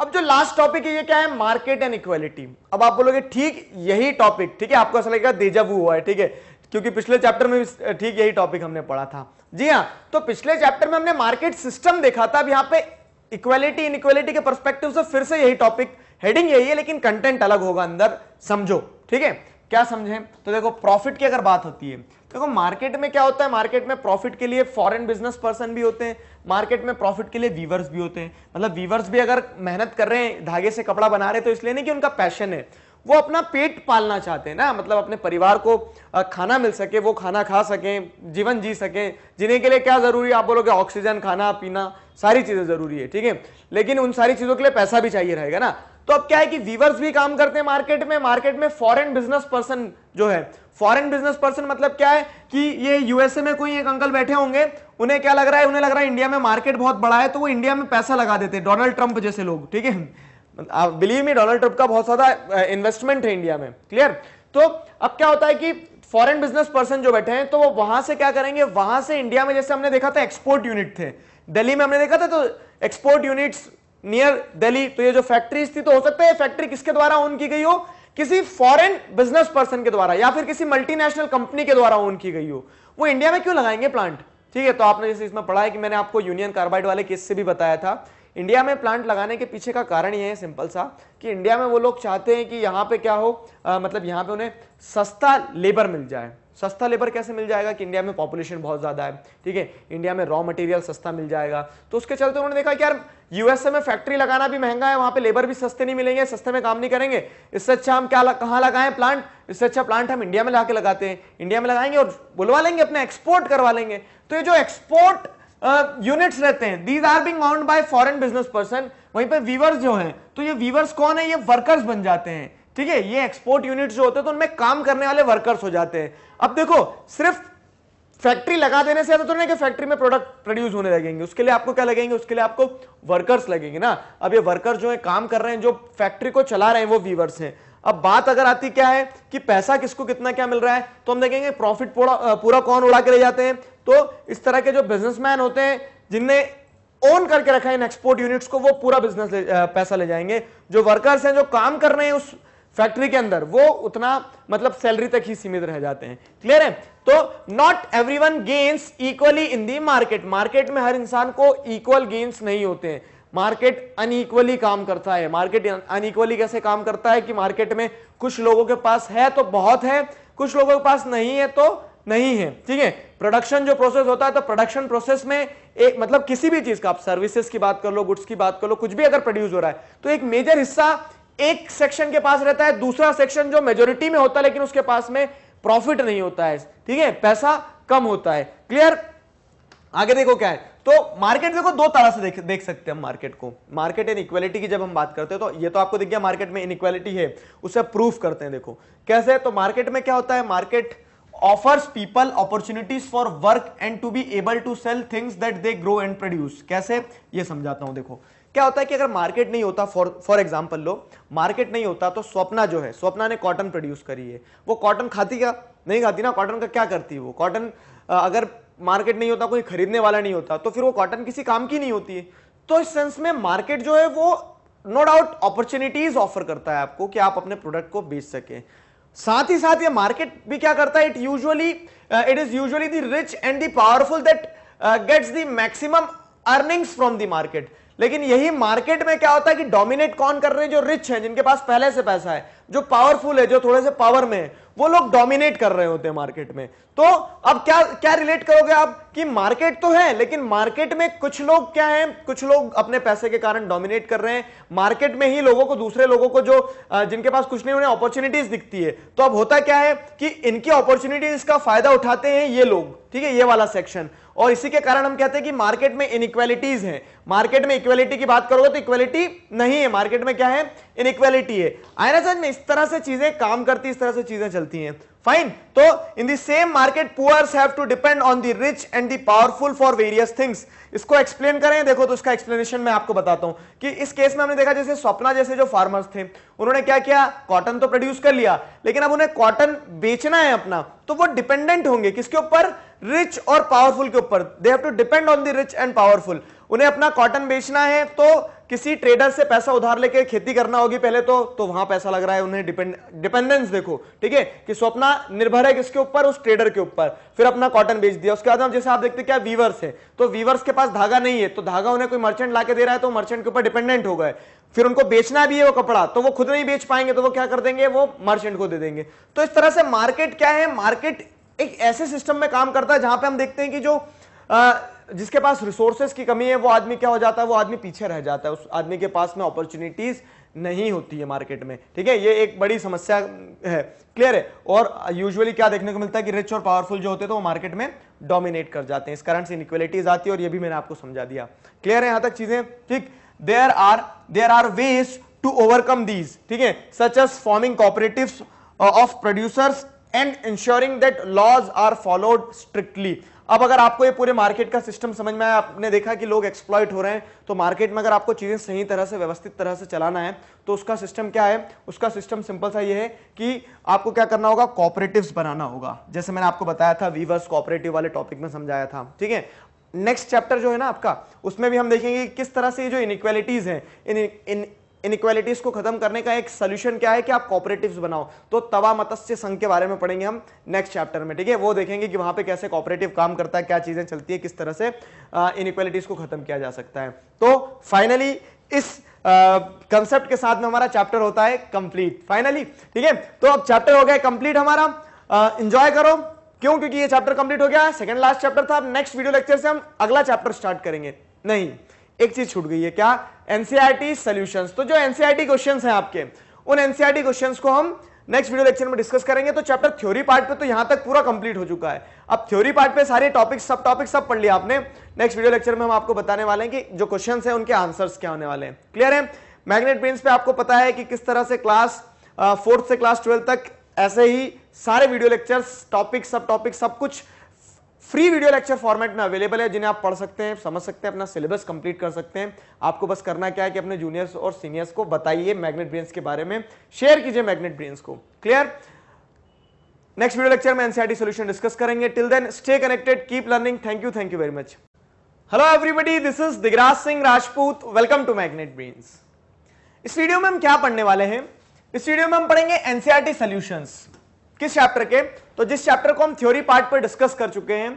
अब जो लास्ट टॉपिक है ये क्या है मार्केट एंड इक्वालिटी अब आप बोलोगे ठीक यही टॉपिक ठीक है आपको ऐसा लगेगा देजावू हुआ है ठीक है क्योंकि पिछले चैप्टर में ठीक यही टॉपिक हमने पढ़ा था जी हाँ तो पिछले चैप्टर में हमने मार्केट सिस्टम देखा था अब यहाँ पे इक्वालिटी इन इक्वालिटी के परस्पेक्टिव से फिर से यही टॉपिक हेडिंग यही है लेकिन कंटेंट अलग होगा अंदर समझो ठीक है क्या समझे तो देखो प्रॉफिट की अगर बात होती है देखो मार्केट में क्या होता है मार्केट में प्रॉफिट के लिए फॉरेन बिजनेस पर्सन भी होते हैं मार्केट में प्रॉफिट के लिए वीवर्स भी होते हैं मतलब वीवर्स भी अगर मेहनत कर रहे हैं धागे से कपड़ा बना रहे तो इसलिए नहीं कि उनका पैशन है वो अपना पेट पालना चाहते हैं ना मतलब अपने परिवार को खाना मिल सके वो खाना खा सकें जीवन जी सकें जीने के लिए क्या जरूरी है आप बोलोगे ऑक्सीजन खाना पीना सारी चीज़ें जरूरी है ठीक है लेकिन उन सारी चीज़ों के लिए पैसा भी चाहिए रहेगा ना तो अब क्या है कि वीवर्स भी काम करते हैं मार्केट में मार्केट में फॉरेन बिजनेस पर्सन जो है फॉरेन बिजनेस पर्सन मतलब क्या है कि ये यूएसए में कोई एक अंकल बैठे होंगे उन्हें क्या लग रहा है उन्हें लग रहा है इंडिया में मार्केट बहुत बड़ा है तो वो इंडिया में पैसा लगा देते हैं डोनाल्ड ट्रंप जैसे लोग ठीक है बिलीव मी डोनाल्ड ट्रंप का बहुत ज्यादा इन्वेस्टमेंट है इंडिया में क्लियर तो अब क्या होता है कि फॉरेन बिजनेस पर्सन जो बैठे हैं तो वो वहां से क्या करेंगे वहां से इंडिया में जैसे हमने देखा था एक्सपोर्ट यूनिट थे दिल्ली में हमने देखा था तो एक्सपोर्ट यूनिट्स नियर दिल्ली तो ये जो फैक्ट्रीज थी तो हो सकता है फैक्ट्री किसके द्वारा ओन की गई हो किसी फॉरेन बिजनेस पर्सन के द्वारा या फिर किसी मल्टीनेशनल कंपनी के द्वारा ओन की गई हो वो इंडिया में क्यों लगाएंगे प्लांट ठीक है तो आपने जैसे इसमें पढ़ा है कि मैंने आपको यूनियन कार्बाइड वाले केस से भी बताया था इंडिया में प्लांट लगाने के पीछे का कारण यह है सिंपल सा कि इंडिया में वो लोग चाहते हैं कि यहाँ पे क्या हो आ, मतलब यहाँ पे उन्हें सस्ता लेबर मिल जाए सस्ता लेबर कैसे मिल जाएगा कि इंडिया में पॉपुलेशन बहुत ज़्यादा है ठीक है इंडिया में रॉ मटेरियल सस्ता मिल जाएगा तो उसके चलते उन्होंने देखा कि यार यूएसए में फैक्ट्री लगाना भी महंगा है वहां पे लेबर भी सस्ते नहीं मिलेंगे सस्ते में काम नहीं करेंगे इससे अच्छा हम क्या कहाँ लगाएं प्लांट इससे अच्छा प्लांट हम इंडिया में ला के लगाते हैं इंडिया में लगाएंगे और बुलवा लेंगे अपने एक्सपोर्ट करवा लेंगे तो ये जो एक्सपोर्ट यूनिट्स uh, रहते हैं these are being on by foreign business person वहीं पर वीवर्स जो हैं तो ये वीवर्स कौन है ये वर्कर्स बन जाते हैं ठीक है ये एक्सपोर्ट यूनिट जो होते हैं तो उनमें काम करने वाले वर्कर्स हो जाते हैं अब देखो सिर्फ फैक्ट्री लगा देने से ऐसा तो नहीं कि फैक्ट्री में प्रोडक्ट प्रोड्यूस होने लगेंगे उसके लिए आपको क्या लगेंगे उसके लिए आपको वर्कर्स लगेंगे ना अब ये वर्कर्स जो है काम कर रहे हैं जो फैक्ट्री को चला रहे हैं वो वीवर्स हैं अब बात अगर आती क्या है कि पैसा किसको कितना क्या मिल रहा है तो हम देखेंगे प्रॉफिट पूरा कौन उड़ा के ले जाते हैं तो इस तरह के जो बिजनेसमैन होते हैं जिनने ओन करके रखा है इन एक्सपोर्ट यूनिट्स को वो पूरा बिजनेस पैसा ले जाएंगे जो वर्कर्स हैं जो काम कर रहे हैं उस फैक्ट्री के अंदर वो उतना मतलब सैलरी तक ही सीमित रह जाते हैं क्लियर है तो not everyone gains equally in the market market में हर इंसान को इक्वल गेन्स नहीं होते हैं मार्केट अनइक्वली काम करता है मार्केट अनइक्वली कैसे काम करता है कि मार्केट में कुछ लोगों के पास है तो बहुत है कुछ लोगों के पास नहीं है तो नहीं है ठीक है प्रोडक्शन जो प्रोसेस होता है तो प्रोडक्शन प्रोसेस में एक मतलब किसी भी चीज का आप सर्विसेज की बात कर लो गुड्स की बात कर लो कुछ भी अगर प्रोड्यूस हो रहा है तो एक मेजर हिस्सा एक सेक्शन के पास रहता है दूसरा सेक्शन जो मेजोरिटी में होता है लेकिन उसके पास में प्रॉफिट नहीं होता है ठीक है पैसा कम होता है क्लियर आगे देखो क्या है तो मार्केट देखो दो तरह से देख देख सकते हैं मार्केट को मार्केट इन इक्वालिटी की जब हम बात करते हैं तो ये तो आपको दिख गया मार्केट में इन है उसे प्रूफ करते हैं देखो कैसे तो मार्केट में क्या होता है market offers people opportunities for work and to be able to sell things that they grow and produce कैसे ये समझाता हूं देखो क्या होता है कि अगर मार्केट नहीं होता फॉर फॉर एग्जाम्पल लो मार्केट नहीं होता तो स्वप्ना जो है स्वप्ना ने कॉटन प्रोड्यूस करी है वो कॉटन खाती क्या नहीं खाती ना कॉटन का क्या करती है वो कॉटन अगर मार्केट नहीं होता कोई खरीदने वाला नहीं होता तो फिर वो कॉटन किसी काम की नहीं होती है तो इस सेंस में मार्केट जो है वो नो डाउट अपॉर्चुनिटीज ऑफर करता है आपको कि आप अपने प्रोडक्ट को बेच सके साथ ही साथ ये मार्केट भी क्या करता है it usually it is usually the rich and the powerful that gets the maximum earnings from the market लेकिन यही मार्केट में क्या होता है कि डोमिनेट कौन कर रहे हैं जो रिच हैं जिनके पास पहले से पैसा है जो पावरफुल है जो थोड़े से पावर में है वो लोग डोमिनेट कर रहे होते हैं मार्केट में तो अब क्या क्या रिलेट करोगे आप कि मार्केट तो है लेकिन मार्केट में कुछ लोग क्या है कुछ लोग अपने पैसे के कारण डोमिनेट कर रहे हैं मार्केट में ही लोगों को दूसरे लोगों को जो जिनके पास कुछ नहीं उन्हें अपॉर्चुनिटीज दिखती है तो अब होता क्या है कि इनकी अपॉर्चुनिटीज का फायदा उठाते हैं ये लोग ठीक है ये वाला सेक्शन और इसी के कारण हम कहते हैं कि मार्केट में इनइक्वालिटीज हैं मार्केट में इक्वालिटी की बात करोगे तो इक्वालिटी नहीं है मार्केट में क्या है इनइक्वालिटी है आयना समझ में इस तरह से चीजें काम करती इस तरह से चीजें चलती हैं फाइन तो in the same market poors have to depend on the rich and the powerful for various things इसको एक्सप्लेन करें देखो तो उसका एक्सप्लेनेशन मैं आपको बताता हूं कि इस केस में हमने देखा जैसे स्वप्ना जैसे जो फार्मर्स थे उन्होंने क्या किया कॉटन तो प्रोड्यूस कर लिया लेकिन अब उन्हें कॉटन बेचना है अपना तो वो डिपेंडेंट होंगे किसके ऊपर रिच और पावरफुल के ऊपर they have to depend on the rich and powerful उन्हें अपना कॉटन बेचना है तो किसी ट्रेडर से पैसा उधार लेके खेती करना होगी पहले तो तो वहां पैसा लग रहा है उन्हें डिपेंडेंस देखो ठीक है कि स्वप्ना निर्भर है किसके ऊपर उस ट्रेडर के ऊपर फिर अपना कॉटन बेच दिया उसके बाद जैसे आप देखते क्या वीवर्स है तो वीवर्स के पास धागा नहीं है तो धागा उन्हें कोई मर्चेंट ला दे रहा है तो मर्चेंट के ऊपर डिपेंडेंट हो गए फिर उनको बेचना भी है वो कपड़ा तो वो खुद नहीं बेच पाएंगे तो वो क्या कर देंगे वो मर्चेंट को दे देंगे तो इस तरह से मार्केट क्या है मार्केट एक ऐसे सिस्टम में काम करता है जहां पे हम देखते हैं कि जो जिसके पास रिसोर्सेस की कमी है वो आदमी क्या हो जाता है वो आदमी पीछे रह जाता है उस आदमी के पास में अपॉर्चुनिटीज नहीं होती है मार्केट में ठीक है ये एक बड़ी समस्या है क्लियर है और यूजुअली क्या देखने को मिलता है कि रिच और पावरफुल जो होते हैं तो वो मार्केट में डोमिनेट कर जाते हैं इस कारण से इनक्वलिटीज आती है और ये भी मैंने आपको समझा दिया क्लियर है यहां तक चीजें ठीक there are there are ways to overcome these ठीक है such as forming cooperative of producers and ensuring that laws are followed strictly अब अगर आपको ये पूरे मार्केट का सिस्टम समझ में आया आपने देखा कि लोग एक्सप्लॉयट हो रहे हैं तो मार्केट में अगर आपको चीज़ें सही तरह से व्यवस्थित तरह से चलाना है तो उसका सिस्टम क्या है उसका सिस्टम सिंपल सा ये है कि आपको क्या करना होगा कॉपरेटिव बनाना होगा जैसे मैंने आपको बताया था वीवर्स कॉपरेटिव वाले टॉपिक में समझाया था ठीक है नेक्स्ट चैप्टर जो है ना आपका उसमें भी हम देखेंगे किस तरह से ये जो इनक्वालिटीज़ हैं इन इनक्वालिटीज को खत्म करने का एक सोल्यूशन क्या है कि आप कॉपरेटिव बनाओ तो तवा मत्स्य संघ के बारे में पढ़ेंगे हम नेक्स्ट चैप्टर में ठीक है वो देखेंगे कि वहां पे कैसे कॉपरेटिव काम करता है क्या चीजें चलती है किस तरह से इनक्वालिटीज को खत्म किया जा सकता है तो फाइनली इस कंसेप्ट के साथ में हमारा चैप्टर होता है कंप्लीट फाइनली ठीक है तो अब चैप्टर हो गया कंप्लीट हमारा इंजॉय करो क्यों क्योंकि ये चैप्टर कंप्लीट हो गया सेकंड लास्ट चैप्टर था नेक्स्ट वीडियो लेक्चर से हम अगला चैप्टर स्टार्ट करेंगे नहीं एक चीज छूट गई है क्या एनसीआरटी सोल्यूशन e तो जो एनसीआरटी क्वेश्चन है आपके उन एनसीआरटी क्वेश्चन e को हम नेक्स्ट वीडियो लेक्चर में डिस्कस करेंगे तो चैप्टर थ्योरी पार्ट पे तो यहां तक पूरा कंप्लीट हो चुका है अब थ्योरी पार्ट पे सारे टॉपिक सब टॉपिक सब पढ़ लिया आपने नेक्स्ट वीडियो लेक्चर में हम आपको बताने वाले हैं कि जो क्वेश्चंस हैं उनके आंसर्स क्या होने वाले हैं क्लियर है मैग्नेट पेन्स पे आपको पता है कि किस तरह से क्लास फोर्थ से क्लास ट्वेल्थ तक ऐसे ही सारे वीडियो लेक्चर्स टॉपिक सब टॉपिक सब कुछ फ्री वीडियो लेक्चर फॉर्मेट में अवेलेबल है जिन्हें आप पढ़ सकते हैं समझ सकते हैं अपना सिलेबस कंप्लीट कर सकते हैं आपको बस करना क्या है कि अपने जूनियर्स और सीनियर्स को बताइए मैग्नेट ब्रेन्स के बारे में शेयर कीजिए मैग्नेट ब्रेन्स को क्लियर नेक्स्ट वीडियो लेक्चर में एनसीआरटी सोल्यूशन डिस्कस करेंगे till then stay connected keep learning thank you thank you very much hello everybody this is Digraj Singh Rajput welcome to magnet brains इस video में हम क्या पढ़ने वाले हैं इस वीडियो में हम पढ़ेंगे एनसीआरटी सोल्यूशन e किस चैप्टर के तो जिस चैप्टर को हम थ्योरी पार्ट पर डिस्कस कर चुके हैं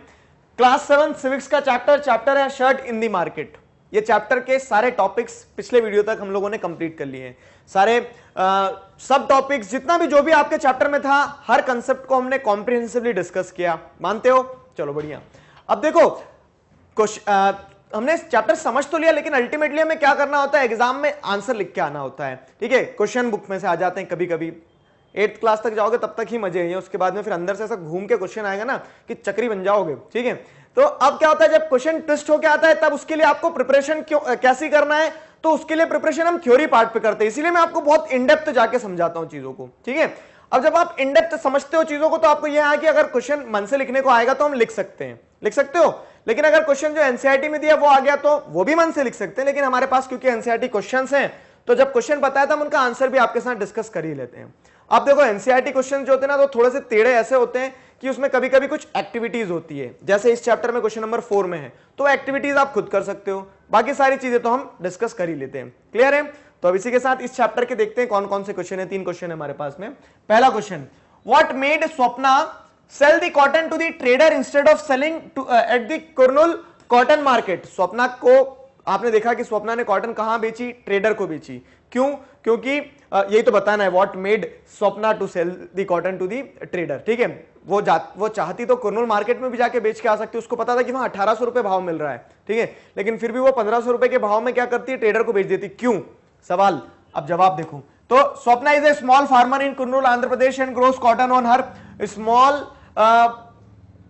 क्लास सेवन सिविक्स का चैप्टर चैप्टर है शर्ट इन दी मार्केट ये चैप्टर के सारे टॉपिक्स पिछले वीडियो तक हम लोगों ने कंप्लीट कर लिए सारे आ, सब टॉपिक्स जितना भी जो भी आपके चैप्टर में था हर कंसेप्ट को हमने कॉम्प्रिहेंसिवली डिस्कस किया मानते हो चलो बढ़िया अब देखो क्वेश्चन हमने चैप्टर समझ तो लिया लेकिन अल्टीमेटली हमें क्या करना होता है एग्जाम में आंसर लिख के आना होता है ठीक है क्वेश्चन बुक में से आ जाते हैं कभी कभी एट्थ क्लास तक जाओगे तब तक ही मजे हैं उसके बाद में फिर अंदर से ऐसा घूम के क्वेश्चन आएगा ना कि चक्री बन जाओगे ठीक है तो अब क्या होता है जब क्वेश्चन ट्विस्ट होकर आता है तब उसके लिए आपको प्रिपरेशन क्यों कैसी करना है तो उसके लिए प्रिपरेशन हम थ्योरी पार्ट पे करते हैं इसलिए मैं आपको बहुत इनडेप्थ जाके समझाता हूँ चीजों को ठीक है अब जब आप इनडेप्थ समझते हो चीजों को तो आपको यह है कि अगर क्वेश्चन मन से लिखने को आएगा तो हम लिख सकते हैं लिख सकते हो लेकिन अगर क्वेश्चन जो एनसीआरटी में दिया वो आ गया तो वो भी मन से लिख सकते हैं लेकिन हमारे पास क्योंकि एनसीआरटी क्वेश्चन तो है तो जब क्वेश्चन बताया था हम उनका आंसर भी आपके साथ डिस्कस कर ही लेते हैं अब देखो एनसीआरटी क्वेश्चन e जो होते हैं ना तो थोड़े से टेढ़े ऐसे होते हैं कि उसमें कभी कभी कुछ एक्टिविटीज होती है जैसे इस चैप्टर में क्वेश्चन नंबर फोर में है तो एक्टिविटीज आप खुद कर सकते हो बाकी सारी चीजें तो हम डिस्कस कर ही लेते हैं क्लियर है तो अब इसी के साथ इस चैप्टर के देखते हैं कौन कौन से क्वेश्चन है तीन क्वेश्चन है हमारे पास में पहला question what made Swapna sell the cotton to the trader instead of selling at the cotton market Swapna को आपने देखा कि स्वप्ना ने कॉटन कहां बेची ट्रेडर को बेची क्यों क्योंकि यही तो बताना है what made Swapna to sell the cotton to the trader ठीक है वो जा वो चाहती तो कुरनूल मार्केट में भी जाके बेच के आ सकती उसको पता था कि वहां अठारह सौ रुपए भाव मिल रहा है ठीक है लेकिन फिर भी वो पंद्रह सौ रुपये के भाव में क्या करती है ट्रेडर को बेच देती क्यों सवाल अब जवाब देखो तो Swapna is a small farmer in Kurnool Andhra Pradesh and grows cotton on her small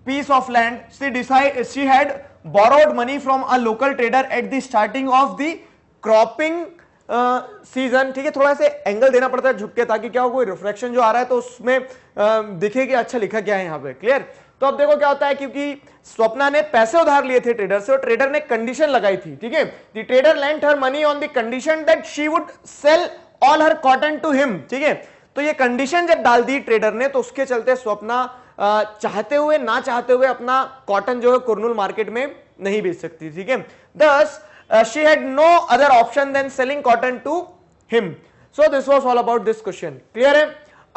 piece of land she decide she had borrowed money from a local trader at the starting of the cropping season uh, ठीक है थोड़ा सा angle देना पड़ता है झुक के ताकि क्या हो कोई रिफ्लेक्शन जो आ रहा है तो उसमें um, दिखे कि अच्छा लिखा क्या है यहां पे क्लियर तो अब देखो क्या होता है क्योंकि स्वप्ना ने पैसे उधार लिए थे ट्रेडर से और ट्रेडर ने कंडीशन लगाई थी ठीक है the trader lent her money on the condition that she would sell all her cotton to him ठीक है तो ये कंडीशन जब डाल दी ट्रेडर ने तो उसके चलते स्वप्ना चाहते हुए ना चाहते हुए अपना कॉटन जो है कुरनूल मार्केट में नहीं बेच सकती ठीक है thus she had no other option then selling cotton to him so this was all about this question clear है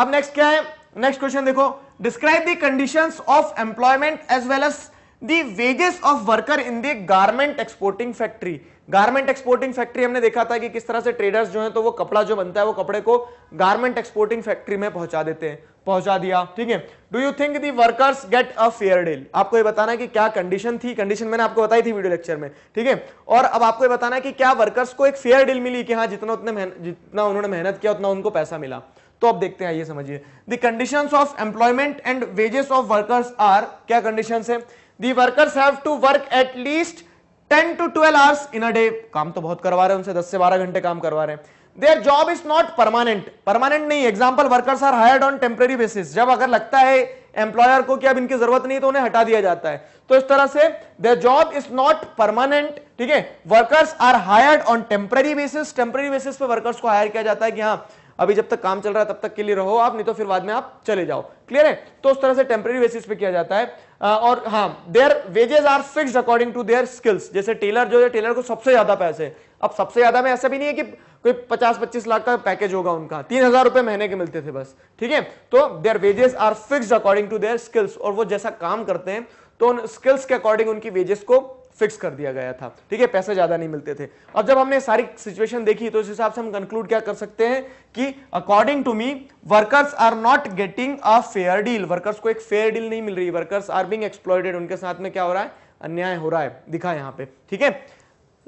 अब नेक्स्ट क्या है नेक्स्ट क्वेश्चन देखो describe the condition of employment as well as the wages of worker in the garment exporting factory garment exporting factory हमने देखा था कि किस तरह से ट्रेडर्स जो है तो वो कपड़ा जो बनता है वो कपड़े को गारमेंट एक्सपोर्टिंग फैक्ट्री में पहुंचा देते हैं पहुंचा दिया ठीक है do you think the workers get a fair deal आपको ये बताना है कि क्या कंडीशन थी कंडीशन मैंने आपको बताई थी वीडियो लेक्चर में ठीक है और अब आपको ये बताना है कि क्या वर्कर्स को एक फेयर डील मिली कि हाँ जितना उतने जितना उन्होंने मेहनत किया उतना उनको पैसा मिला तो अब देखते हैं ये समझिए the condition of employment and wages of workers are क्या कंडीशन है the workers have to work at least ten to twelve hours in a day काम तो बहुत करवा रहे हैं उनसे दस से बारह घंटे काम करवा रहे हैं their job is not permanent permanent नहीं example workers are hired on temporary basis जब अगर लगता है एम्प्लॉयर को कि अब इनकी जरूरत नहीं तो उन्हें हटा दिया जाता है तो इस तरह से their job is not permanent ठीक है workers are hired on temporary basis temporary basis पे वर्कर्स को हायर किया जाता है कि हाँ अभी जब तक काम चल रहा है तब तक के लिए रहो आप नहीं तो फिर बाद में आप चले जाओ क्लियर है तो उस तरह से टेम्परेरी बेसिस पे किया जाता है और हाँ their wages are fixed according to their skills जैसे टेलर जो है टेलर को सबसे ज्यादा पैसे अब सबसे ज्यादा में ऐसा भी नहीं है कि कोई पचास पच्चीस लाख का पैकेज होगा उनका तीन हजार रुपए महीने के मिलते थे बस ठीक है तो their wages are fixed according to their skills और वो जैसा काम करते हैं तो उन स्किल्स के अकॉर्डिंग उनकी वेजेस को फिक्स कर दिया गया था ठीक है पैसे ज़्यादा नहीं मिलते थे अब जब हमने सारी सिचुएशन देखी तो इस हिसाब से हम कंक्लूड क्या कर सकते हैं कि according to me workers are not getting a fair deal workers को एक फेयर डील नहीं मिल रही वर्कर्स आर बिंग एक्सप्लॉयटेड उनके साथ में क्या हो रहा है अन्याय हो रहा है दिखा यहां पर ठीक है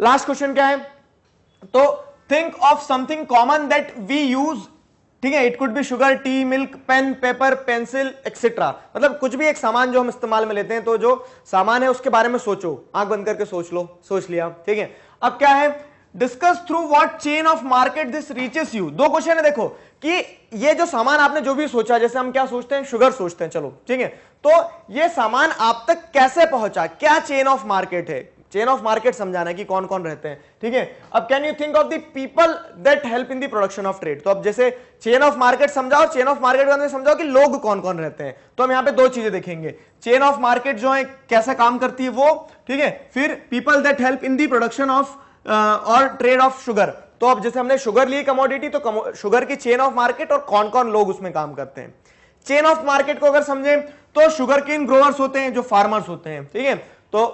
लास्ट क्वेश्चन क्या है तो think of something common that we use ठीक है इट कुड भी sugar tea milk pen paper pencil etcetera मतलब कुछ भी एक सामान जो हम इस्तेमाल में लेते हैं तो जो सामान है उसके बारे में सोचो आंख बंद करके सोच लो सोच लिया ठीक है अब क्या है discuss through what chain of market this reaches you दो क्वेश्चन है देखो कि ये जो सामान आपने जो भी सोचा जैसे हम क्या सोचते हैं शुगर सोचते हैं चलो ठीक है तो ये सामान आप तक कैसे पहुंचा क्या चेन ऑफ मार्केट है चेन ऑफ मार्केट समझाना है कि कौन कौन रहते हैं ठीक है अब can you think of the people that help in the production of trade तो अब जैसे चेन ऑफ मार्केट समझाओ चेन ऑफ मार्केट के समझाओ कि लोग कौन कौन रहते हैं तो हम यहाँ पे दो चीजें देखेंगे चेन ऑफ मार्केट जो है कैसा काम करती है वो ठीक है फिर people that help in the production of और ट्रेड ऑफ शुगर तो अब जैसे हमने शुगर ली कमोडिटी तो शुगर की चेन ऑफ मार्केट और कौन कौन लोग उसमें काम करते हैं चेन ऑफ मार्केट को अगर समझें तो शुगर किन ग्रोवर्स होते हैं जो फार्मर्स होते हैं ठीक है तो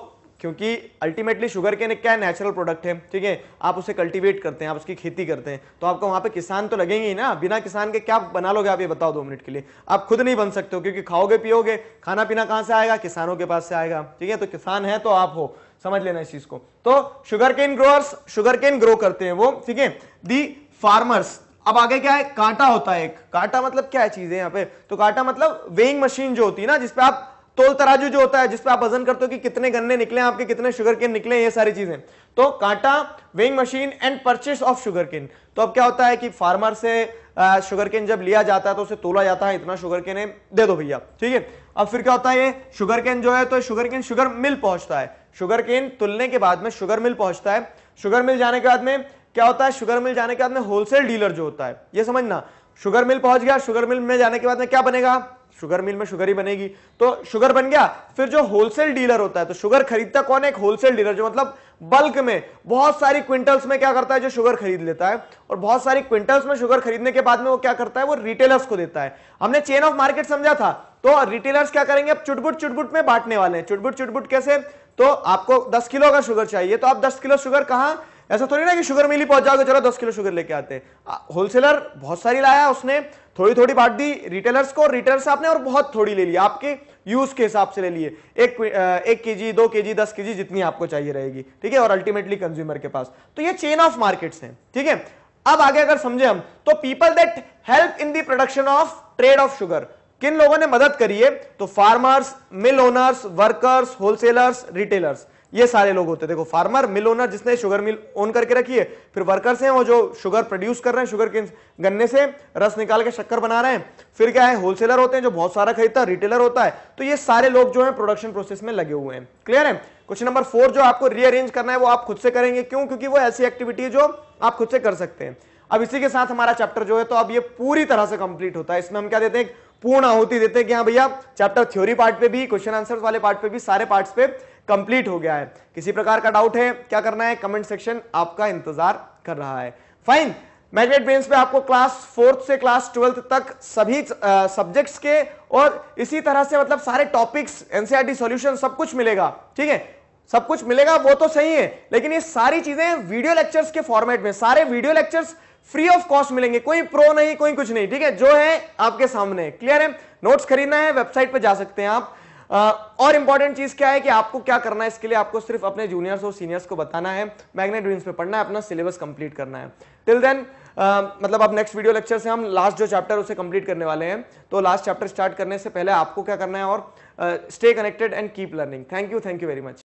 क्योंकि अल्टीमेटली शुगर केन एक क्या नेचुरल प्रोडक्ट है ठीक है आप उसे कल्टीवेट करते हैं आप उसकी खेती करते हैं तो आपको वहां पे किसान तो लगेंगे ही ना बिना किसान के क्या बना लोगे आप ये बताओ दो मिनट के लिए आप खुद नहीं बन सकते हो क्योंकि खाओगे पियोगे खाना पीना कहां से आएगा किसानों के पास से आएगा ठीक है तो किसान है तो आप हो समझ लेना इस चीज को तो sugar cane growers sugar cane grow करते हैं वो ठीक है दी फार्मर्स अब आगे क्या है कांटा होता है एक कांटा मतलब क्या है चीजें यहाँ पे तो कांटा मतलब वेइंग मशीन जो होती है ना जिसपे आप तोल तराजू जो होता है जिसपे आप वजन करते हो कि कितने गन्ने निकले आपके कितने शुगर केन निकले ये सारी चीजें तो कांटा weighing machine and purchase of sugar cane तो अब क्या होता है कि फार्मर से शुगर केन जब लिया जाता है तो उसे तोला जाता है इतना शुगर केन है दे दो भैया ठीक है अब फिर क्या होता है ये शुगर केन जो है तो शुगर केन शुगर मिल पहुंचता है शुगर केन तुलने के बाद में शुगर मिल पहुंचता है शुगर मिल जाने के बाद में क्या होता है शुगर मिल जाने के बाद में होलसेल डीलर जो होता है ये समझना शुगर मिल पहुंच गया शुगर मिल में जाने के बाद में क्या बनेगा शुगर मिल में शुगर ही बनेगी तो शुगर बन गया फिर जो होलसेल डीलर होता है तो शुगर खरीदता कौन है एक होलसेल डीलर जो मतलब बल्क में बहुत सारी क्विंटल्स में क्या करता है जो शुगर खरीद लेता है और बहुत सारी क्विंटल्स में शुगर खरीदने के बाद में वो क्या करता है वो रिटेलर्स को देता है हमने चेन ऑफ मार्केट समझा था तो रिटेलर्स क्या करेंगे अब चुटबुट चुटबुट में बांटने वाले हैं चुटबुट चुटबुट कैसे तो आपको दस किलो का शुगर चाहिए तो आप दस किलो शुगर कहा ऐसा थोड़ी ना कि शुगर मिल ही पहुंच जाओगे चलो दस किलो शुगर लेके आते हैं होलसेलर बहुत सारी लाया उसने थोड़ी थोड़ी बांट दी रिटेलर्स को रिटेलर्स आपने और बहुत थोड़ी ले ली आपके यूज के हिसाब से ले लिए एक एक के जी दो के जी दस के जी जितनी आपको चाहिए रहेगी ठीक है और अल्टीमेटली कंज्यूमर के पास तो ये चेन ऑफ मार्केट्स हैं ठीक है अब आगे अगर समझे हम तो people that help in the production of trade of sugar किन लोगों ने मदद करी है तो farmers mill owners workers wholesalers retailers ये सारे लोग होते हैं देखो फार्मर मिल ओनर जिसने शुगर मिल ओन करके रखी है फिर वर्कर्स हैं वो जो शुगर प्रोड्यूस कर रहे हैं शुगर के गन्ने से रस निकाल के शक्कर बना रहे हैं फिर क्या है होलसेलर होते हैं जो बहुत सारा खरीदता है रिटेलर होता है तो ये सारे लोग जो है प्रोडक्शन प्रोसेस में लगे हुए हैं क्लियर है क्वेश्चन नंबर फोर जो आपको रीअरेंज करना है वो आप खुद से करेंगे क्यों क्योंकि वो ऐसी एक्टिविटी है जो आप खुद से कर सकते हैं अब इसी के साथ हमारा चैप्टर जो है तो अब ये पूरी तरह से कंप्लीट होता है इसमें हम क्या देते हैं पूर्ण आहुति देते हैं कि हाँ भैया चैप्टर थ्योरी पार्ट पे भी क्वेश्चन आंसर वाले पार्ट पे भी सारे पार्ट्स पे कंप्लीट हो गया है किसी प्रकार का डाउट है क्या करना है कमेंट सेक्शन आपका इंतजार कर रहा है फाइन मैग्नेट बेंस पे आपको क्लास फोर्थ से क्लास ट्वेल्थ तक सभी सब्जेक्ट्स के और इसी तरह से मतलब सारे टॉपिक्स एनसीईआरटी सॉल्यूशन सब कुछ मिलेगा ठीक है सब कुछ मिलेगा वो तो सही है लेकिन ये सारी चीजें वीडियो लेक्चर्स के फॉर्मेट में सारे video lectures free of cost मिलेंगे कोई प्रो नहीं कोई कुछ नहीं ठीक है जो है आपके सामने क्लियर है नोट्स खरीदना है वेबसाइट पर जा सकते हैं आप और इंपॉर्टेंट चीज क्या है कि आपको क्या करना है इसके लिए आपको सिर्फ अपने जूनियर्स और सीनियर्स को बताना है मैग्नेट विंग्स पे पढ़ना है अपना सिलेबस कंप्लीट करना है टिल देन मतलब अब नेक्स्ट वीडियो लेक्चर से हम लास्ट जो चैप्टर उसे कंप्लीट करने वाले हैं तो लास्ट चैप्टर स्टार्ट करने से पहले आपको क्या करना है और stay connected and keep learning thank you thank you very much